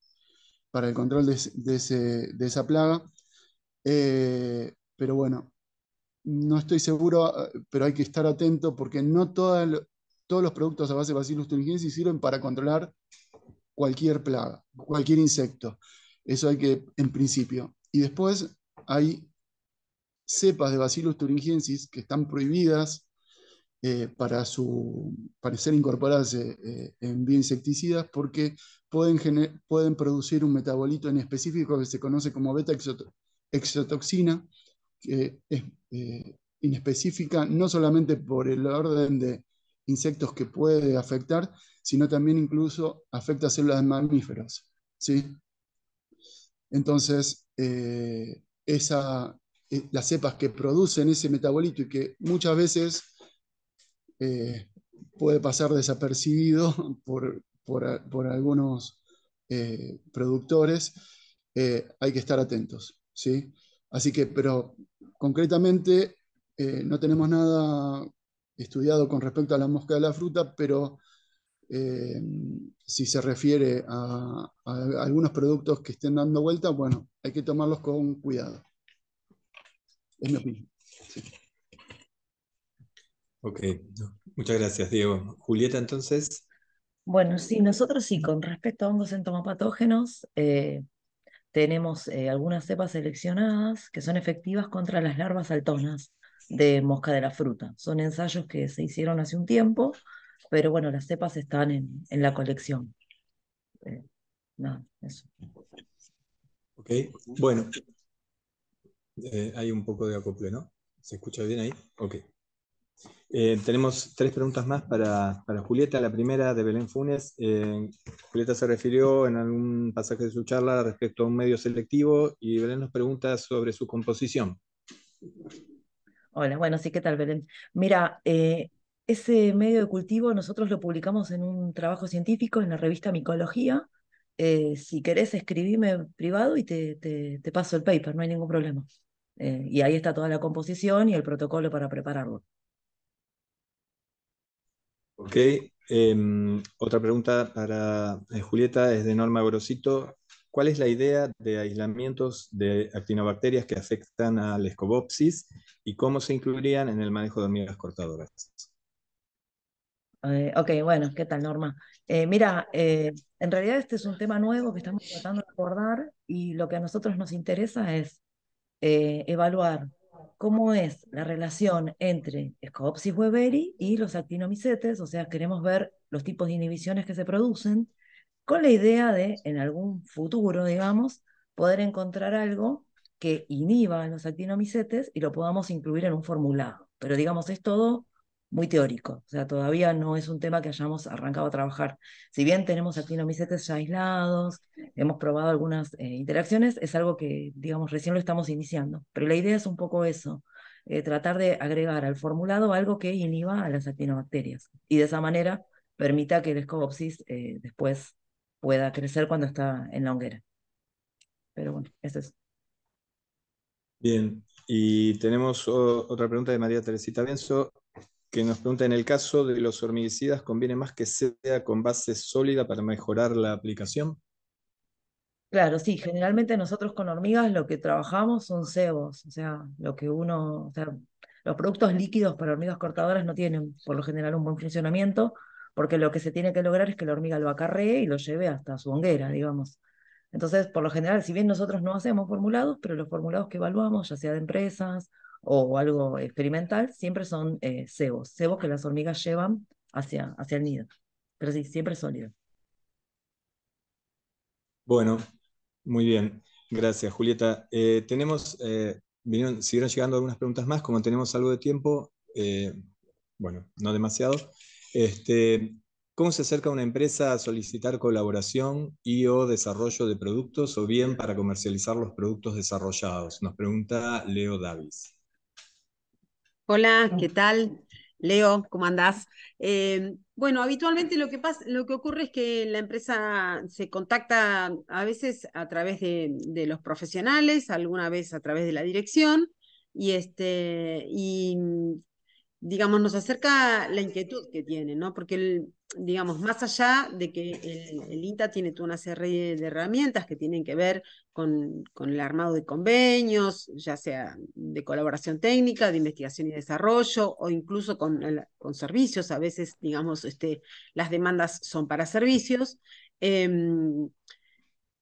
para el control de, esa plaga. Eh, pero bueno, no estoy seguro, pero hay que estar atento porque no todos los productos a base de Bacillus thuringiensis sirven para controlar cualquier plaga, cualquier insecto. Eso hay que, en principio. Y después hay cepas de Bacillus thuringiensis que están prohibidas eh, para su parecer incorporarse eh, eh, en bioinsecticidas porque pueden, pueden producir un metabolito en específico que se conoce como beta exotoxina, que es inespecífica no solamente por el orden de insectos que puede afectar, sino también incluso afecta a células de mamíferos. Entonces, esa, las cepas que producen ese metabolito y que muchas veces eh, puede pasar desapercibido por, por, algunos eh, productores, eh, hay que estar atentos. ¿sí? Así que, pero concretamente no tenemos nada estudiado con respecto a la mosca de la fruta, pero si se refiere a, algunos productos que estén dando vuelta, bueno, hay que tomarlos con cuidado. Es mi opinión. Ok, muchas gracias, Diego. Julieta, entonces. Bueno, sí, nosotros sí, con respecto a hongos entomopatógenos, eh, tenemos eh, algunas cepas seleccionadas que son efectivas contra las larvas altonas de mosca de la fruta. Son ensayos que se hicieron hace un tiempo, pero bueno, las cepas están en, la colección. Eh, eso. Ok, bueno. hay un poco de acople, ¿no? ¿Se escucha bien ahí? Ok. Eh, tenemos tres preguntas más para, para, Julieta. La primera de Belén Funes. Eh, Julieta se refirió en algún pasaje de su charla respecto a un medio selectivo y Belén nos pregunta sobre su composición. Hola, bueno, sí, ¿qué tal, Belén? Mira, eh, ese medio de cultivo nosotros lo publicamos en un trabajo científico en la revista Micología. si querés, escribime privado y te, paso el paper, no hay ningún problema. y ahí está toda la composición y el protocolo para prepararlo. Ok, em, otra pregunta para eh, Julieta es de Norma Grosito. ¿Cuál es la idea de aislamientos de actinobacterias que afectan a la escobopsis y cómo se incluirían en el manejo de hormigas cortadoras? Eh, ok, bueno, ¿qué tal, Norma? Eh, mira, en realidad este es un tema nuevo que estamos tratando de abordar y lo que a nosotros nos interesa es evaluar cómo es la relación entre Scopsis weberi y los actinomicetes, o sea, queremos ver los tipos de inhibiciones que se producen, con la idea de, en algún futuro, digamos, poder encontrar algo que inhiba a los actinomicetes y lo podamos incluir en un formulado. Pero digamos, es todo muy teórico, o sea, todavía no es un tema que hayamos arrancado a trabajar. Si bien tenemos actinomicetes ya aislados, hemos probado algunas eh, interacciones, es algo que, digamos, recién lo estamos iniciando, pero la idea es un poco eso, eh, tratar de agregar al formulado algo que inhiba a las actinobacterias y de esa manera permita que el escobopsis eh, después pueda crecer cuando está en la honguera. Pero bueno, eso es. Bien, y tenemos otra pregunta de María Teresita Benzo que nos pregunta, en el caso de los hormigicidas, ¿conviene más que sea con base sólida para mejorar la aplicación? Claro, sí, generalmente nosotros con hormigas lo que trabajamos son cebos, o sea, lo que uno, o sea, los productos líquidos para hormigas cortadoras no tienen por lo general un buen funcionamiento, porque lo que se tiene que lograr es que la hormiga lo acarree y lo lleve hasta su honguera, digamos. Entonces, por lo general, si bien nosotros no hacemos formulados, pero los formulados que evaluamos, ya sea de empresas o algo experimental, siempre son eh, cebos, cebos que las hormigas llevan hacia, hacia el nido. Pero sí, siempre sólido. Bueno, muy bien. Gracias, Julieta. Eh, tenemos, eh, siguieron llegando algunas preguntas más, como tenemos algo de tiempo, bueno, no demasiado. Este, ¿Cómo se acerca una empresa a solicitar colaboración y o desarrollo de productos o bien para comercializar los productos desarrollados? Nos pregunta Leo Davis. Hola, ¿qué tal? Leo, ¿cómo andás? Eh, bueno, habitualmente lo que, pasa, lo que ocurre es que la empresa se contacta a veces a través de, de los profesionales, alguna vez a través de la dirección, y, este, y digamos, nos acerca la inquietud que tiene, ¿no? Porque, digamos, más allá de que el, INTA tiene toda una serie de herramientas que tienen que ver con, con, el armado de convenios, ya sea de colaboración técnica, de investigación y desarrollo, o incluso con, con servicios, a veces, digamos, este, las demandas son para servicios. Em,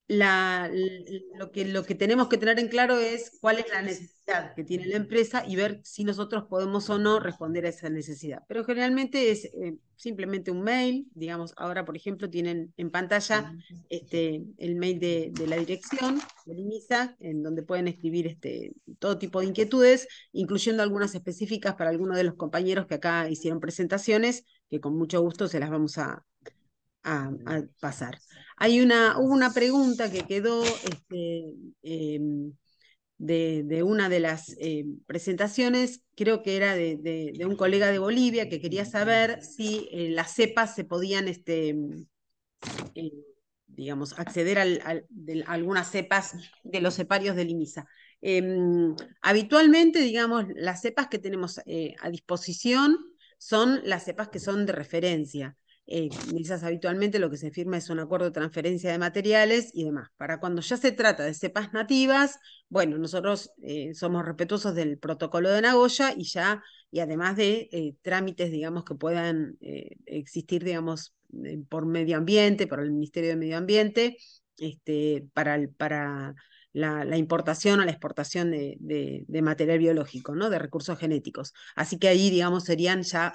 lo, que, lo que tenemos que tener en claro es cuál es la necesidad que tiene la empresa y ver si nosotros podemos o no responder a esa necesidad. Pero generalmente es eh, simplemente un mail, digamos, ahora por ejemplo tienen en pantalla este, el mail de, la dirección, de INISA, en donde pueden escribir este, todo tipo de inquietudes, incluyendo algunas específicas para algunos de los compañeros que acá hicieron presentaciones, que con mucho gusto se las vamos a, a, pasar. Hay una, hubo una pregunta que quedó este, em, de, una de las eh, presentaciones, creo que era de, un colega de Bolivia que quería saber si eh, las cepas se podían, este, em, eh, digamos, acceder al, algunas cepas de los ceparios de Limisa. Em, habitualmente, digamos, las cepas que tenemos a disposición son las cepas que son de referencia quizás eh, habitualmente lo que se firma es un acuerdo de transferencia de materiales y demás. Para cuando ya se trata de cepas nativas, bueno, nosotros eh, somos respetuosos del protocolo de Nagoya y ya, y además de eh, trámites, digamos, que puedan existir, digamos, por medio ambiente, por el Ministerio de Medio Ambiente, este, para, el, para la, importación o la exportación de, material biológico, ¿no? de recursos genéticos. Así que ahí, digamos, sería ya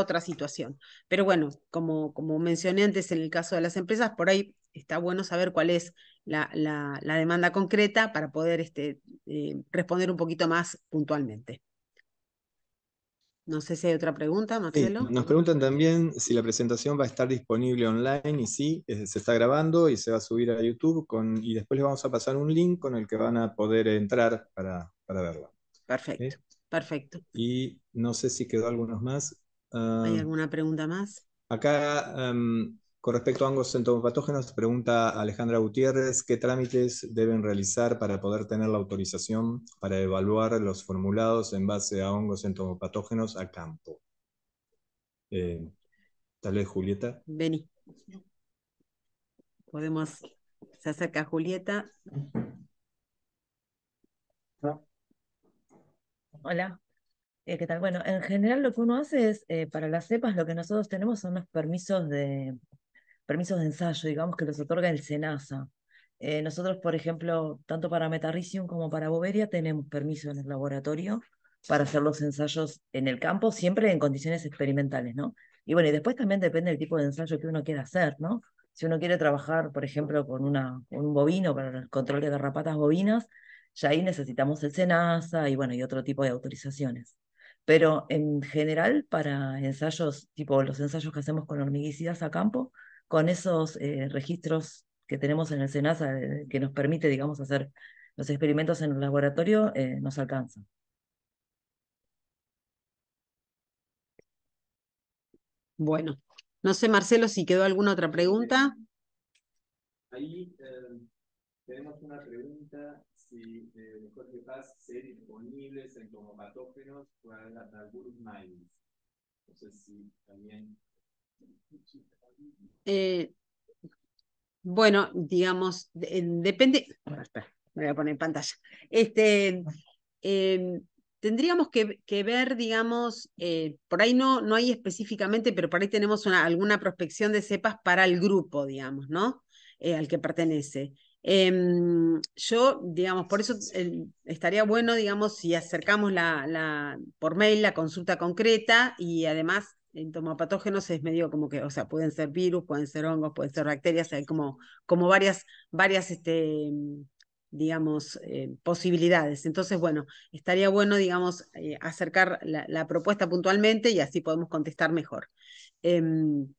otra situación. Pero bueno, como, como mencioné antes en el caso de las empresas, por ahí está bueno saber cuál es la, demanda concreta para poder este, eh, responder un poquito más puntualmente. No sé si hay otra pregunta, Marcelo. nos preguntan también si la presentación va a estar disponible online y sí, eh, se está grabando y se va a subir a YouTube con, y después les vamos a pasar un link con el que van a poder entrar para, para verla. Perfecto, perfecto. Y no sé si quedó algunos más. ¿Hay ah, alguna pregunta más? Acá em, con respecto a hongos entomopatógenos, pregunta Alejandra Gutiérrez, ¿qué trámites deben realizar para poder tener la autorización para evaluar los formulados en base a hongos entomopatógenos a campo? Eh, tal vez Julieta. Vení. Podemos, se acerca Julieta. Hola. Eh, ¿Qué tal? Bueno, en general lo que uno hace es, eh, para las cepas, lo que nosotros tenemos son los permisos de, permisos de ensayo, digamos, que los otorga el SENASA. Eh, nosotros, por ejemplo, tanto para Metarricium como para Boveria tenemos permiso en el laboratorio para hacer los ensayos en el campo, siempre en condiciones experimentales, ¿no? Y bueno, y después también depende del tipo de ensayo que uno quiera hacer, ¿no? Si uno quiere trabajar, por ejemplo, con, una, un bovino, para el control de garrapatas bovinas, ya ahí necesitamos el SENASA y bueno, y otro tipo de autorizaciones. Pero en general, para ensayos, tipo los ensayos que hacemos con hormiguicidas a campo, con esos eh, registros que tenemos en el SENASA, eh, que nos permite, digamos, hacer los experimentos en el laboratorio, eh, nos alcanza. Bueno, no sé, Marcelo, si quedó alguna otra pregunta. Ahí tenemos una pregunta, si mejor que Paz ser disponibles en como patógenos para la maíz. No sé si también eh, bueno, digamos, depende. Me voy a poner en pantalla. Este, em, tendríamos que, ver, digamos, eh, por ahí no, no hay específicamente, pero por ahí tenemos alguna prospección de cepas para el grupo, digamos, ¿no? Eh, al que pertenece. Em, yo, digamos, por eso estaría bueno, digamos, si acercamos por mail la consulta concreta y además entomopatógenos es medio como que, o sea, pueden ser virus, pueden ser hongos, pueden ser bacterias, hay como, como varias, varias, este, mm, digamos, eh, posibilidades. Entonces, bueno, estaría bueno, digamos, eh, acercar la, propuesta puntualmente y así podemos contestar mejor. Em,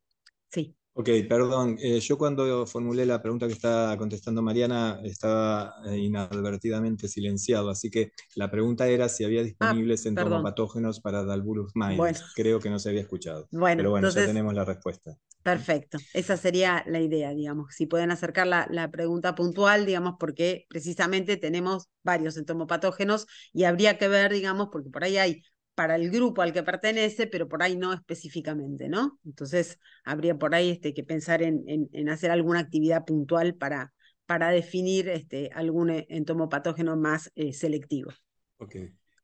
sí. Ok, perdón. Eh, yo cuando formulé la pregunta que está contestando Mariana estaba eh, inadvertidamente silenciado, así que la pregunta era si había ah, disponibles entomopatógenos para Dalbulus mind. Creo que no se había escuchado. Bueno, Pero bueno, ya tenemos la respuesta. Perfecto. Esa sería la idea, digamos. Si pueden acercar la, la pregunta puntual, digamos, porque precisamente tenemos varios entomopatógenos y habría que ver, digamos, porque por ahí hay para el grupo al que pertenece, pero por ahí no específicamente, ¿no? Entonces, habría por ahí este, que pensar en, en, hacer alguna actividad puntual para, para definir este, algún eh, entomopatógeno más eh, selectivo.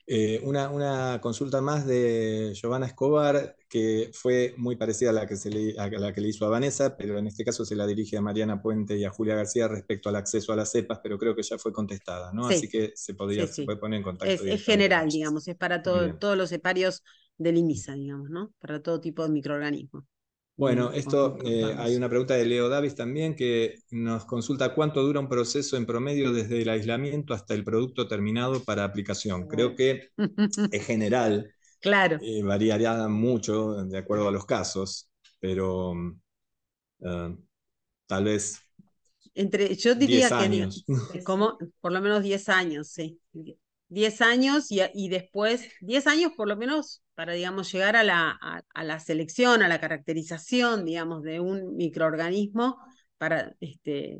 Eh, una, una, consulta más de Giovanna Escobar, que fue muy parecida a la, que se le, a la que le hizo a Vanessa, pero en este caso se la dirige a Mariana Puente y a Julia García respecto al acceso a las cepas, pero creo que ya fue contestada, ¿no? Así que se podría puede poner en contacto. Es, general, digamos, es para todos los ceparios del INISA, digamos, ¿no? Para todo tipo de microorganismos. Bueno, esto eh, hay una pregunta de Leo Davis también que nos consulta cuánto dura un proceso en promedio desde el aislamiento hasta el producto terminado para aplicación. Creo que es general. Claro. Eh, variaría mucho de acuerdo a los casos, pero mm, eh, tal vez. Entre, yo diría que como por lo menos 10 años, sí. 10 años y, después 10 años por lo menos para, digamos, llegar a la, a, la selección, a la caracterización, digamos, de un microorganismo para, este,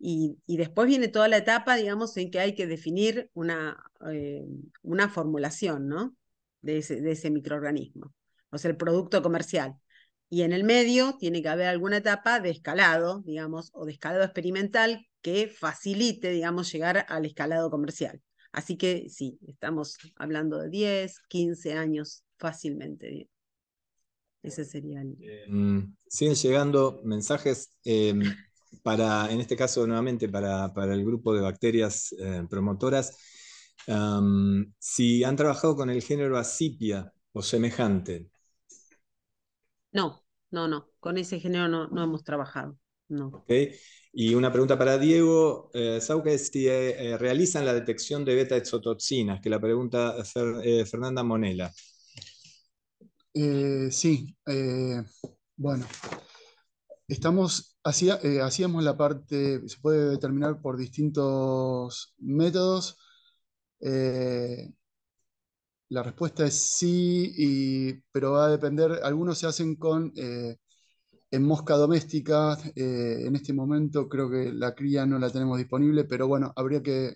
y, después viene toda la etapa, digamos, en que hay que definir una, eh, una formulación, ¿no? De ese, de ese microorganismo, o sea, el producto comercial. Y en el medio tiene que haber alguna etapa de escalado, digamos, o de escalado experimental que facilite, digamos, llegar al escalado comercial. Así que sí, estamos hablando de 10, 15 años fácilmente. Ese sería el... Mm, siguen llegando mensajes em, para, en este caso nuevamente, para, el grupo de bacterias eh, promotoras. si han trabajado con el género acipia o semejante. No, no, no, con ese género no, no hemos trabajado. No. Y una pregunta para Diego eh, que si eh, realizan la detección de beta-exotoxinas, que la pregunta eh, eh, Fernanda Monela. sí, bueno, estamos, hacíamos la parte, se puede determinar por distintos métodos. la respuesta es sí, pero va a depender, algunos se hacen con en mosca doméstica, eh, en este momento creo que la cría no la tenemos disponible, pero bueno, habría que,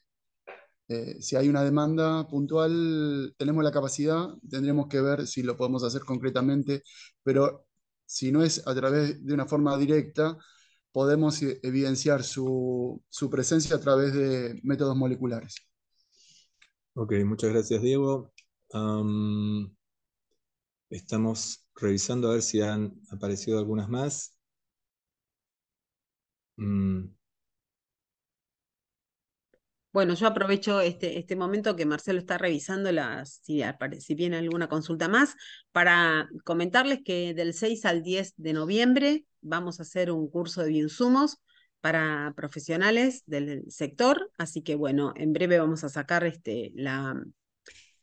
eh, si hay una demanda puntual, tenemos la capacidad, tendremos que ver si lo podemos hacer concretamente, pero si no es a través de una forma directa, podemos e-, evidenciar su, presencia a través de métodos moleculares. Ok, muchas gracias Diego. estamos revisando a ver si han aparecido algunas más. Mm. Bueno, yo aprovecho este, este momento que Marcelo está revisando las, si, si viene alguna consulta más, para comentarles que del 6 al 10 de noviembre vamos a hacer un curso de insumos para profesionales del sector, así que bueno, en breve vamos a sacar este, la,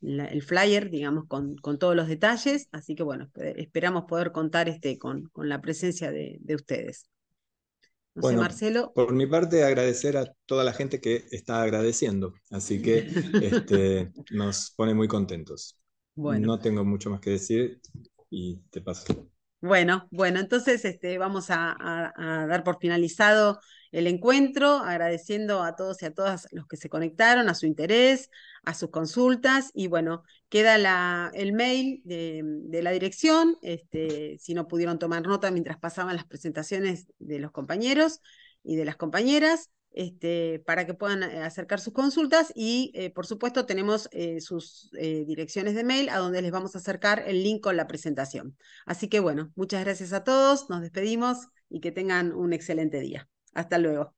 el flyer, digamos, con, todos los detalles. Así que bueno, esperamos poder contar este, con, con la presencia de, ustedes. bueno, Marcelo. Por mi parte, agradecer a toda la gente que está agradeciendo. Así que este, nos pone muy contentos. Bueno. No tengo mucho más que decir y te paso. Bueno, bueno, entonces este, vamos a dar por finalizado el encuentro, agradeciendo a todos y a todas los que se conectaron, a su interés, a sus consultas y bueno, queda el mail de, la dirección, este, si no pudieron tomar nota mientras pasaban las presentaciones de los compañeros y de las compañeras. Este, para que puedan eh, acercar sus consultas y eh, por supuesto tenemos eh, sus direcciones de mail a donde les vamos a acercar el link con la presentación. Así que bueno, muchas gracias a todos, nos despedimos y que tengan un excelente día. Hasta luego.